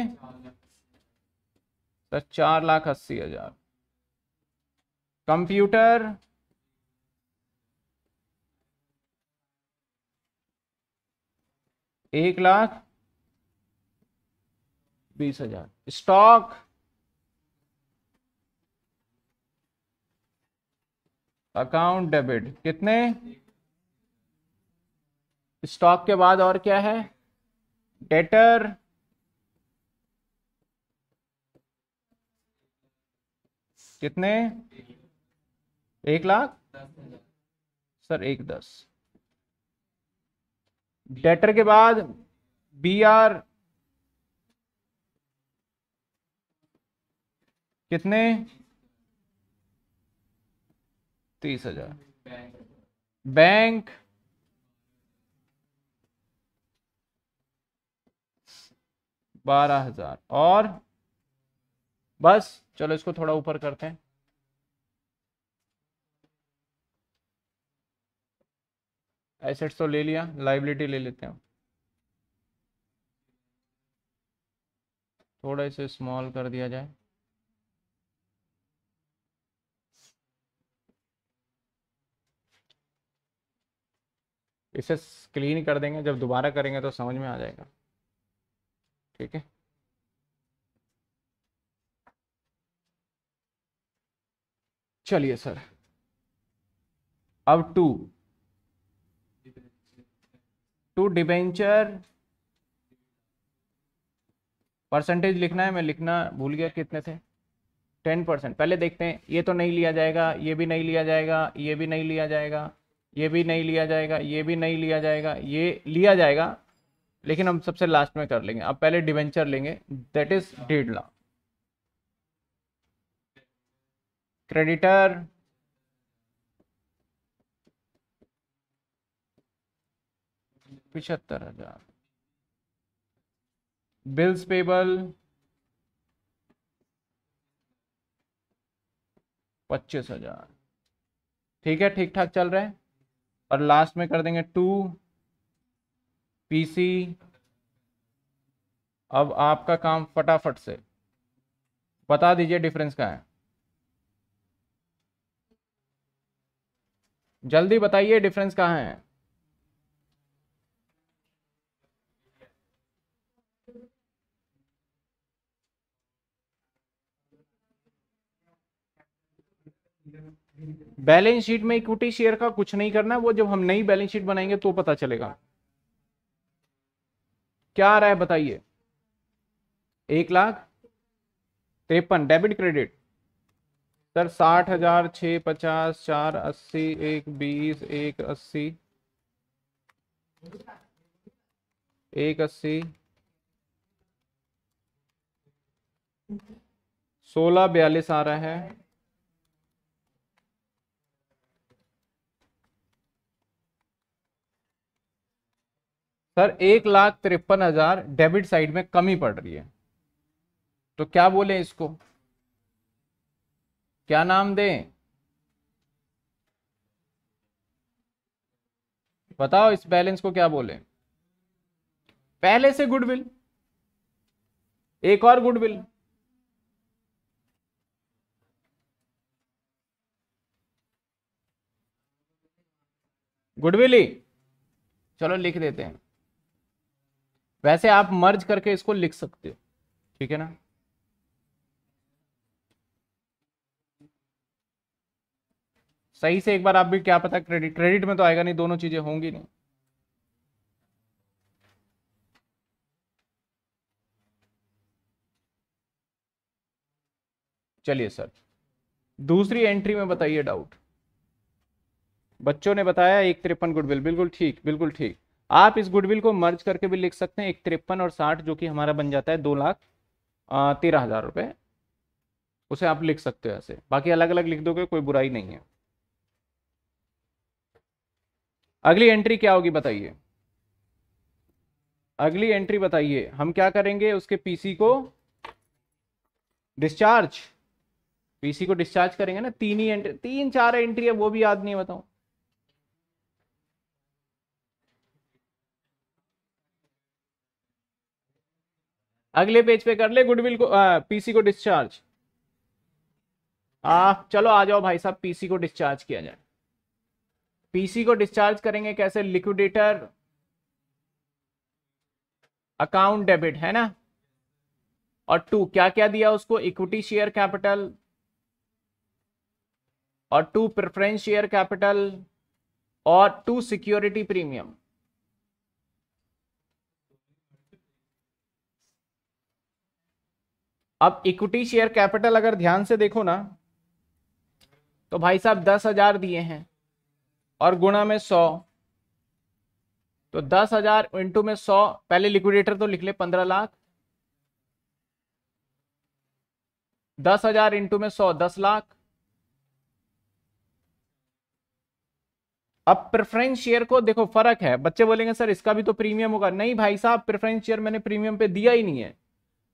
सर चार लाख अस्सी हजार कंप्यूटर एक लाख बीस हजार स्टॉक अकाउंट डेबिट कितने स्टॉक के बाद और क्या है डेटर कितने एक लाख सर एक दस डेटर के बाद बी आर कितने तीस हजार बैंक बारह हजार और बस चलो इसको थोड़ा ऊपर करते हैं एसेट्स तो ले लिया लाइबिलिटी ले लेते हैं थोड़ा इसे स्मॉल कर दिया जाए इसे क्लीन कर देंगे जब दोबारा करेंगे तो समझ में आ जाएगा ठीक है चलिए सर अब टू टू डिबेंचर परसेंटेज लिखना है मैं लिखना भूल गया कितने थे टेन परसेंट पहले देखते हैं ये तो नहीं लिया जाएगा ये भी नहीं लिया जाएगा ये भी नहीं लिया जाएगा ये भी नहीं लिया जाएगा ये भी नहीं लिया जाएगा ये लिया जाएगा लेकिन हम सबसे लास्ट में कर लेंगे अब पहले डिवेंचर लेंगे दैट इज डेढ़ लाख creditor पिछहत्तर हजार बिल्स पेबल पच्चीस हजार ठीक है ठीक ठाक चल रहा है और लास्ट में कर देंगे टू पीसी अब आपका काम फटाफट से बता दीजिए डिफरेंस क्या है जल्दी बताइए डिफरेंस कहाँ है बैलेंस शीट में इक्विटी शेयर का कुछ नहीं करना वो जब हम नई बैलेंस शीट बनाएंगे तो पता चलेगा क्या आ रहा है बताइए एक लाख तिरपन डेबिट क्रेडिट सर साठ हजार छः पचास चार अस्सी एक बीस एक अस्सी एक अस्सी सोलह बयालीस आ रहा है सर एक लाख तिरपन हजार डेबिट साइड में कमी पड़ रही है तो क्या बोले इसको क्या नाम दें बताओ इस बैलेंस को क्या बोले पहले से गुडविल एक और गुडविल गुडविल ही चलो लिख देते हैं वैसे आप मर्ज करके इसको लिख सकते हो ठीक है ना सही से एक बार आप भी क्या पता क्रेडिट क्रेडिट में तो आएगा नहीं दोनों चीजें होंगी नहीं चलिए सर दूसरी एंट्री में बताइए डाउट बच्चों ने बताया एक तिरपन गुडविल बिल्कुल ठीक बिल्कुल ठीक आप इस गुडविल को मर्ज करके भी लिख सकते हैं एक तिरपन और साठ जो कि हमारा बन जाता है दो लाख तेरह हजार रुपये उसे आप लिख सकते हो ऐसे बाकी अलग अलग लिख दोगे कोई बुराई नहीं है अगली एंट्री क्या होगी बताइए अगली एंट्री बताइए हम क्या करेंगे उसके पीसी को डिस्चार्ज पीसी को डिस्चार्ज करेंगे ना तीन ही एंट्री तीन चार एंट्री है वो भी याद नहीं बताऊं अगले पेज पे कर ले गुडविल को पीसी को डिस्चार्ज आ, चलो आ जाओ भाई साहब पीसी को डिस्चार्ज किया जाए पीसी को डिस्चार्ज करेंगे कैसे लिक्विडेटर अकाउंट डेबिट है ना और टू क्या क्या दिया उसको इक्विटी शेयर कैपिटल और टू प्रेफरेंस शेयर कैपिटल और टू सिक्योरिटी प्रीमियम अब इक्विटी शेयर कैपिटल अगर ध्यान से देखो ना तो भाई साहब दस हजार दिए हैं और गुणा में सौ तो दस हजार इंटू में सौ पहले लिक्विडेटर तो लिख ले पंद्रह लाख दस हजार इंटू में सौ दस लाख अब प्रेफरेंस शेयर को देखो फर्क है बच्चे बोलेंगे सर इसका भी तो प्रीमियम होगा नहीं भाई साहब प्रेफरेंस शेयर मैंने प्रीमियम पे दिया ही नहीं है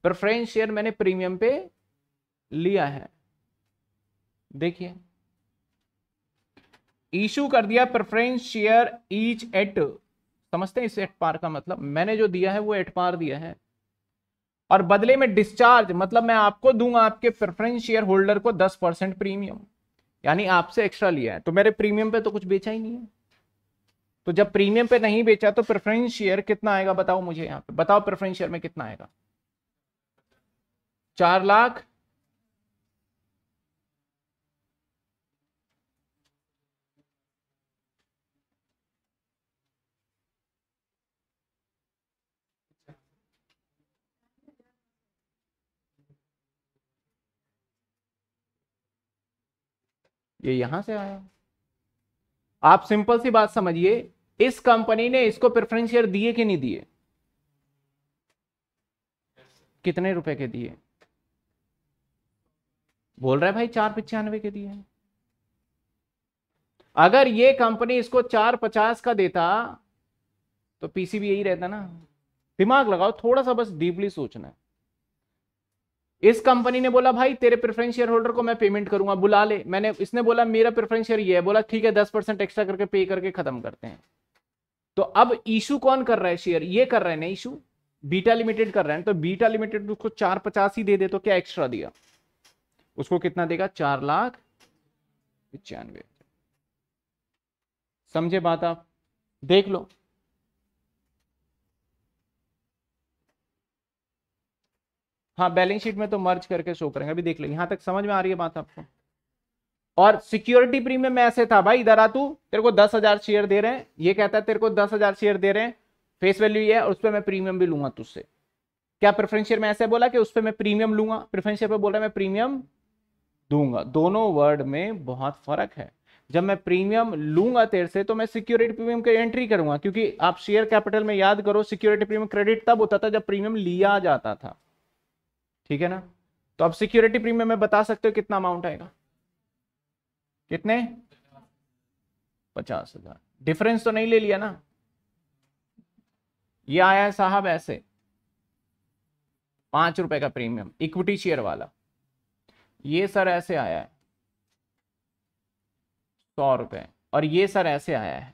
प्रेफरेंस शेयर मैंने प्रीमियम पे लिया है देखिए इशू कर दिया प्रेफरेंस शेयर ईच एट समझते हैं इस एट पार का मतलब मैंने जो दिया है वो एट पार दिया है और बदले में डिस्चार्ज मतलब मैं आपको दूंगा आपके प्रेफरेंस शेयर होल्डर को दस परसेंट प्रीमियम यानी आपसे एक्स्ट्रा लिया है तो मेरे प्रीमियम पे तो कुछ बेचा ही नहीं है तो जब प्रीमियम पे नहीं बेचा तो प्रेफरेंस शेयर कितना आएगा बताओ मुझे यहाँ पे बताओ प्रेफरेंस शेयर में कितना आएगा चार लाख ये यहां से आया आप सिंपल सी बात समझिए इस कंपनी ने इसको प्रेफरेंस शेयर दिए कि नहीं दिए कितने रुपए के दिए बोल रहा है भाई चार पचानवे के दिए अगर ये कंपनी इसको चार पचास का देता तो पीसीबी यही रहता ना दिमाग लगाओ थोड़ा सा बस डीपली सोचना है इस कंपनी ने बोला भाई तेरे प्रेफरेंस शेयर होल्डर को मैं पेमेंट करूंगा बुला ले मैंने इसने बोला मेरा प्रेफरेंस शेयर ये है बोला ठीक है दस परसेंट एक्स्ट्रा करके पे करके खत्म करते हैं तो अब इशू कौन कर रहा है शेयर ये कर रहे हैं ना इशू बीटा लिमिटेड कर रहे हैं तो बीटा लिमिटेड उसको चार पचास ही दे दे तो क्या एक्स्ट्रा दिया उसको कितना देगा चार लाख पचानवे समझे बात आप देख लो हाँ बैलेंस शीट में तो मर्ज करके शो करेंगे अभी देख लो यहां तक समझ में आ रही है बात आपको और सिक्योरिटी प्रीमियम में ऐसे था भाई इधर आ तू तेरे को दस हजार शेयर दे रहे हैं ये कहता है तेरे को दस हजार शेयर दे रहे हैं फेस वैल्यू ये है और उस पर मैं प्रीमियम भी लूंगा तुझसे क्या प्रेफरेंस शेयर में ऐसे बोला कि उस पर मैं प्रीमियम लूंगा प्रेफरेंस शेयर पर बोला मैं प्रीमियम दूंगा दोनों वर्ड में बहुत फर्क है जब मैं प्रीमियम लूंगा तेरे से तो मैं सिक्योरिटी प्रीमियम की एंट्री करूंगा क्योंकि आप शेयर कैपिटल में याद करो सिक्योरिटी प्रीमियम क्रेडिट तब होता था जब प्रीमियम लिया जाता था ठीक है ना तो आप सिक्योरिटी प्रीमियम में बता सकते हो कितना अमाउंट आएगा कितने पचास हजार डिफरेंस तो नहीं ले लिया ना ये आया है साहब ऐसे पांच रुपए का प्रीमियम इक्विटी शेयर वाला ये सर ऐसे आया है सौ रुपए और ये सर ऐसे आया है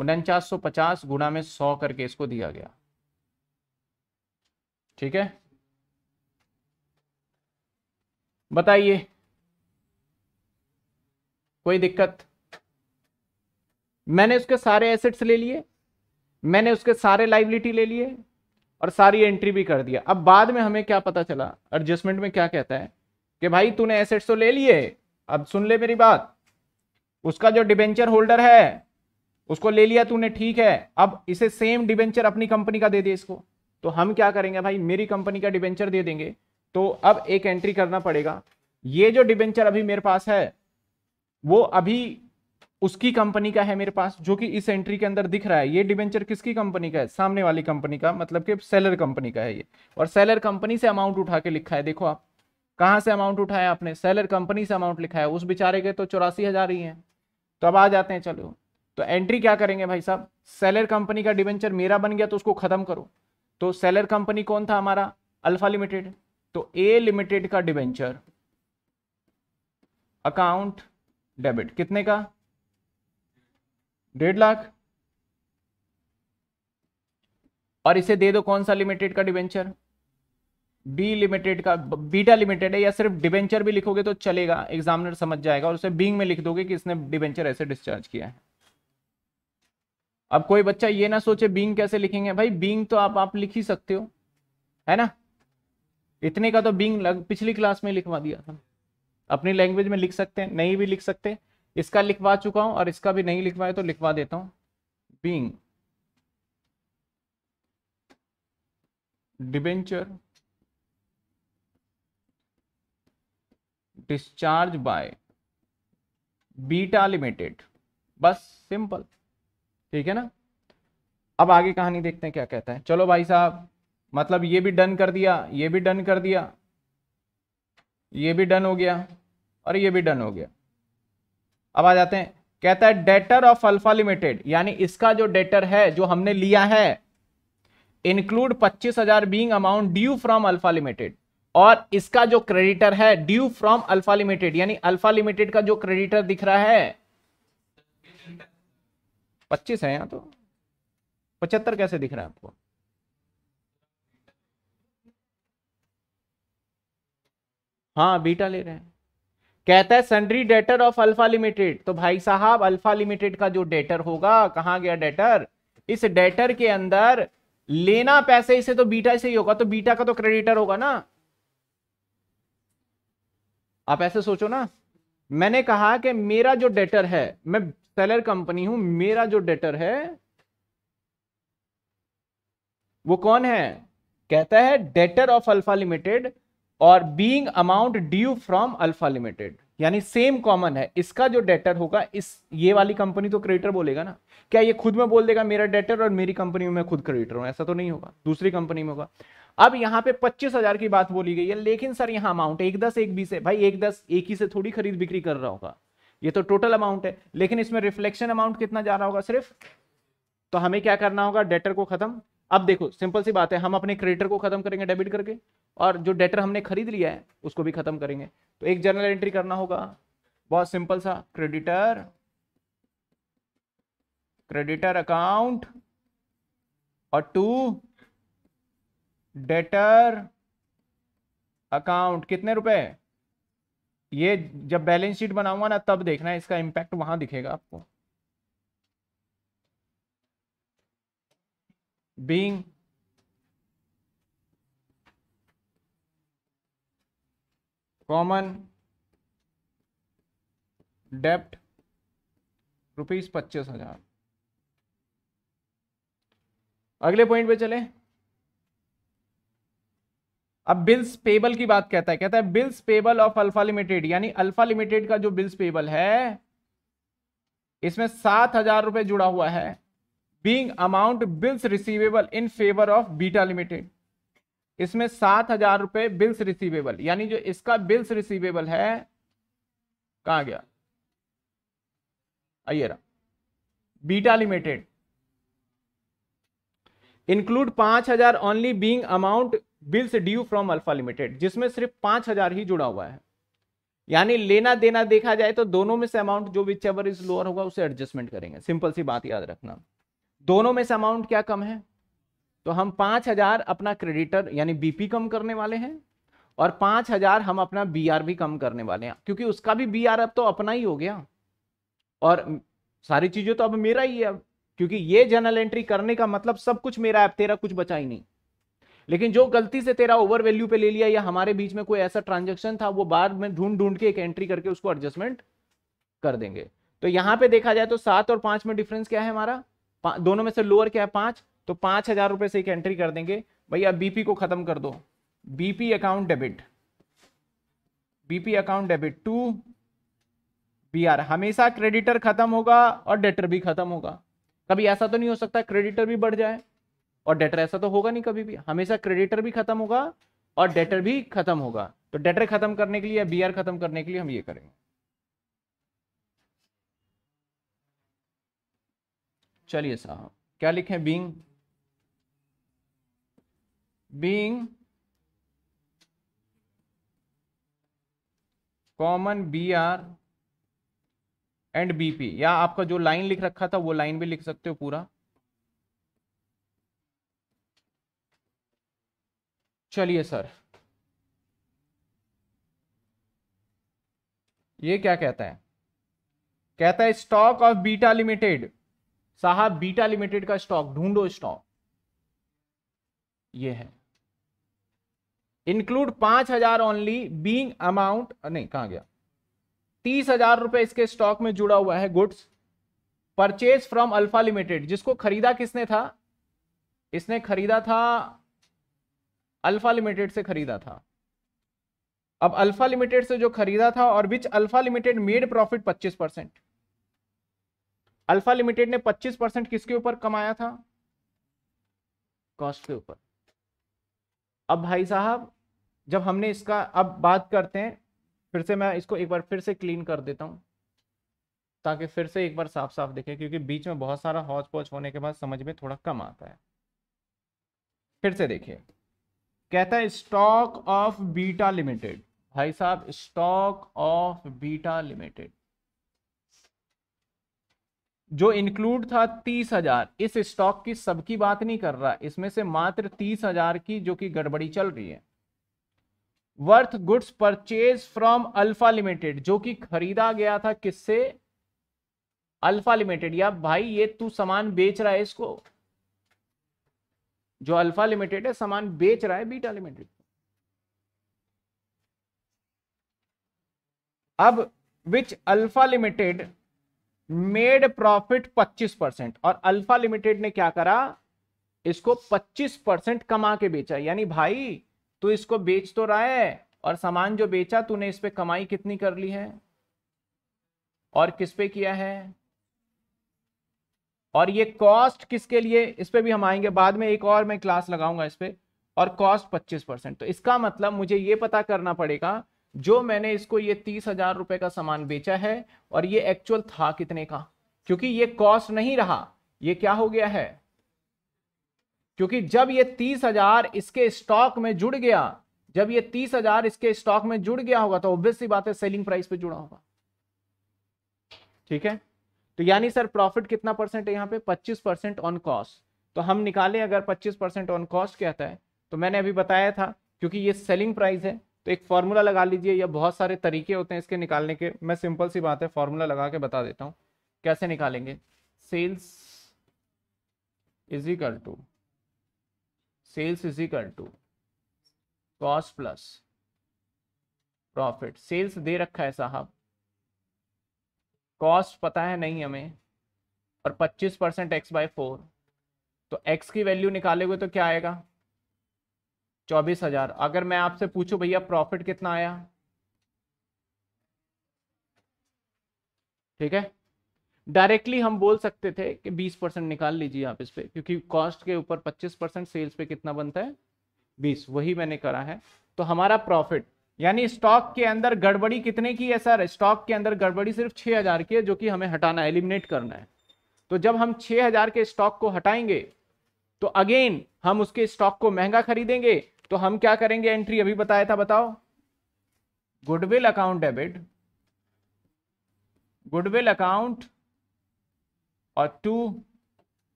उनचास सौ पचास गुणा में सौ करके इसको दिया गया ठीक है बताइए कोई दिक्कत मैंने उसके सारे एसेट्स ले लिए मैंने उसके सारे लाइबिलिटी ले लिए और सारी एंट्री भी कर दिया अब बाद में हमें क्या पता चला एडजस्टमेंट में क्या कहता है कि भाई तूने एसेट्स तो ले लिए अब सुन ले मेरी बात उसका जो डिबेंचर होल्डर है उसको ले लिया तूने ठीक है अब इसे सेम डिबेंचर अपनी कंपनी का दे दे इसको तो हम क्या करेंगे भाई मेरी कंपनी का डिबेंचर दे देंगे तो अब एक एंट्री करना पड़ेगा ये जो डिबेंचर अभी मेरे पास है वो अभी उसकी कंपनी का है मेरे पास जो कि इस एंट्री के अंदर दिख रहा है ये डिबेंचर किसकी कंपनी का है सामने वाली कंपनी का मतलब कि सेलर कंपनी का है ये और सेलर कंपनी से अमाउंट उठा के लिखा है देखो आप कहाँ से अमाउंट उठाया आपने सेलर कंपनी से अमाउंट लिखा है उस बेचारे के तो चौरासी हज़ार ही हैं तो अब आ जाते हैं चलो तो एंट्री क्या करेंगे भाई साहब सेलर कंपनी का डिबेंचर मेरा बन गया तो उसको ख़त्म करो तो सेलर कंपनी कौन था हमारा अल्फा लिमिटेड तो ए लिमिटेड का डिवेंचर अकाउंट डेबिट कितने का डेढ़ लाख और इसे दे दो कौन सा लिमिटेड का डिवेंचर बी लिमिटेड का बीटा लिमिटेड है या सिर्फ डिवेंचर भी लिखोगे तो चलेगा एग्जामिनर समझ जाएगा और उसे बींग में लिख दोगे कि इसने डिवेंचर ऐसे डिस्चार्ज किया है अब कोई बच्चा ये ना सोचे बींग कैसे लिखेंगे भाई बींग तो आप आप लिख ही सकते हो है ना इतने का तो बींग पिछली क्लास में लिखवा दिया था अपनी लैंग्वेज में लिख सकते हैं नहीं भी लिख सकते इसका लिखवा चुका हूं और इसका भी नहीं लिखवाया तो लिखवा देता हूं being debenture discharge by beta limited बस सिंपल ठीक है ना अब आगे कहानी देखते हैं क्या कहता है चलो भाई साहब मतलब ये भी डन कर दिया ये भी डन कर दिया ये भी डन हो गया और ये भी डन हो गया अब आ जाते हैं कहता है डेटर ऑफ अल्फा लिमिटेड यानी इसका जो डेटर है जो हमने लिया है इंक्लूड पच्चीस हजार being amount due from alpha limited और इसका जो क्रेडिटर है ड्यू फ्रॉम अल्फा लिमिटेड यानी अल्फा लिमिटेड का जो क्रेडिटर दिख रहा है पच्चीस है यहां तो पचहत्तर कैसे दिख रहा है आपको हाँ बीटा ले रहे हैं कहता है sundry debtor of alpha limited तो भाई साहब अल्फा लिमिटेड का जो डेटर होगा कहा गया डेटर इस डेटर के अंदर लेना पैसे इसे तो बीटा से ही होगा तो बीटा का तो क्रेडिटर होगा ना आप ऐसे सोचो ना मैंने कहा कि मेरा जो डेटर है मैं सेलर कंपनी हूं मेरा जो डेटर है वो कौन है कहता है डेटर ऑफ अल्फा लिमिटेड और being amount due from alpha limited यानी सेम कॉमन है इसका जो डेटर होगा इस ये वाली कंपनी तो क्रेडिटर बोलेगा ना क्या ये खुद में बोल देगा मेरा डेटर और मेरी कंपनी में मैं खुद क्रेडिटर हूं ऐसा तो नहीं होगा दूसरी कंपनी में होगा अब यहाँ पे 25,000 की बात बोली गई है लेकिन सर यहाँ अमाउंट एक दस एक बीस है भाई एक दस एक ही से थोड़ी खरीद बिक्री कर रहा होगा ये तो टोटल अमाउंट है लेकिन इसमें रिफ्लेक्शन अमाउंट कितना जा रहा होगा सिर्फ तो हमें क्या करना होगा डेटर को खत्म अब देखो सिंपल सी बात है हम अपने क्रेडिटर को खत्म करेंगे डेबिट करके और जो डेटर हमने खरीद लिया है उसको भी खत्म करेंगे तो एक जर्नल एंट्री करना होगा बहुत सिंपल सा क्रेडिटर क्रेडिटर अकाउंट और टू डेटर अकाउंट कितने रुपए ये जब बैलेंस शीट बनाऊंगा ना तब देखना है इसका इंपैक्ट वहां दिखेगा आपको being कॉमन डेप्ट रुपीज पच्चीस हजार अगले पॉइंट पे चले अब बिल्स पेबल की बात कहता है कहता है bills payable of alpha limited यानी अल्फा लिमिटेड का जो बिल्स पेबल है इसमें सात हजार रुपए जुड़ा हुआ है being amount bills receivable in favour of beta limited इसमें सात हजार रुपए बिल्स रिसीवेबल यानी जो इसका बिल्स रिसीवेबल है कहा गया आइए बीटा लिमिटेड इंक्लूड पांच हजार only being amount bills due from alpha limited जिसमें सिर्फ पांच हजार ही जुड़ा हुआ है यानी लेना देना देखा जाए तो दोनों में से अमाउंट जो विच एवर इज लोअर होगा उसे एडजस्टमेंट करेंगे सिंपल सी बात याद रखना दोनों में से अमाउंट क्या कम है तो हम पांच हजार अपना क्रेडिटर यानी बीपी कम करने वाले हैं और पांच हजार हम अपना बीआर भी कम करने वाले हैं क्योंकि उसका भी बीआर अब तो अपना ही हो गया और सारी चीज़ें तो अब मेरा ही है क्योंकि ये जनरल एंट्री करने का मतलब सब कुछ मेरा है तेरा कुछ बचा ही नहीं लेकिन जो गलती से तेरा ओवर वैल्यू पे ले लिया या हमारे बीच में कोई ऐसा ट्रांजेक्शन था वो बाद में ढूंढ ढूंढ के एक एंट्री करके उसको एडजस्टमेंट कर देंगे तो यहां पे देखा जाए तो सात और पांच में डिफरेंस क्या है हमारा दोनों में से लोअर क्या है पांच तो पांच हजार रुपए से एक एंट्री कर देंगे भैया बीपी को खत्म कर दो BP account debit BP account debit to B R हमेशा क्रेडिटर खत्म होगा और डेटर भी खत्म होगा कभी ऐसा तो नहीं हो सकता क्रेडिटर भी बढ़ जाए और डेटर ऐसा तो होगा नहीं कभी भी हमेशा क्रेडिटर भी खत्म होगा और डेटर भी खत्म होगा तो डेटर खत्म करने के लिए या बी खत्म करने के लिए हम ये करेंगे चलिए साहब क्या लिखें being being common B R and BP या आपका जो लाइन लिख रखा था वो लाइन भी लिख सकते हो पूरा चलिए सर ये क्या कहता है कहता है स्टॉक ऑफ बीटा लिमिटेड साहब बीटा लिमिटेड का स्टॉक ढूंढो स्टॉक ये है इंक्लूड पांच हजार ओनली बींग अमाउंट नहीं कहा गया तीस हजार रुपए इसके स्टॉक में जुड़ा हुआ है goods purchase from alpha limited जिसको खरीदा किसने था इसने खरीदा था अल्फा लिमिटेड से खरीदा था अब अल्फा लिमिटेड से जो खरीदा था और which alpha limited made profit पच्चीस परसेंट अल्फा लिमिटेड ने 25 परसेंट किसके ऊपर कमाया था कॉस्ट के ऊपर अब भाई साहब जब हमने इसका अब बात करते हैं फिर से मैं इसको एक बार फिर से क्लीन कर देता हूँ ताकि फिर से एक बार साफ साफ दिखे क्योंकि बीच में बहुत सारा हौज पौज होने के बाद समझ में थोड़ा कम आता है फिर से देखिए कहता है स्टॉक ऑफ बीटा लिमिटेड भाई साहब स्टॉक ऑफ बीटा लिमिटेड जो इंक्लूड था तीस हजार इस स्टॉक की सबकी बात नहीं कर रहा इसमें से मात्र तीस हजार की जो कि गड़बड़ी चल रही है worth goods purchase from alpha limited जो कि खरीदा गया था किससे अल्फा लिमिटेड या भाई ये तू सामान बेच रहा है इसको जो अल्फा लिमिटेड है सामान बेच रहा है बीटा लिमिटेड अब which alpha limited made profit 25 percent और अल्फा लिमिटेड ने क्या करा इसको 25 परसेंट कमा के बेचा यानी भाई तू इसको बेच तो रहा है और सामान जो बेचा तूने इस पर कमाई कितनी कर ली है और किस पे किया है और ये कॉस्ट किसके लिए इस पर भी हम आएंगे बाद में एक और मैं क्लास लगाऊंगा इस पे और कॉस्ट 25 परसेंट तो इसका मतलब मुझे ये पता करना पड़ेगा जो मैंने इसको ये तीस हजार रुपए का सामान बेचा है और ये एक्चुअल था कितने का क्योंकि ये कॉस्ट नहीं रहा ये क्या हो गया है क्योंकि जब ये तीस हजार इसके स्टॉक में जुड़ गया जब ये तीस हजार इसके स्टॉक में जुड़ गया होगा तो ऑब्वियसली बात है सेलिंग प्राइस पे जुड़ा होगा ठीक है तो यानी सर प्रॉफिट कितना परसेंट है यहाँ पे पच्चीस परसेंट ऑन कॉस्ट तो हम निकाले अगर पच्चीस परसेंट ऑन कॉस्ट कहता है तो मैंने अभी बताया था क्योंकि ये सेलिंग प्राइस है तो एक फॉर्मूला लगा लीजिए या बहुत सारे तरीके होते हैं इसके निकालने के मैं सिंपल सी बात है फॉर्मूला लगा के बता देता हूँ कैसे निकालेंगे sales is equal to sales is equal to cost plus profit sales दे रखा है साहब कॉस्ट पता है नहीं हमें और 25 परसेंट एक्स बाय फोर तो एक्स की वैल्यू निकाले हुए तो क्या आएगा चौबीस हजार अगर मैं आपसे पूछूं भैया प्रॉफिट कितना आया ठीक है डायरेक्टली हम बोल सकते थे कि 20 परसेंट निकाल लीजिए आप इस पर क्योंकि कॉस्ट के ऊपर 25 परसेंट सेल्स पे कितना बनता है 20 वही मैंने करा है तो हमारा प्रॉफिट यानी स्टॉक के अंदर गड़बड़ी कितने की है सर स्टॉक के अंदर गड़बड़ी सिर्फ 6000 की है जो कि हमें हटाना है एलिमिनेट करना है तो जब हम 6000 के स्टॉक को हटाएंगे तो अगेन हम उसके स्टॉक को महंगा खरीदेंगे तो हम क्या करेंगे एंट्री अभी बताया था बताओ goodwill account debit goodwill account और टू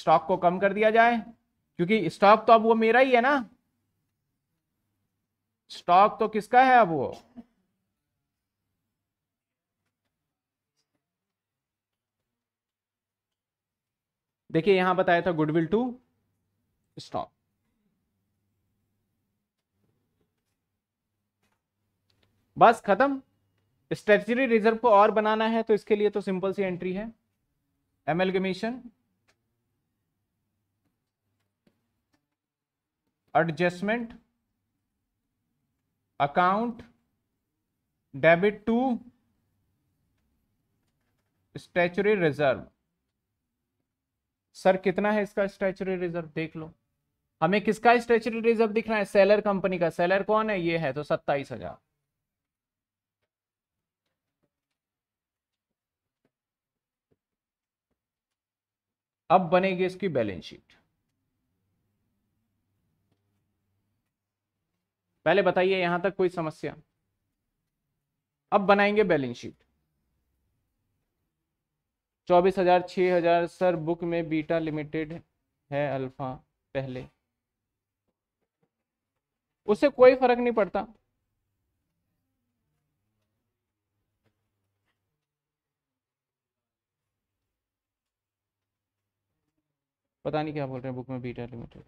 स्टॉक को कम कर दिया जाए क्योंकि स्टॉक तो अब वो मेरा ही है ना स्टॉक तो किसका है अब वो देखिए यहां बताया था गुडविल टू स्टॉक बस खत्म स्ट्रेचरी रिजर्व को और बनाना है तो इसके लिए तो सिंपल सी एंट्री है commission adjustment account debit to statutory reserve sir कितना है इसका स्टैचुरी रिजर्व देख लो हमें किसका स्टैचुरी रिजर्व दिख रहा है सेलर कंपनी का सेलर कौन है ये है तो सत्ताईस हजार अब बनेगी इसकी बैलेंस शीट पहले बताइए यहां तक कोई समस्या अब बनाएंगे बैलेंस शीट चौबीस हजार छह हजार सर बुक में बीटा लिमिटेड है अल्फा पहले उससे कोई फर्क नहीं पड़ता पता नहीं क्या बोल रहे हैं बुक में beta limited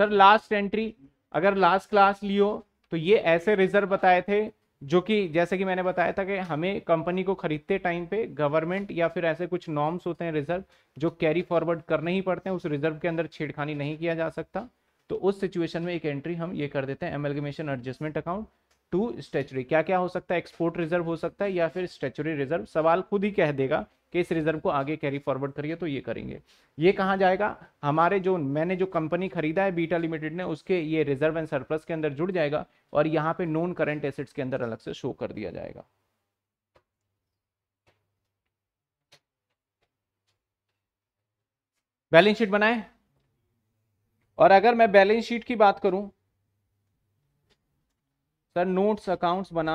sir last entry अगर लास्ट क्लास लियो तो ये ऐसे रिजर्व बताए थे जो कि जैसे कि मैंने बताया था कि हमें कंपनी को खरीदते टाइम पे गवर्नमेंट या फिर ऐसे कुछ नॉर्म्स होते हैं रिजर्व जो कैरी फॉरवर्ड करने ही पड़ते हैं उस रिजर्व के अंदर छेड़खानी नहीं किया जा सकता तो उस सिचुएशन में एक एंट्री हम ये कर देते हैं amalgamation adjustment account to statutory क्या क्या हो सकता है एक्सपोर्ट रिजर्व हो सकता है या फिर स्टेचुरी रिजर्व सवाल खुद ही कह देगा कि इस रिजर्व को आगे कैरी फॉरवर्ड करिए तो ये करेंगे ये कहाँ जाएगा हमारे जो मैंने जो कंपनी खरीदा है बीटा लिमिटेड ने उसके ये रिजर्व एंड सरप्लस के अंदर जुड़ जाएगा और यहाँ पे नॉन करेंट एसेट्स के अंदर अलग से शो कर दिया जाएगा बैलेंस शीट बनाए और अगर मैं बैलेंस शीट की बात करूं सर नोट्स अकाउंट्स बना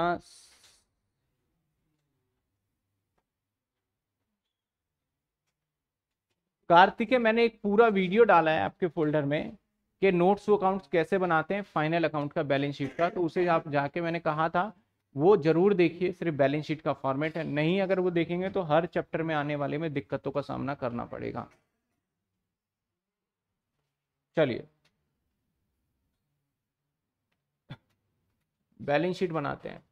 कार्तिके मैंने एक पूरा वीडियो डाला है आपके फोल्डर में कि नोट्स अकाउंट्स कैसे बनाते हैं फाइनल अकाउंट का बैलेंस शीट का तो उसे आप जाके मैंने कहा था वो जरूर देखिए सिर्फ बैलेंस शीट का फॉर्मेट है नहीं अगर वो देखेंगे तो हर चैप्टर में आने वाले में दिक्कतों का सामना करना पड़ेगा चलिए बैलेंस शीट बनाते हैं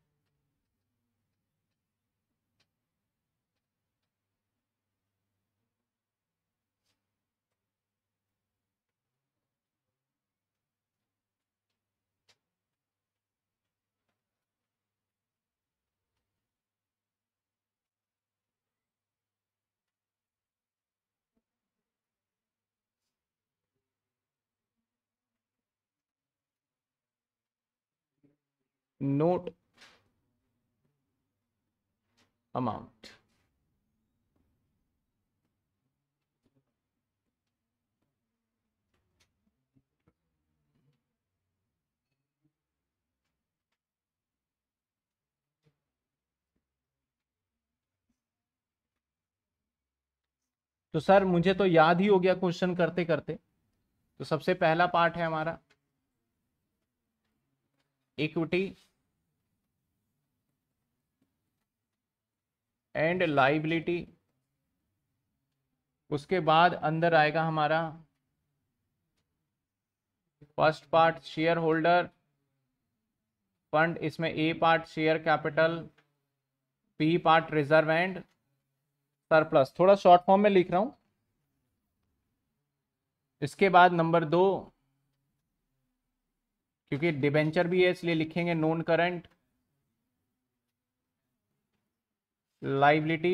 note amount तो सर मुझे तो याद ही हो गया क्वेश्चन करते करते तो सबसे पहला पार्ट है हमारा इक्विटी एंड लाइबिलिटी उसके बाद अंदर आएगा हमारा first part share holder fund इसमें A part share capital P part reserve and surplus थोड़ा शॉर्ट फॉर्म में लिख रहा हूं इसके बाद नंबर दो क्योंकि डिबेंचर भी है इसलिए लिखेंगे नॉन करंट लाइबिलिटी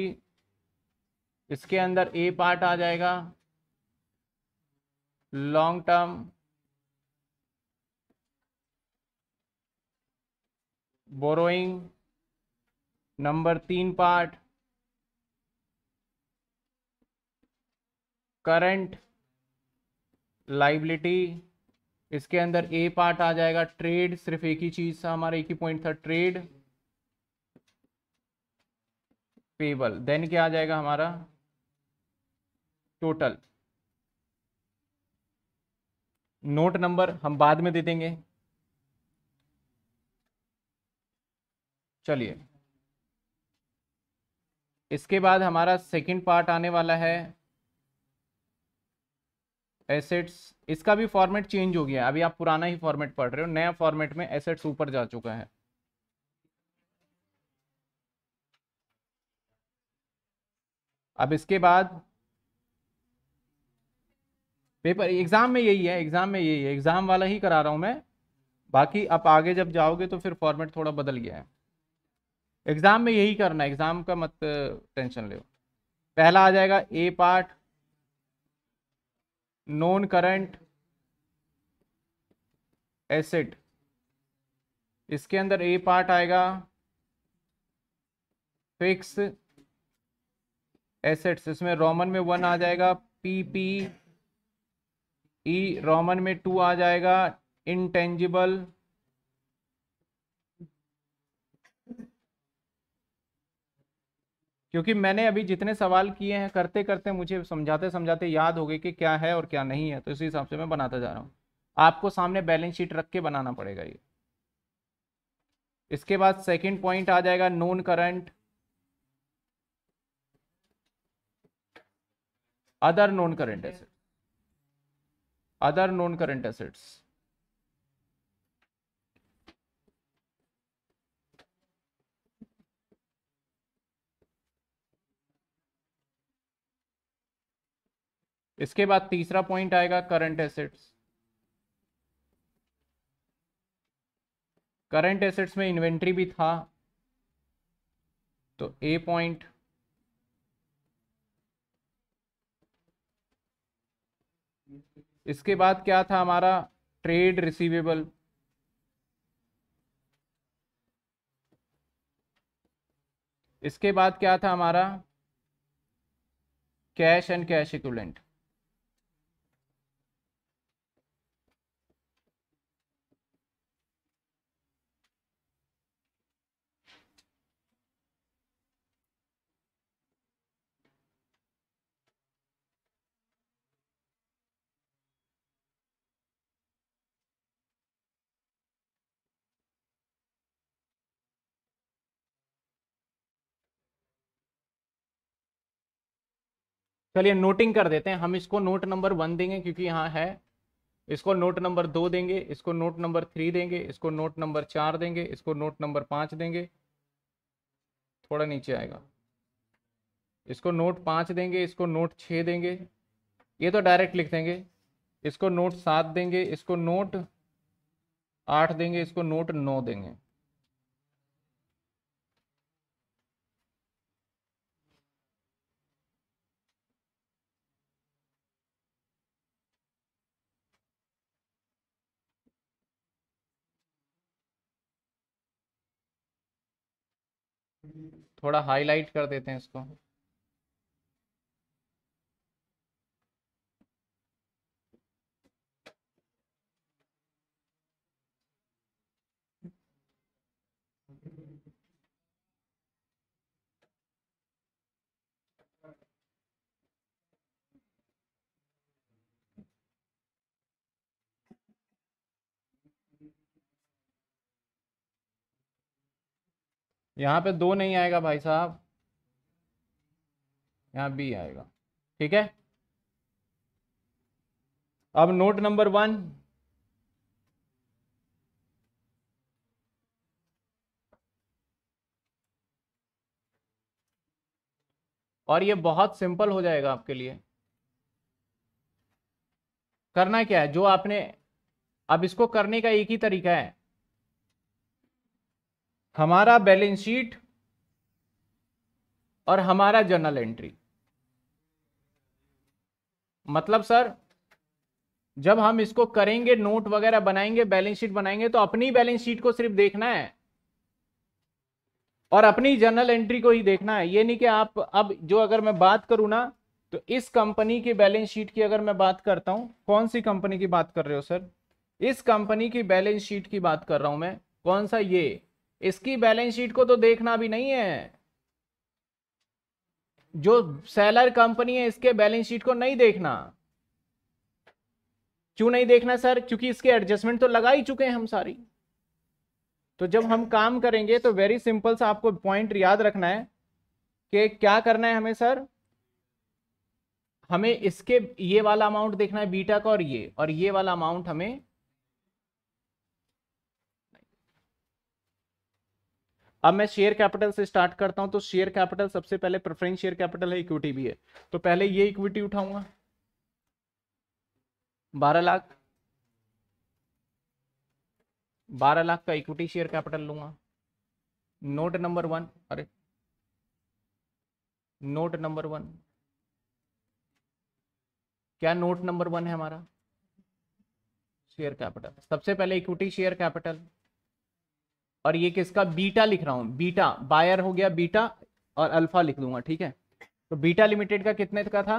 इसके अंदर ए पार्ट आ जाएगा लॉन्ग टर्म बोरोइंग नंबर तीन पार्ट करंट लाइबिलिटी इसके अंदर ए पार्ट आ जाएगा ट्रेड सिर्फ एक ही चीज़ था हमारा एक ही पॉइंट था ट्रेड पेबल देन क्या आ जाएगा हमारा टोटल नोट नंबर हम बाद में दे देंगे चलिए इसके बाद हमारा सेकंड पार्ट आने वाला है एसेट्स इसका भी फॉर्मेट चेंज हो गया अभी आप पुराना ही फॉर्मेट पढ़ रहे हो नया फॉर्मेट में एसेट्स ऊपर जा चुका है अब इसके बाद पेपर एग्ज़ाम में यही है एग्ज़ाम में यही है एग्ज़ाम वाला ही करा रहा हूं मैं बाकी आप आगे जब जाओगे तो फिर फॉर्मेट थोड़ा बदल गया है एग्ज़ाम में यही करना है एग्ज़ाम का मत टेंशन ले पहला आ जाएगा A part non current asset इसके अंदर ए पार्ट आएगा फिक्स एसेट्स इसमें रोमन में वन आ जाएगा पी पी ई रोमन में टू आ जाएगा इनटेंजिबल क्योंकि मैंने अभी जितने सवाल किए हैं करते करते मुझे समझाते समझाते याद हो गए कि क्या है और क्या नहीं है तो इसी हिसाब से मैं बनाता जा रहा हूं आपको सामने बैलेंस शीट रख के बनाना पड़ेगा ये इसके बाद सेकंड पॉइंट आ जाएगा non current other non current asset other non current assets इसके बाद तीसरा पॉइंट आएगा करंट एसेट्स करंट एसेट्स में इन्वेंट्री भी था तो ए पॉइंट इसके बाद क्या था हमारा ट्रेड रिसीवेबल इसके बाद क्या था हमारा कैश एंड कैश इक्विवेलेंट चलिए नोटिंग कर देते हैं हम इसको नोट नंबर वन देंगे क्योंकि यहाँ है इसको नोट नंबर दो देंगे इसको नोट नंबर थ्री देंगे इसको नोट नंबर चार देंगे इसको नोट नंबर पाँच देंगे थोड़ा नीचे आएगा इसको नोट पाँच देंगे इसको नोट छः देंगे ये तो डायरेक्ट लिख देंगे इसको नोट सात देंगे इसको नोट आठ देंगे इसको नोट नौ देंगे थोड़ा हाईलाइट कर देते हैं इसको यहाँ पे दो नहीं आएगा भाई साहब यहाँ बी आएगा ठीक है अब नोट नंबर वन और ये बहुत सिंपल हो जाएगा आपके लिए करना क्या है जो आपने अब इसको करने का एक ही तरीका है हमारा बैलेंस शीट और हमारा जर्नल एंट्री मतलब सर जब हम इसको करेंगे नोट वगैरह बनाएंगे बैलेंस शीट बनाएंगे तो अपनी बैलेंस शीट को सिर्फ देखना है और अपनी जर्नल एंट्री को ही देखना है ये नहीं कि आप अब जो अगर मैं बात करूं ना तो इस कंपनी की बैलेंस शीट की अगर मैं बात करता हूं कौन सी कंपनी की बात कर रहे हो सर इस कंपनी की बैलेंस शीट की बात कर रहा हूं मैं कौन सा ये इसकी बैलेंस शीट को तो देखना भी नहीं है जो सेलर कंपनी है इसके बैलेंस शीट को नहीं देखना क्यों नहीं देखना सर क्योंकि इसके एडजस्टमेंट तो लगा ही चुके हैं हम सारी तो जब हम काम करेंगे तो वेरी सिंपल सा आपको पॉइंट याद रखना है कि क्या करना है हमें सर हमें इसके ये वाला अमाउंट देखना है बीटा का और ये और ये वाला अमाउंट हमें अब मैं शेयर कैपिटल से स्टार्ट करता हूं तो शेयर कैपिटल सबसे पहले प्रेफरेंस शेयर कैपिटल है इक्विटी भी है तो पहले ये इक्विटी उठाऊंगा बारह लाख बारह लाख का इक्विटी शेयर कैपिटल लूंगा नोट नंबर वन अरे नोट नंबर वन क्या नोट नंबर वन है हमारा शेयर कैपिटल सबसे पहले इक्विटी शेयर कैपिटल और ये किसका बीटा लिख रहा हूं बीटा बायर हो गया बीटा और अल्फा लिख दूंगा ठीक है तो बीटा लिमिटेड का कितने का था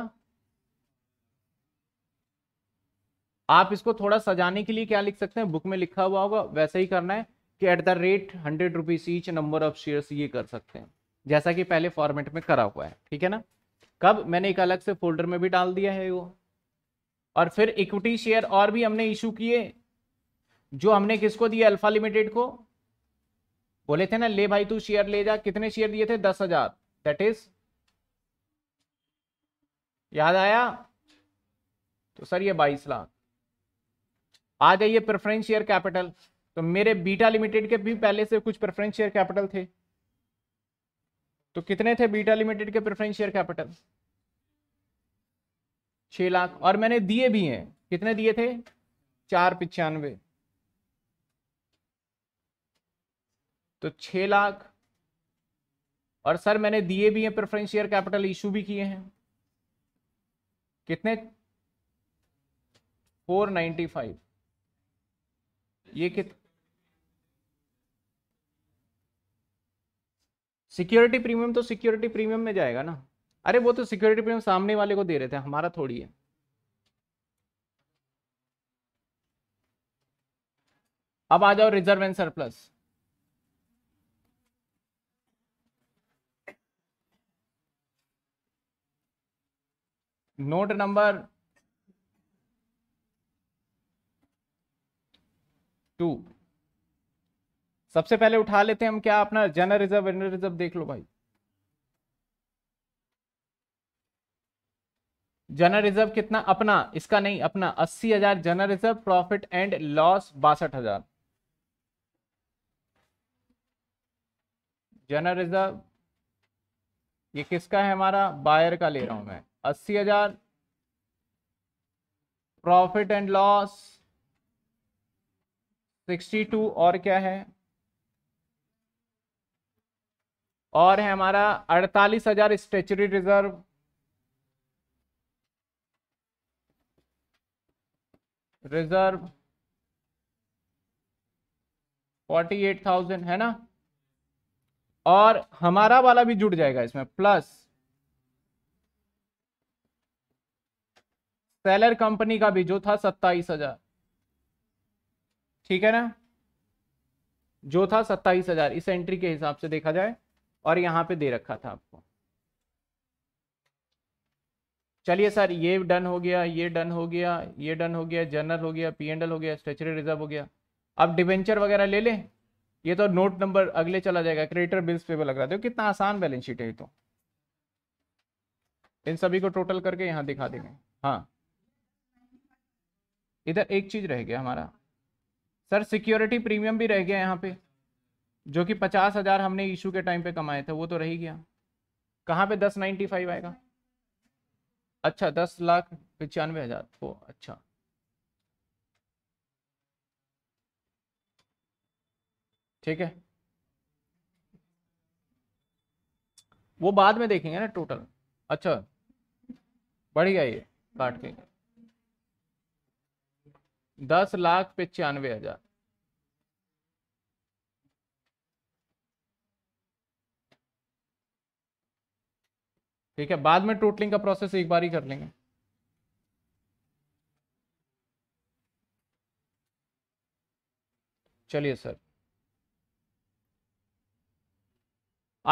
आप इसको थोड़ा सजाने के लिए क्या लिख सकते हैं बुक में लिखा हुआ होगा वैसे ही करना है कि at the rate hundred rupees each number of share ये कर सकते हैं जैसा कि पहले फॉर्मेट में करा हुआ है ठीक है ना कब मैंने एक अलग से फोल्डर में भी डाल दिया है वो और फिर इक्विटी शेयर और भी हमने इशू किए जो हमने किसको दिया अल्फा लिमिटेड को बोले थे ना ले भाई तू शेयर ले जा कितने शेयर दिए थे दस हजार दैट इज याद आया तो सर ये बाईस लाख आ जाइए प्रेफरेंस शेयर कैपिटल तो मेरे बीटा लिमिटेड के भी पहले से कुछ प्रेफरेंस शेयर कैपिटल थे तो कितने थे बीटा लिमिटेड के प्रेफरेंस शेयर कैपिटल छह लाख और मैंने दिए भी हैं कितने दिए थे चार पिचानवे तो छह लाख और सर मैंने दिए भी हैं प्रेफरेंस शेयर कैपिटल इशू भी किए हैं कितने फोर फाइव ये कित सिक्योरिटी प्रीमियम तो सिक्योरिटी प्रीमियम में जाएगा ना अरे वो तो सिक्योरिटी प्रीमियम सामने वाले को दे रहे थे हमारा थोड़ी है अब आ जाओ reserve and surplus note number two सबसे पहले उठा लेते हैं हम क्या अपना जनरल रिजर्व इंडर रिजर्व देख लो भाई जनरल रिजर्व कितना अपना इसका नहीं अपना अस्सी हजार general reserve profit and loss बासठ हजार जनरल रिजर्व ये किसका है हमारा बायर का ले रहा हूं मैं अस्सी हजार profit and loss sixty two और क्या है और है हमारा अड़तालीस हजार statutory reserve reserve forty eight thousand है ना और हमारा वाला भी जुड़ जाएगा इसमें प्लस सेलर कंपनी का भी जो था सत्ताईस हजार ठीक है ना जो था सत्ताईस हजार इस एंट्री के हिसाब से देखा जाए और यहां पे दे रखा था आपको चलिए सर ये डन हो गया ये डन हो गया ये डन हो गया जनरल हो गया पीएनडल हो गया स्ट्रेचरी रिजर्व हो गया अब डिवेंचर वगैरह ले ले ये तो नोट नंबर अगले चला जाएगा क्रेडिटर बिल्स पे लग रहा था कितना आसान बैलेंस शीट है ये तो इन सभी को टोटल करके यहाँ दिखा देंगे हाँ इधर एक चीज रह गया हमारा सर सिक्योरिटी प्रीमियम भी रह गया यहाँ पे जो कि पचास हजार हमने इशू के टाइम पे कमाए थे वो तो रही गया कहाँ पे दस नाइन्टी फाइव आएगा अच्छा दस लाख पचानवे हजार वो अच्छा ठीक है वो बाद में देखेंगे ना टोटल अच्छा बढ़िया ये काट के दस लाख पचानवे हजार ठीक है बाद में टोटलिंग का प्रोसेस एक बार ही कर लेंगे चलिए सर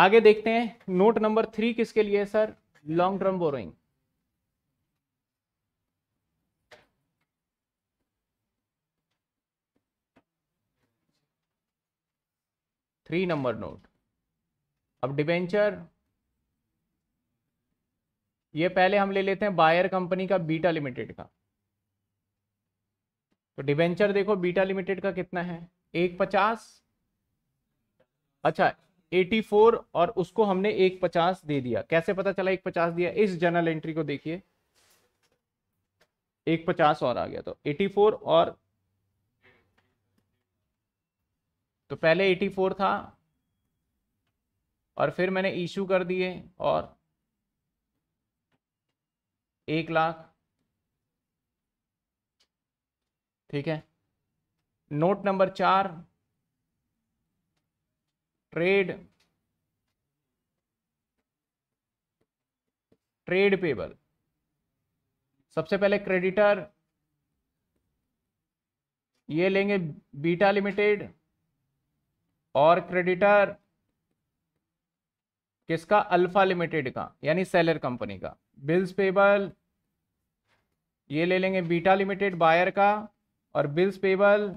आगे देखते हैं नोट नंबर थ्री किसके लिए है sir long term borrowing three number note अब डिबेंचर ये पहले हम ले लेते हैं बायर कंपनी का बीटा लिमिटेड का तो डिबेंचर देखो बीटा लिमिटेड का कितना है एक पचास अच्छा एटी फोर और उसको हमने एक पचास दे दिया कैसे पता चला एक पचास दिया इस जर्नल एंट्री को देखिए एक पचास और आ गया तो एटी फोर और तो पहले 84 था और फिर मैंने इशू कर दिए और एक लाख ठीक है नोट नंबर चार ट्रेड ट्रेड पेबल सबसे पहले क्रेडिटर ये लेंगे बीटा लिमिटेड और क्रेडिटर किसका अल्फा लिमिटेड का यानी सेलर कंपनी का बिल्स पेबल ये ले लेंगे बीटा लिमिटेड बायर का और बिल्स पेबल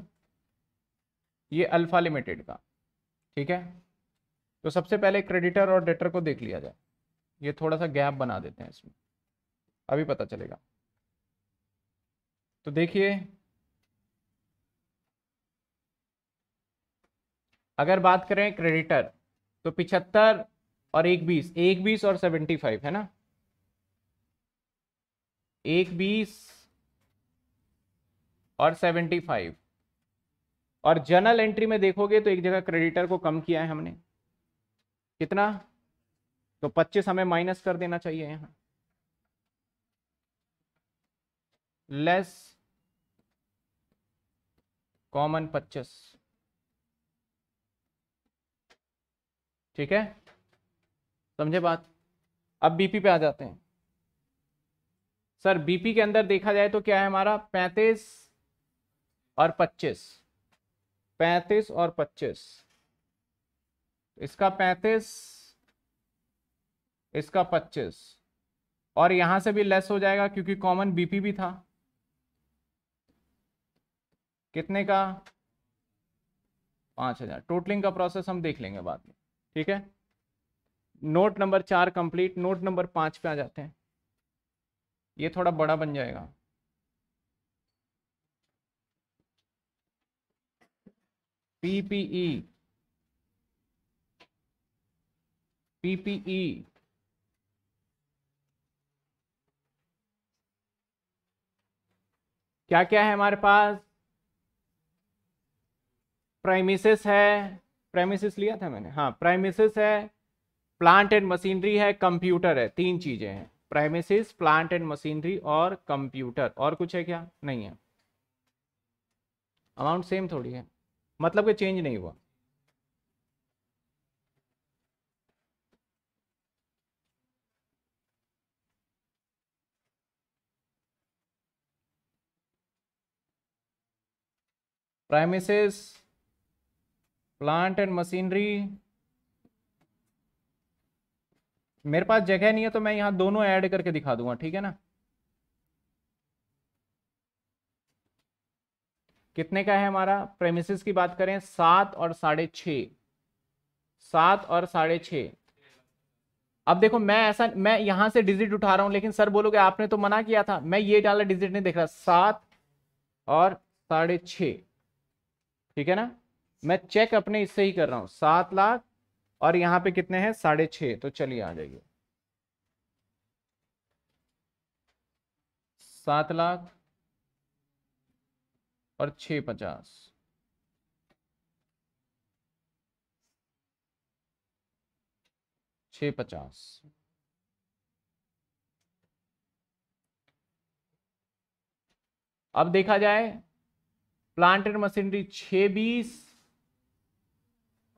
ये अल्फा लिमिटेड का ठीक है तो सबसे पहले क्रेडिटर और डेटर को देख लिया जाए ये थोड़ा सा गैप बना देते हैं इसमें अभी पता चलेगा तो देखिए अगर बात करें क्रेडिटर तो पिछहत्तर और एक बीस एक बीस और सेवेंटी फाइव है ना एक बीस और सेवेंटी फाइव और जनरल एंट्री में देखोगे तो एक जगह क्रेडिटर को कम किया है हमने कितना तो पच्चीस हमें माइनस कर देना चाहिए यहां लेस कॉमन पच्चीस ठीक है समझे बात अब बीपी पे आ जाते हैं सर बीपी के अंदर देखा जाए तो क्या है हमारा पैंतीस और पच्चीस पैंतीस और पच्चीस इसका पैंतीस इसका पच्चीस और यहां से भी लेस हो जाएगा क्योंकि कॉमन बीपी भी था कितने का पांच हजार टोटलिंग का प्रोसेस हम देख लेंगे बाद में ठीक है नोट नंबर चार कंप्लीट नोट नंबर पांच पे आ जाते हैं ये थोड़ा बड़ा बन जाएगा पीपीई पीपीई e। e। क्या क्या है हमारे पास प्राइमिस है प्रेमिसिस लिया था मैंने हाँ प्रेमिसिस है प्लांट एंड मशीनरी है कंप्यूटर है तीन चीजें हैं प्रेमिसिस प्लांट एंड मशीनरी और कंप्यूटर और कुछ है क्या नहीं है अमाउंट सेम थोड़ी है मतलब कि चेंज नहीं हुआ प्राइमिसेस प्लांट एंड मशीनरी मेरे पास जगह नहीं है तो मैं यहाँ दोनों ऐड करके दिखा दूंगा ठीक है ना कितने का है हमारा प्रेमिसिस की बात करें सात और साढ़े छ सात और साढ़े छ अब देखो मैं ऐसा मैं यहां से डिजिट उठा रहा हूं लेकिन सर बोलोगे आपने तो मना किया था मैं ये डाला डिजिट नहीं देख रहा सात और साढ़े छ ठीक है ना मैं चेक अपने इससे ही कर रहा हूं सात लाख और यहां पे कितने हैं साढ़े छ तो चलिए आ जाइए सात लाख और छ पचास छ पचास अब देखा जाए प्लांट एंड मशीनरी छ बीस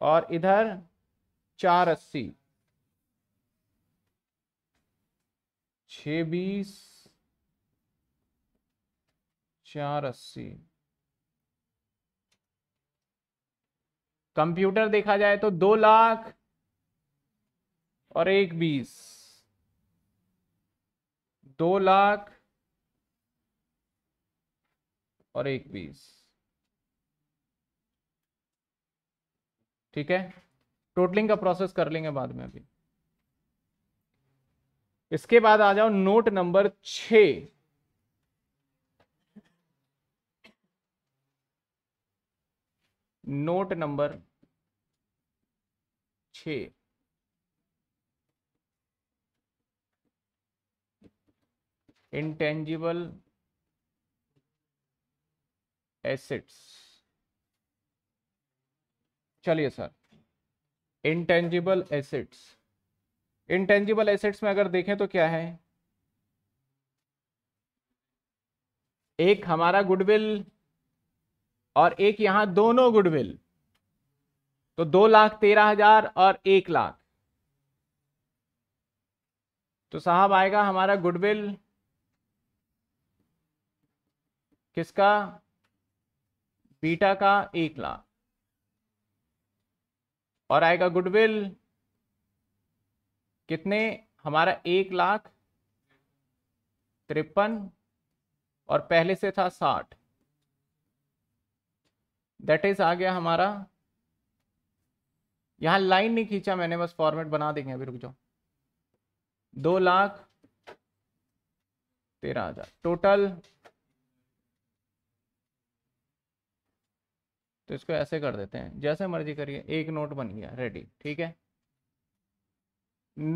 और इधर चार अस्सी छ बीस चार अस्सी कंप्यूटर देखा जाए तो दो लाख और एक बीस दो लाख और एक बीस ठीक है टोटलिंग का प्रोसेस कर लेंगे बाद में अभी इसके बाद आ जाओ नोट नंबर छ नोट नंबर छ इंटेंजिबल एसेट्स चलिए sir intangible assets intangible assets में अगर देखें तो क्या है एक हमारा गुडविल और एक यहां दोनों गुडविल तो दो लाख तेरह हजार और एक लाख तो साहब आएगा हमारा गुडविल किसका बीटा का एक लाख और आएगा गुडविल कितने हमारा एक लाख तिरपन और पहले से था साठ दैट इज आ गया हमारा यहां लाइन नहीं खींचा मैंने बस फॉर्मेट बना देंगे अभी रुक जाओ दो लाख तेरह हजार टोटल तो इसको ऐसे कर देते हैं जैसे मर्जी करिए एक नोट बन गया रेडी ठीक है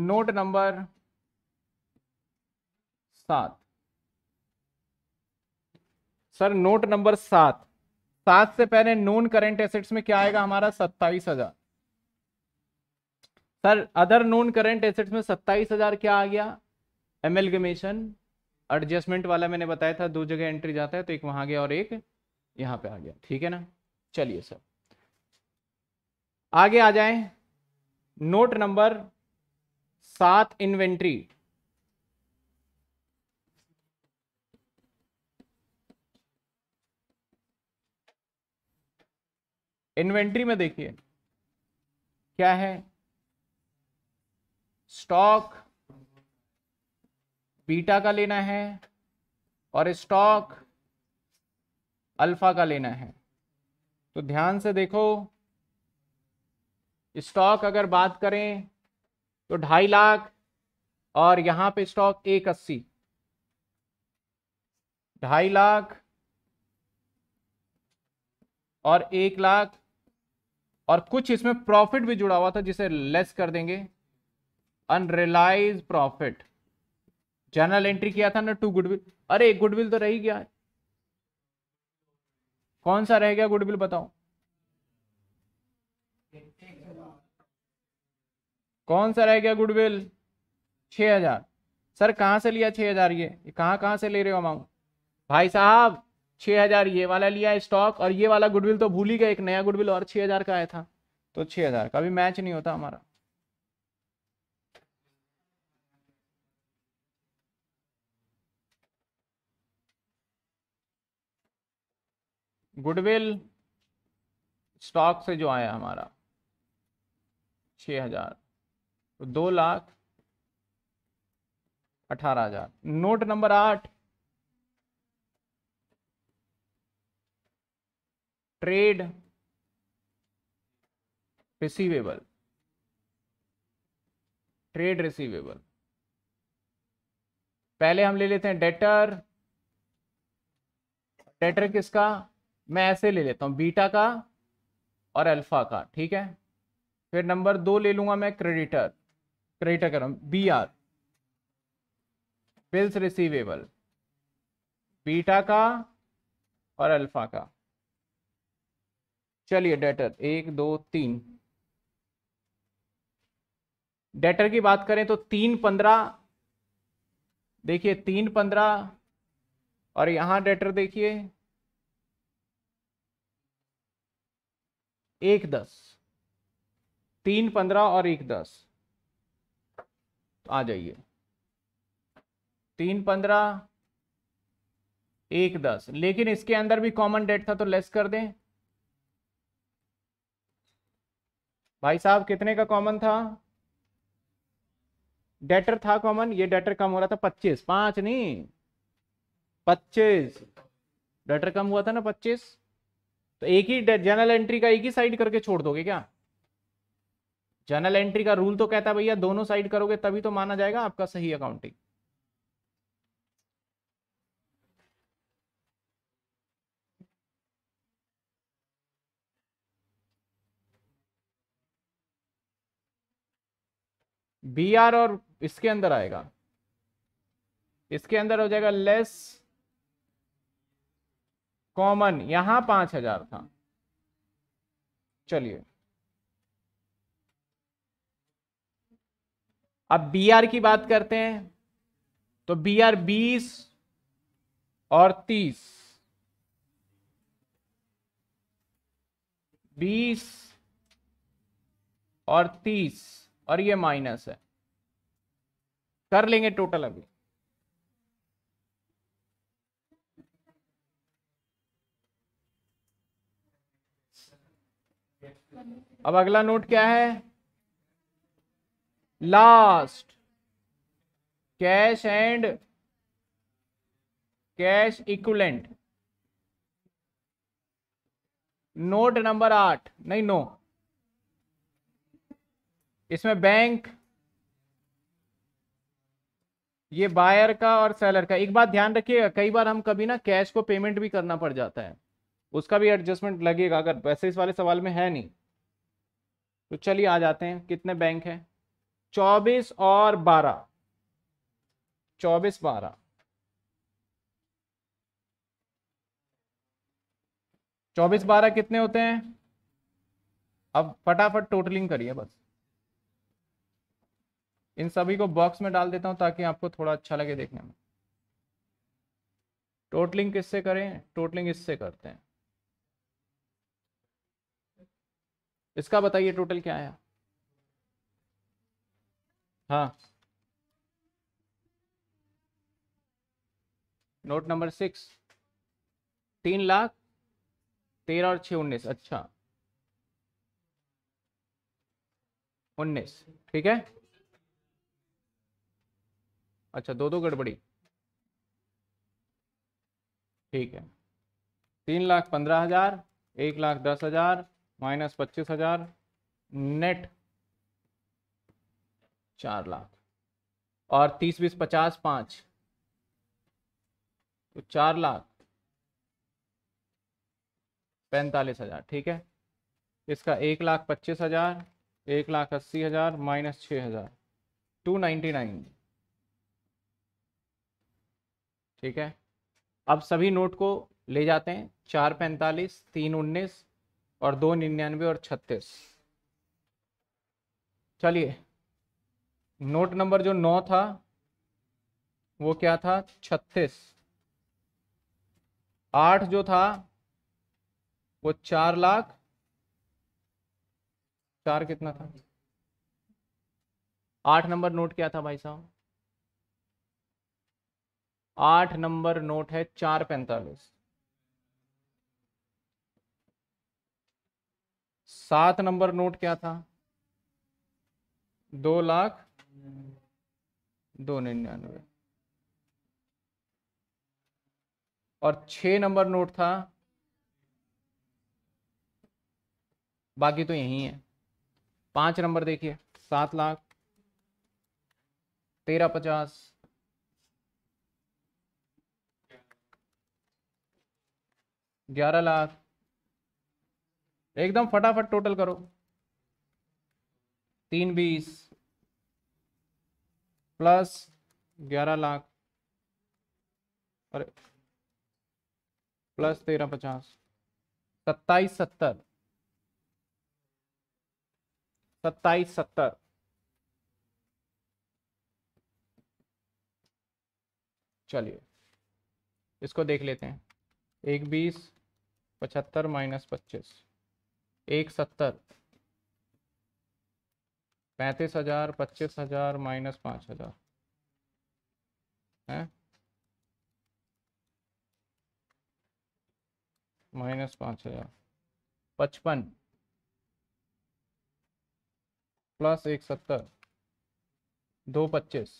नोट नंबर सात सर नोट नंबर सात सात से पहले नॉन करेंट एसेट्स में क्या आएगा हमारा सत्ताईस हजार sir other non current assets में सत्ताईस हजार क्या आ गया एमेलगमेशन एडजस्टमेंट वाला मैंने बताया था दो जगह एंट्री जाता है तो एक वहां गया और एक यहां पे आ गया ठीक है ना चलिए सर आगे आ जाए नोट नंबर सात इन्वेंट्री इन्वेंट्री में देखिए क्या है स्टॉक बीटा का लेना है और स्टॉक अल्फा का लेना है तो ध्यान से देखो स्टॉक अगर बात करें तो ढाई लाख और यहां पे स्टॉक एक अस्सी ढाई लाख और एक लाख और कुछ इसमें प्रॉफिट भी जुड़ा हुआ था जिसे लेस कर देंगे अनरलाइज प्रॉफिट जनरल एंट्री किया था ना टू गुडविल अरे गुडविल तो रही गया कौन सा रह गया गुडविल बताओ कौन सा रह गया गुडविल छ हजार सर कहाँ से लिया छ हजार ये कहाँ कहाँ से ले रहे हो अमाउंट भाई साहब छह हजार ये वाला लिया स्टॉक और ये वाला गुडविल तो भूल ही गया एक नया गुडविल और छह हजार का आया था तो छह हजार का भी मैच नहीं होता हमारा गुडविल स्टॉक से जो आया हमारा छः हजार तो दो लाख अठारह हजार नोट नंबर आठ ट्रेड रिसीवेबल ट्रेड रिसीवेबल पहले हम ले लेते हैं डेटर डेटर किसका मैं ऐसे ले लेता हूँ बीटा का और अल्फा का ठीक है फिर नंबर दो ले लूंगा मैं क्रेडिटर क्रेडिटर कर रहा हूँ B R bills receivable beta का और अल्फा का चलिए डेटर एक दो तीन डेटर की बात करें तो तीन पंद्रह देखिए तीन पंद्रह और यहां डेटर देखिए एक दस तीन पंद्रह और एक दस तो आ जाइए तीन पंद्रह एक दस लेकिन इसके अंदर भी कॉमन डेट था तो लेस कर दें भाई साहब कितने का कॉमन था डेटर था कॉमन ये डेटर कम हो रहा था पच्चीस पांच नहीं पच्चीस डेटर कम हुआ था ना पच्चीस तो एक ही जनरल एंट्री का एक ही साइड करके छोड़ दोगे क्या जनरल एंट्री का रूल तो कहता है भैया दोनों साइड करोगे तभी तो माना जाएगा आपका सही अकाउंटिंग बी आर और इसके अंदर आएगा इसके अंदर हो जाएगा लेस कॉमन यहां पांच हजार था चलिए अब बी आर की बात करते हैं तो बी आर बीस और तीस बीस और तीस और ये माइनस है कर लेंगे टोटल अभी अब अगला नोट क्या है last cash and cash equivalent note number आठ नहीं नो इसमें बैंक ये बायर का और सेलर का एक बात ध्यान रखिएगा कई बार हम कभी ना कैश को पेमेंट भी करना पड़ जाता है उसका भी एडजस्टमेंट लगेगा अगर वैसे इस वाले सवाल में है नहीं तो चलिए आ जाते हैं कितने बैंक हैं चौबीस और बारह चौबीस बारह चौबीस बारह कितने होते हैं अब फटाफट टोटलिंग करिए बस इन सभी को बॉक्स में डाल देता हूं ताकि आपको थोड़ा अच्छा लगे देखने में टोटलिंग किससे करें टोटलिंग इससे करते हैं इसका बताइए टोटल क्या आया हाँ नोट नंबर सिक्स तीन लाख तेरह और छह उन्नीस अच्छा उन्नीस ठीक है अच्छा दो दो गड़बड़ी ठीक है तीन लाख पंद्रह हजार एक लाख दस हजार माइनस पच्चीस हजार नेट चार लाख और तीस बीस पचास पाँच तो चार लाख पैंतालीस हजार ठीक है इसका एक लाख पच्चीस हजार एक लाख अस्सी हजार माइनस छ हजार टू नाइन्टी नाइन ठीक है अब सभी नोट को ले जाते हैं चार पैंतालीस तीन उन्नीस और दो निन्यानवे और छत्तीस चलिए नोट नंबर जो नौ था वो क्या था छत्तीस आठ जो था वो चार लाख चार कितना था आठ नंबर नोट क्या था भाई साहब आठ नंबर नोट है चार पैंतालीस सात नंबर नोट क्या था दो लाख दो निन्यानवे और छ नंबर नोट था बाकी तो यही है पांच नंबर देखिए सात लाख तेरह पचास ग्यारह लाख एकदम फटाफट टोटल करो तीन बीस प्लस ग्यारह लाख अरे प्लस तेरह पचास सत्ताईस सत्तर सत्ताईस सत्तर चलिए इसको देख लेते हैं एक बीस पचहत्तर माइनस पच्चीस एक सत्तर पैंतीस हजार पच्चीस हजार माइनस पाँच हजार है माइनस पाँच हजार पचपन प्लस एक सत्तर दो पच्चीस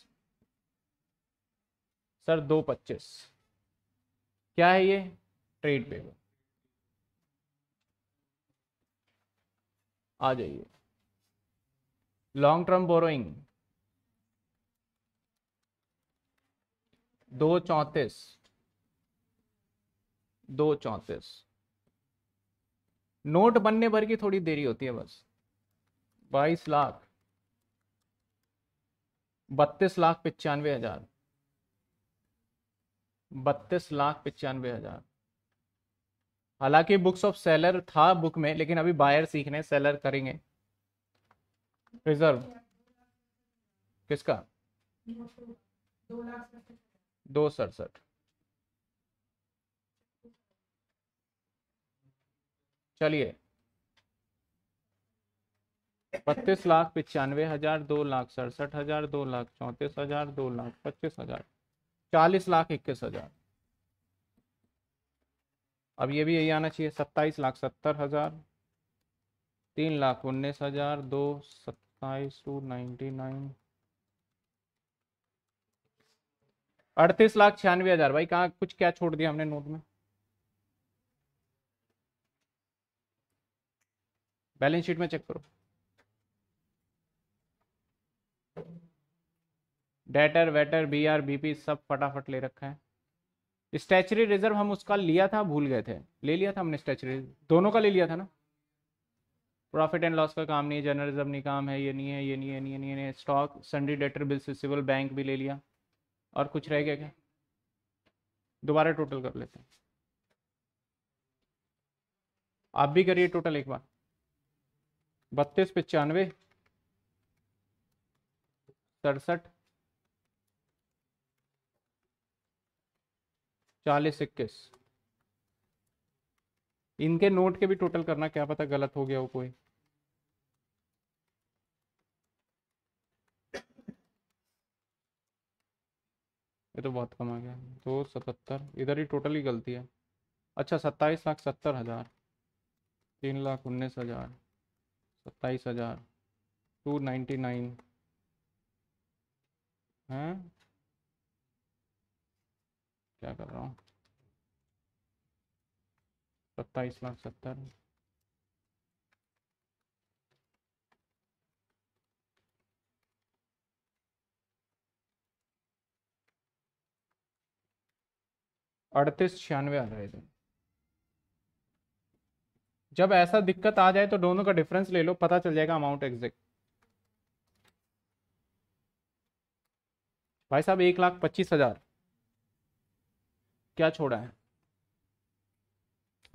सर दो पच्चीस क्या है ये ट्रेड पेपर आ जाइए लॉन्ग टर्म बोरोइंग दो चौंतीस दो चौंतीस नोट बनने भर की थोड़ी देरी होती है बस बाईस लाख बत्तीस लाख पचानवे हजार बत्तीस लाख पचानवे हजार हालांकि बुक्स ऑफ सेलर था बुक में लेकिन अभी बायर सीखने सेलर करेंगे रिजर्व किसका दो सड़सठ चलिए बत्तीस लाख पिचानवे हजार दो लाख सड़सठ हजार दो लाख चौंतीस हजार दो लाख पच्चीस हजार चालीस लाख इक्कीस हजार अब ये भी यही आना चाहिए सत्ताईस लाख सत्तर हज़ार तीन लाख उन्नीस हज़ार दो सत्ताईस टू नाइन्टी नाइन अड़तीस लाख छियानवे हज़ार भाई कहा कुछ क्या छोड़ दिया हमने नोट में बैलेंस शीट में चेक करो डेटर वेटर बी आर बीपी सब फटाफट ले रखा है स्टैचरी रिजर्व हम उसका लिया था भूल गए थे ले लिया था हमने स्टैचरी दोनों का ले लिया था ना प्रॉफिट एंड लॉस का काम नहीं है जनरल रिजर्व नहीं काम है ये नहीं है ये नहीं है ये नहीं है स्टॉक सन्डी डेटर बिल्स सिविल बैंक भी ले लिया और कुछ रह गया क्या दोबारा टोटल कर लेते हैं आप भी करिए टोटल एक बार बत्तीस पचानवे सड़सठ चालीस इक्कीस इनके नोट के भी टोटल करना क्या पता गलत हो गया हो कोई ये तो बहुत कम आ गया दो सतहत्तर इधर ही टोटल ही गलती है अच्छा सत्ताईस लाख सत्तर हज़ार तीन लाख उन्नीस हज़ार सत्ताईस हज़ार टू नाइन्टी नाइन हैं क्या कर रहा हूँ सत्ताईस लाख सत्तर अड़तीस छियानवे आ रहा है जब ऐसा दिक्कत आ जाए तो दोनों का डिफरेंस ले लो पता चल जाएगा अमाउंट एग्जैक्ट भाई साहब एक लाख पच्चीस हजार क्या छोड़ा है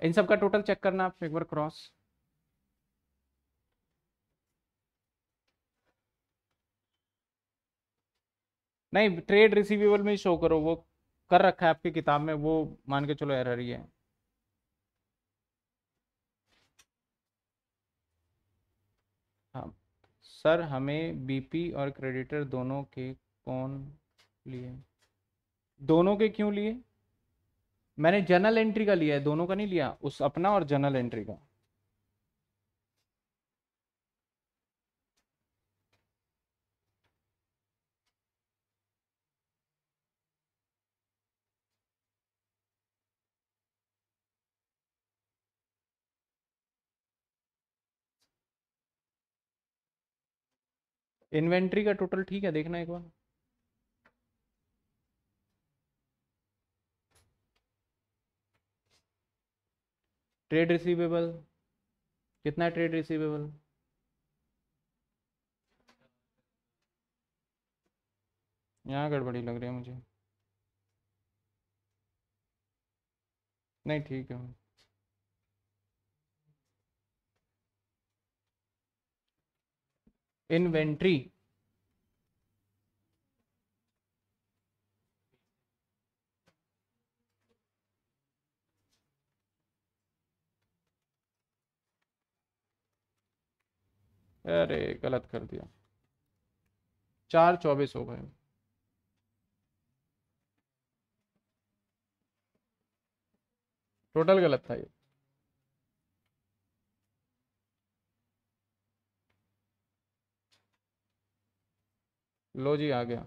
इन सब का टोटल चेक करना आप एक बार क्रॉस नहीं ट्रेड रिसीवेबल में ही शो करो वो कर रखा है आपकी किताब में वो मान के चलो एरर ही है हाँ सर हमें बीपी और क्रेडिटर दोनों के कौन लिए दोनों के क्यों लिए मैंने जनरल एंट्री का लिया है दोनों का नहीं लिया उस अपना और जनरल एंट्री का इन्वेंट्री का टोटल ठीक है देखना एक बार ट्रेड रिसीवेबल कितना ट्रेड रिसीवेबल यहाँ गड़बड़ी लग रही है मुझे नहीं ठीक है इन्वेंट्री अरे गलत कर दिया चार चौबीस हो गए टोटल गलत था ये लो जी आ गया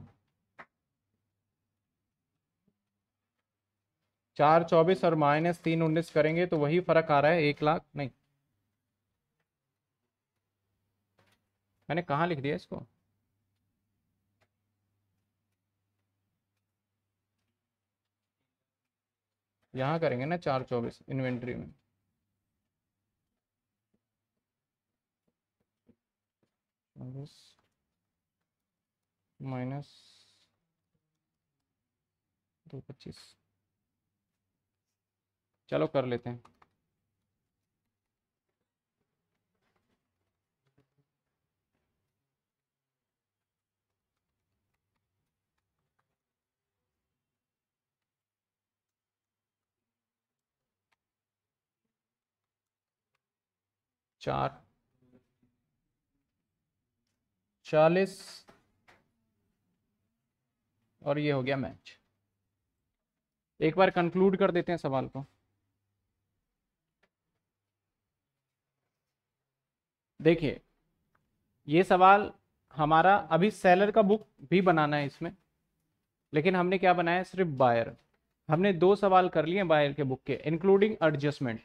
चार चौबीस और माइनस तीन उन्नीस करेंगे तो वही फर्क आ रहा है एक लाख नहीं मैंने कहाँ लिख दिया इसको यहाँ करेंगे ना चार चौबीस इन्वेंट्री में माइनस दो पच्चीस चलो कर लेते हैं चार चालीस और ये हो गया मैच एक बार कंक्लूड कर देते हैं सवाल को देखिए ये सवाल हमारा अभी सेलर का बुक भी बनाना है इसमें लेकिन हमने क्या बनाया सिर्फ बायर हमने दो सवाल कर लिए बायर के बुक के इंक्लूडिंग एडजस्टमेंट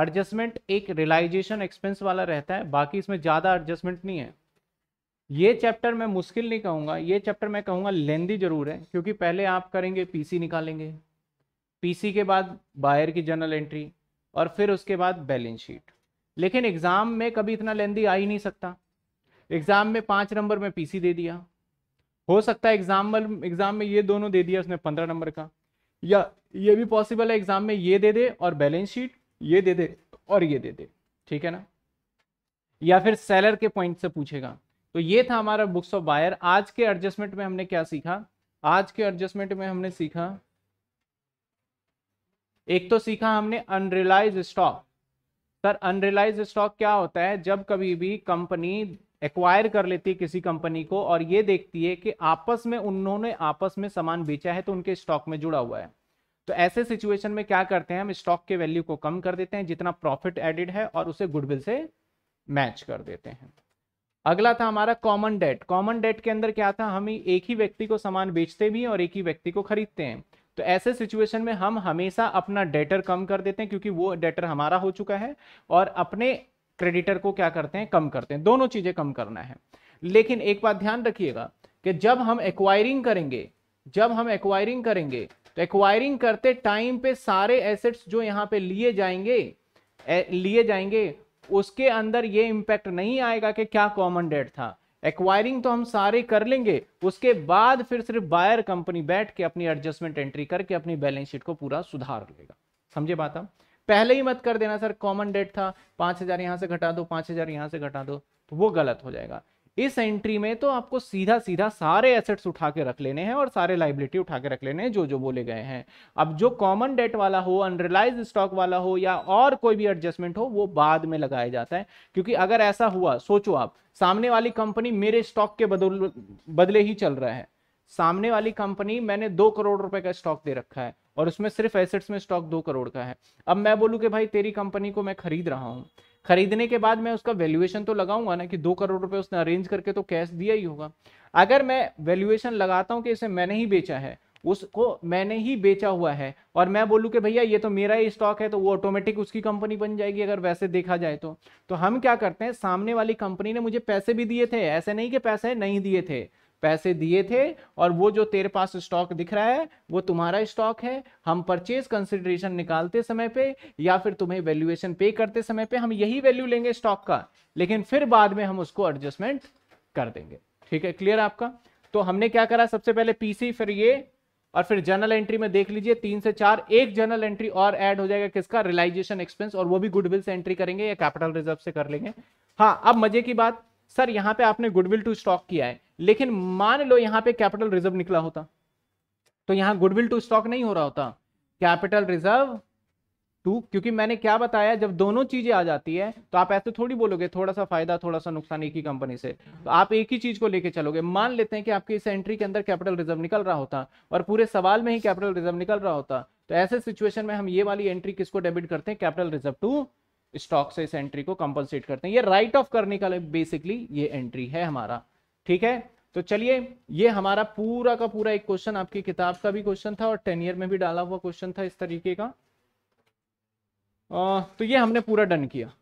एडजस्टमेंट एक रियलाइजेशन एक्सपेंस वाला रहता है बाकी इसमें ज़्यादा एडजस्टमेंट नहीं है ये चैप्टर मैं मुश्किल नहीं कहूँगा ये चैप्टर मैं कहूँगा लेंदी ज़रूर है क्योंकि पहले आप करेंगे पीसी निकालेंगे पीसी के बाद बायर की जनरल एंट्री और फिर उसके बाद बैलेंस शीट लेकिन एग्ज़ाम में कभी इतना लेंदी आ ही नहीं सकता एग्ज़ाम में पाँच नंबर में पीसी दे दिया हो सकता है एग्ज़ाम एग्ज़ाम में ये दोनों दे दिया उसने पंद्रह नंबर का या ये भी पॉसिबल है एग्ज़ाम में ये दे दे और बैलेंस शीट ये दे दे और ये दे दे ठीक है ना या फिर सेलर के पॉइंट से पूछेगा तो ये था हमारा बुक्स ऑफ बायर आज के एडजस्टमेंट में हमने क्या सीखा आज के एडजस्टमेंट में हमने सीखा एक तो सीखा हमने unrealised stock sir unrealised stock क्या होता है जब कभी भी कंपनी एक्वायर कर लेती है किसी कंपनी को और ये देखती है कि आपस में उन्होंने आपस में सामान बेचा है तो उनके स्टॉक में जुड़ा हुआ है तो ऐसे सिचुएशन में क्या करते हैं हम स्टॉक के वैल्यू को कम कर देते हैं जितना प्रॉफिट एडिड है और उसे गुडविल से मैच कर देते हैं अगला था हमारा कॉमन डेट कॉमन डेट के अंदर क्या था हम एक ही व्यक्ति को सामान बेचते भी और एक ही व्यक्ति को खरीदते हैं तो ऐसे सिचुएशन में हम हमेशा अपना डेटर कम कर देते हैं क्योंकि वो डेटर हमारा हो चुका है और अपने क्रेडिटर को क्या करते हैं कम करते हैं दोनों चीज़ें कम करना है लेकिन एक बात ध्यान रखिएगा कि जब हम एक्वायरिंग करेंगे जब हम एक्वायरिंग करेंगे तो एक्वायरिंग करते टाइम पे सारे एसेट्स जो यहाँ पे लिए जाएंगे लिए जाएंगे उसके अंदर ये इम्पैक्ट नहीं आएगा कि क्या कॉमन डेट था एक्वायरिंग तो हम सारे कर लेंगे उसके बाद फिर सिर्फ बायर कंपनी बैठ के अपनी एडजस्टमेंट एंट्री करके अपनी बैलेंस शीट को पूरा सुधार लेगा समझे बात हम पहले ही मत कर देना सर कॉमन डेट था पांच हज़ार यहाँ से घटा दो पांच हज़ार यहाँ से घटा दो तो वो गलत हो जाएगा इस एंट्री में तो आपको सीधा सीधा सारे एसेट्स उठा के रख लेने हैं और सारे लाइबिलिटी उठा के रख लेने हैं जो जो बोले गए हैं अब जो कॉमन डेट वाला हो अनरलाइज स्टॉक वाला हो या और कोई भी एडजस्टमेंट हो वो बाद में लगाया जाता है क्योंकि अगर ऐसा हुआ सोचो आप सामने वाली कंपनी मेरे स्टॉक के बदल बदले ही चल रहा है सामने वाली कंपनी मैंने दो करोड़ रुपए का स्टॉक दे रखा है और उसमें सिर्फ एसेट्स में स्टॉक दो करोड़ का है अब मैं बोलूँ कि भाई तेरी कंपनी को मैं खरीद रहा हूँ खरीदने के बाद मैं उसका वैल्यूएशन तो लगाऊंगा ना कि दो करोड़ रुपए उसने अरेंज करके तो कैश दिया ही होगा अगर मैं वैल्यूएशन लगाता हूँ कि इसे मैंने ही बेचा है उसको मैंने ही बेचा हुआ है और मैं बोलूँ कि भैया ये तो मेरा ही स्टॉक है तो वो ऑटोमेटिक उसकी कंपनी बन जाएगी अगर वैसे देखा जाए तो तो हम क्या करते हैं सामने वाली कंपनी ने मुझे पैसे भी दिए थे ऐसे नहीं कि पैसे नहीं दिए थे पैसे दिए थे और वो जो तेरे पास स्टॉक दिख रहा है वो तुम्हारा स्टॉक है हम परचेज कंसिडरेशन निकालते समय पे या फिर तुम्हें वैल्यूएशन पे करते समय पे हम यही वैल्यू लेंगे स्टॉक का लेकिन फिर बाद में हम उसको एडजस्टमेंट कर देंगे ठीक है क्लियर आपका तो हमने क्या करा सबसे पहले पीसी फिर ये और फिर जर्नल एंट्री में देख लीजिए तीन से चार एक जर्नल एंट्री और ऐड हो जाएगा किसका रिलाइजेशन एक्सपेंस और वो भी गुडविल से एंट्री करेंगे या कैपिटल रिजर्व से कर लेंगे हाँ अब मजे की बात सर यहाँ पे आपने गुडविल टू स्टॉक किया है लेकिन मान लो यहां पे कैपिटल रिजर्व निकला होता तो यहां गुडविल टू स्टॉक नहीं हो रहा होता कैपिटल रिजर्व टू क्योंकि मैंने क्या बताया जब दोनों चीजें आ जाती है तो आप ऐसे थोड़ी बोलोगे थोड़ा सा फायदा थोड़ा सा नुकसान एक ही कंपनी से तो आप एक ही चीज को लेकर चलोगे मान लेते हैं कि आपकी इस एंट्री के अंदर कैपिटल रिजर्व निकल रहा होता और पूरे सवाल में ही कैपिटल रिजर्व निकल रहा होता तो ऐसे सिचुएशन में हम ये वाली एंट्री किसको डेबिट करते हैं कैपिटल रिजर्व टू स्टॉक से इस एंट्री को कंपनसेट करते हैं ये राइट ऑफ करने का बेसिकली ये एंट्री है हमारा ठीक है तो चलिए ये हमारा पूरा का पूरा एक क्वेश्चन आपकी किताब का भी क्वेश्चन था और टेन ईयर में भी डाला हुआ क्वेश्चन था इस तरीके का आ, तो ये हमने पूरा डन किया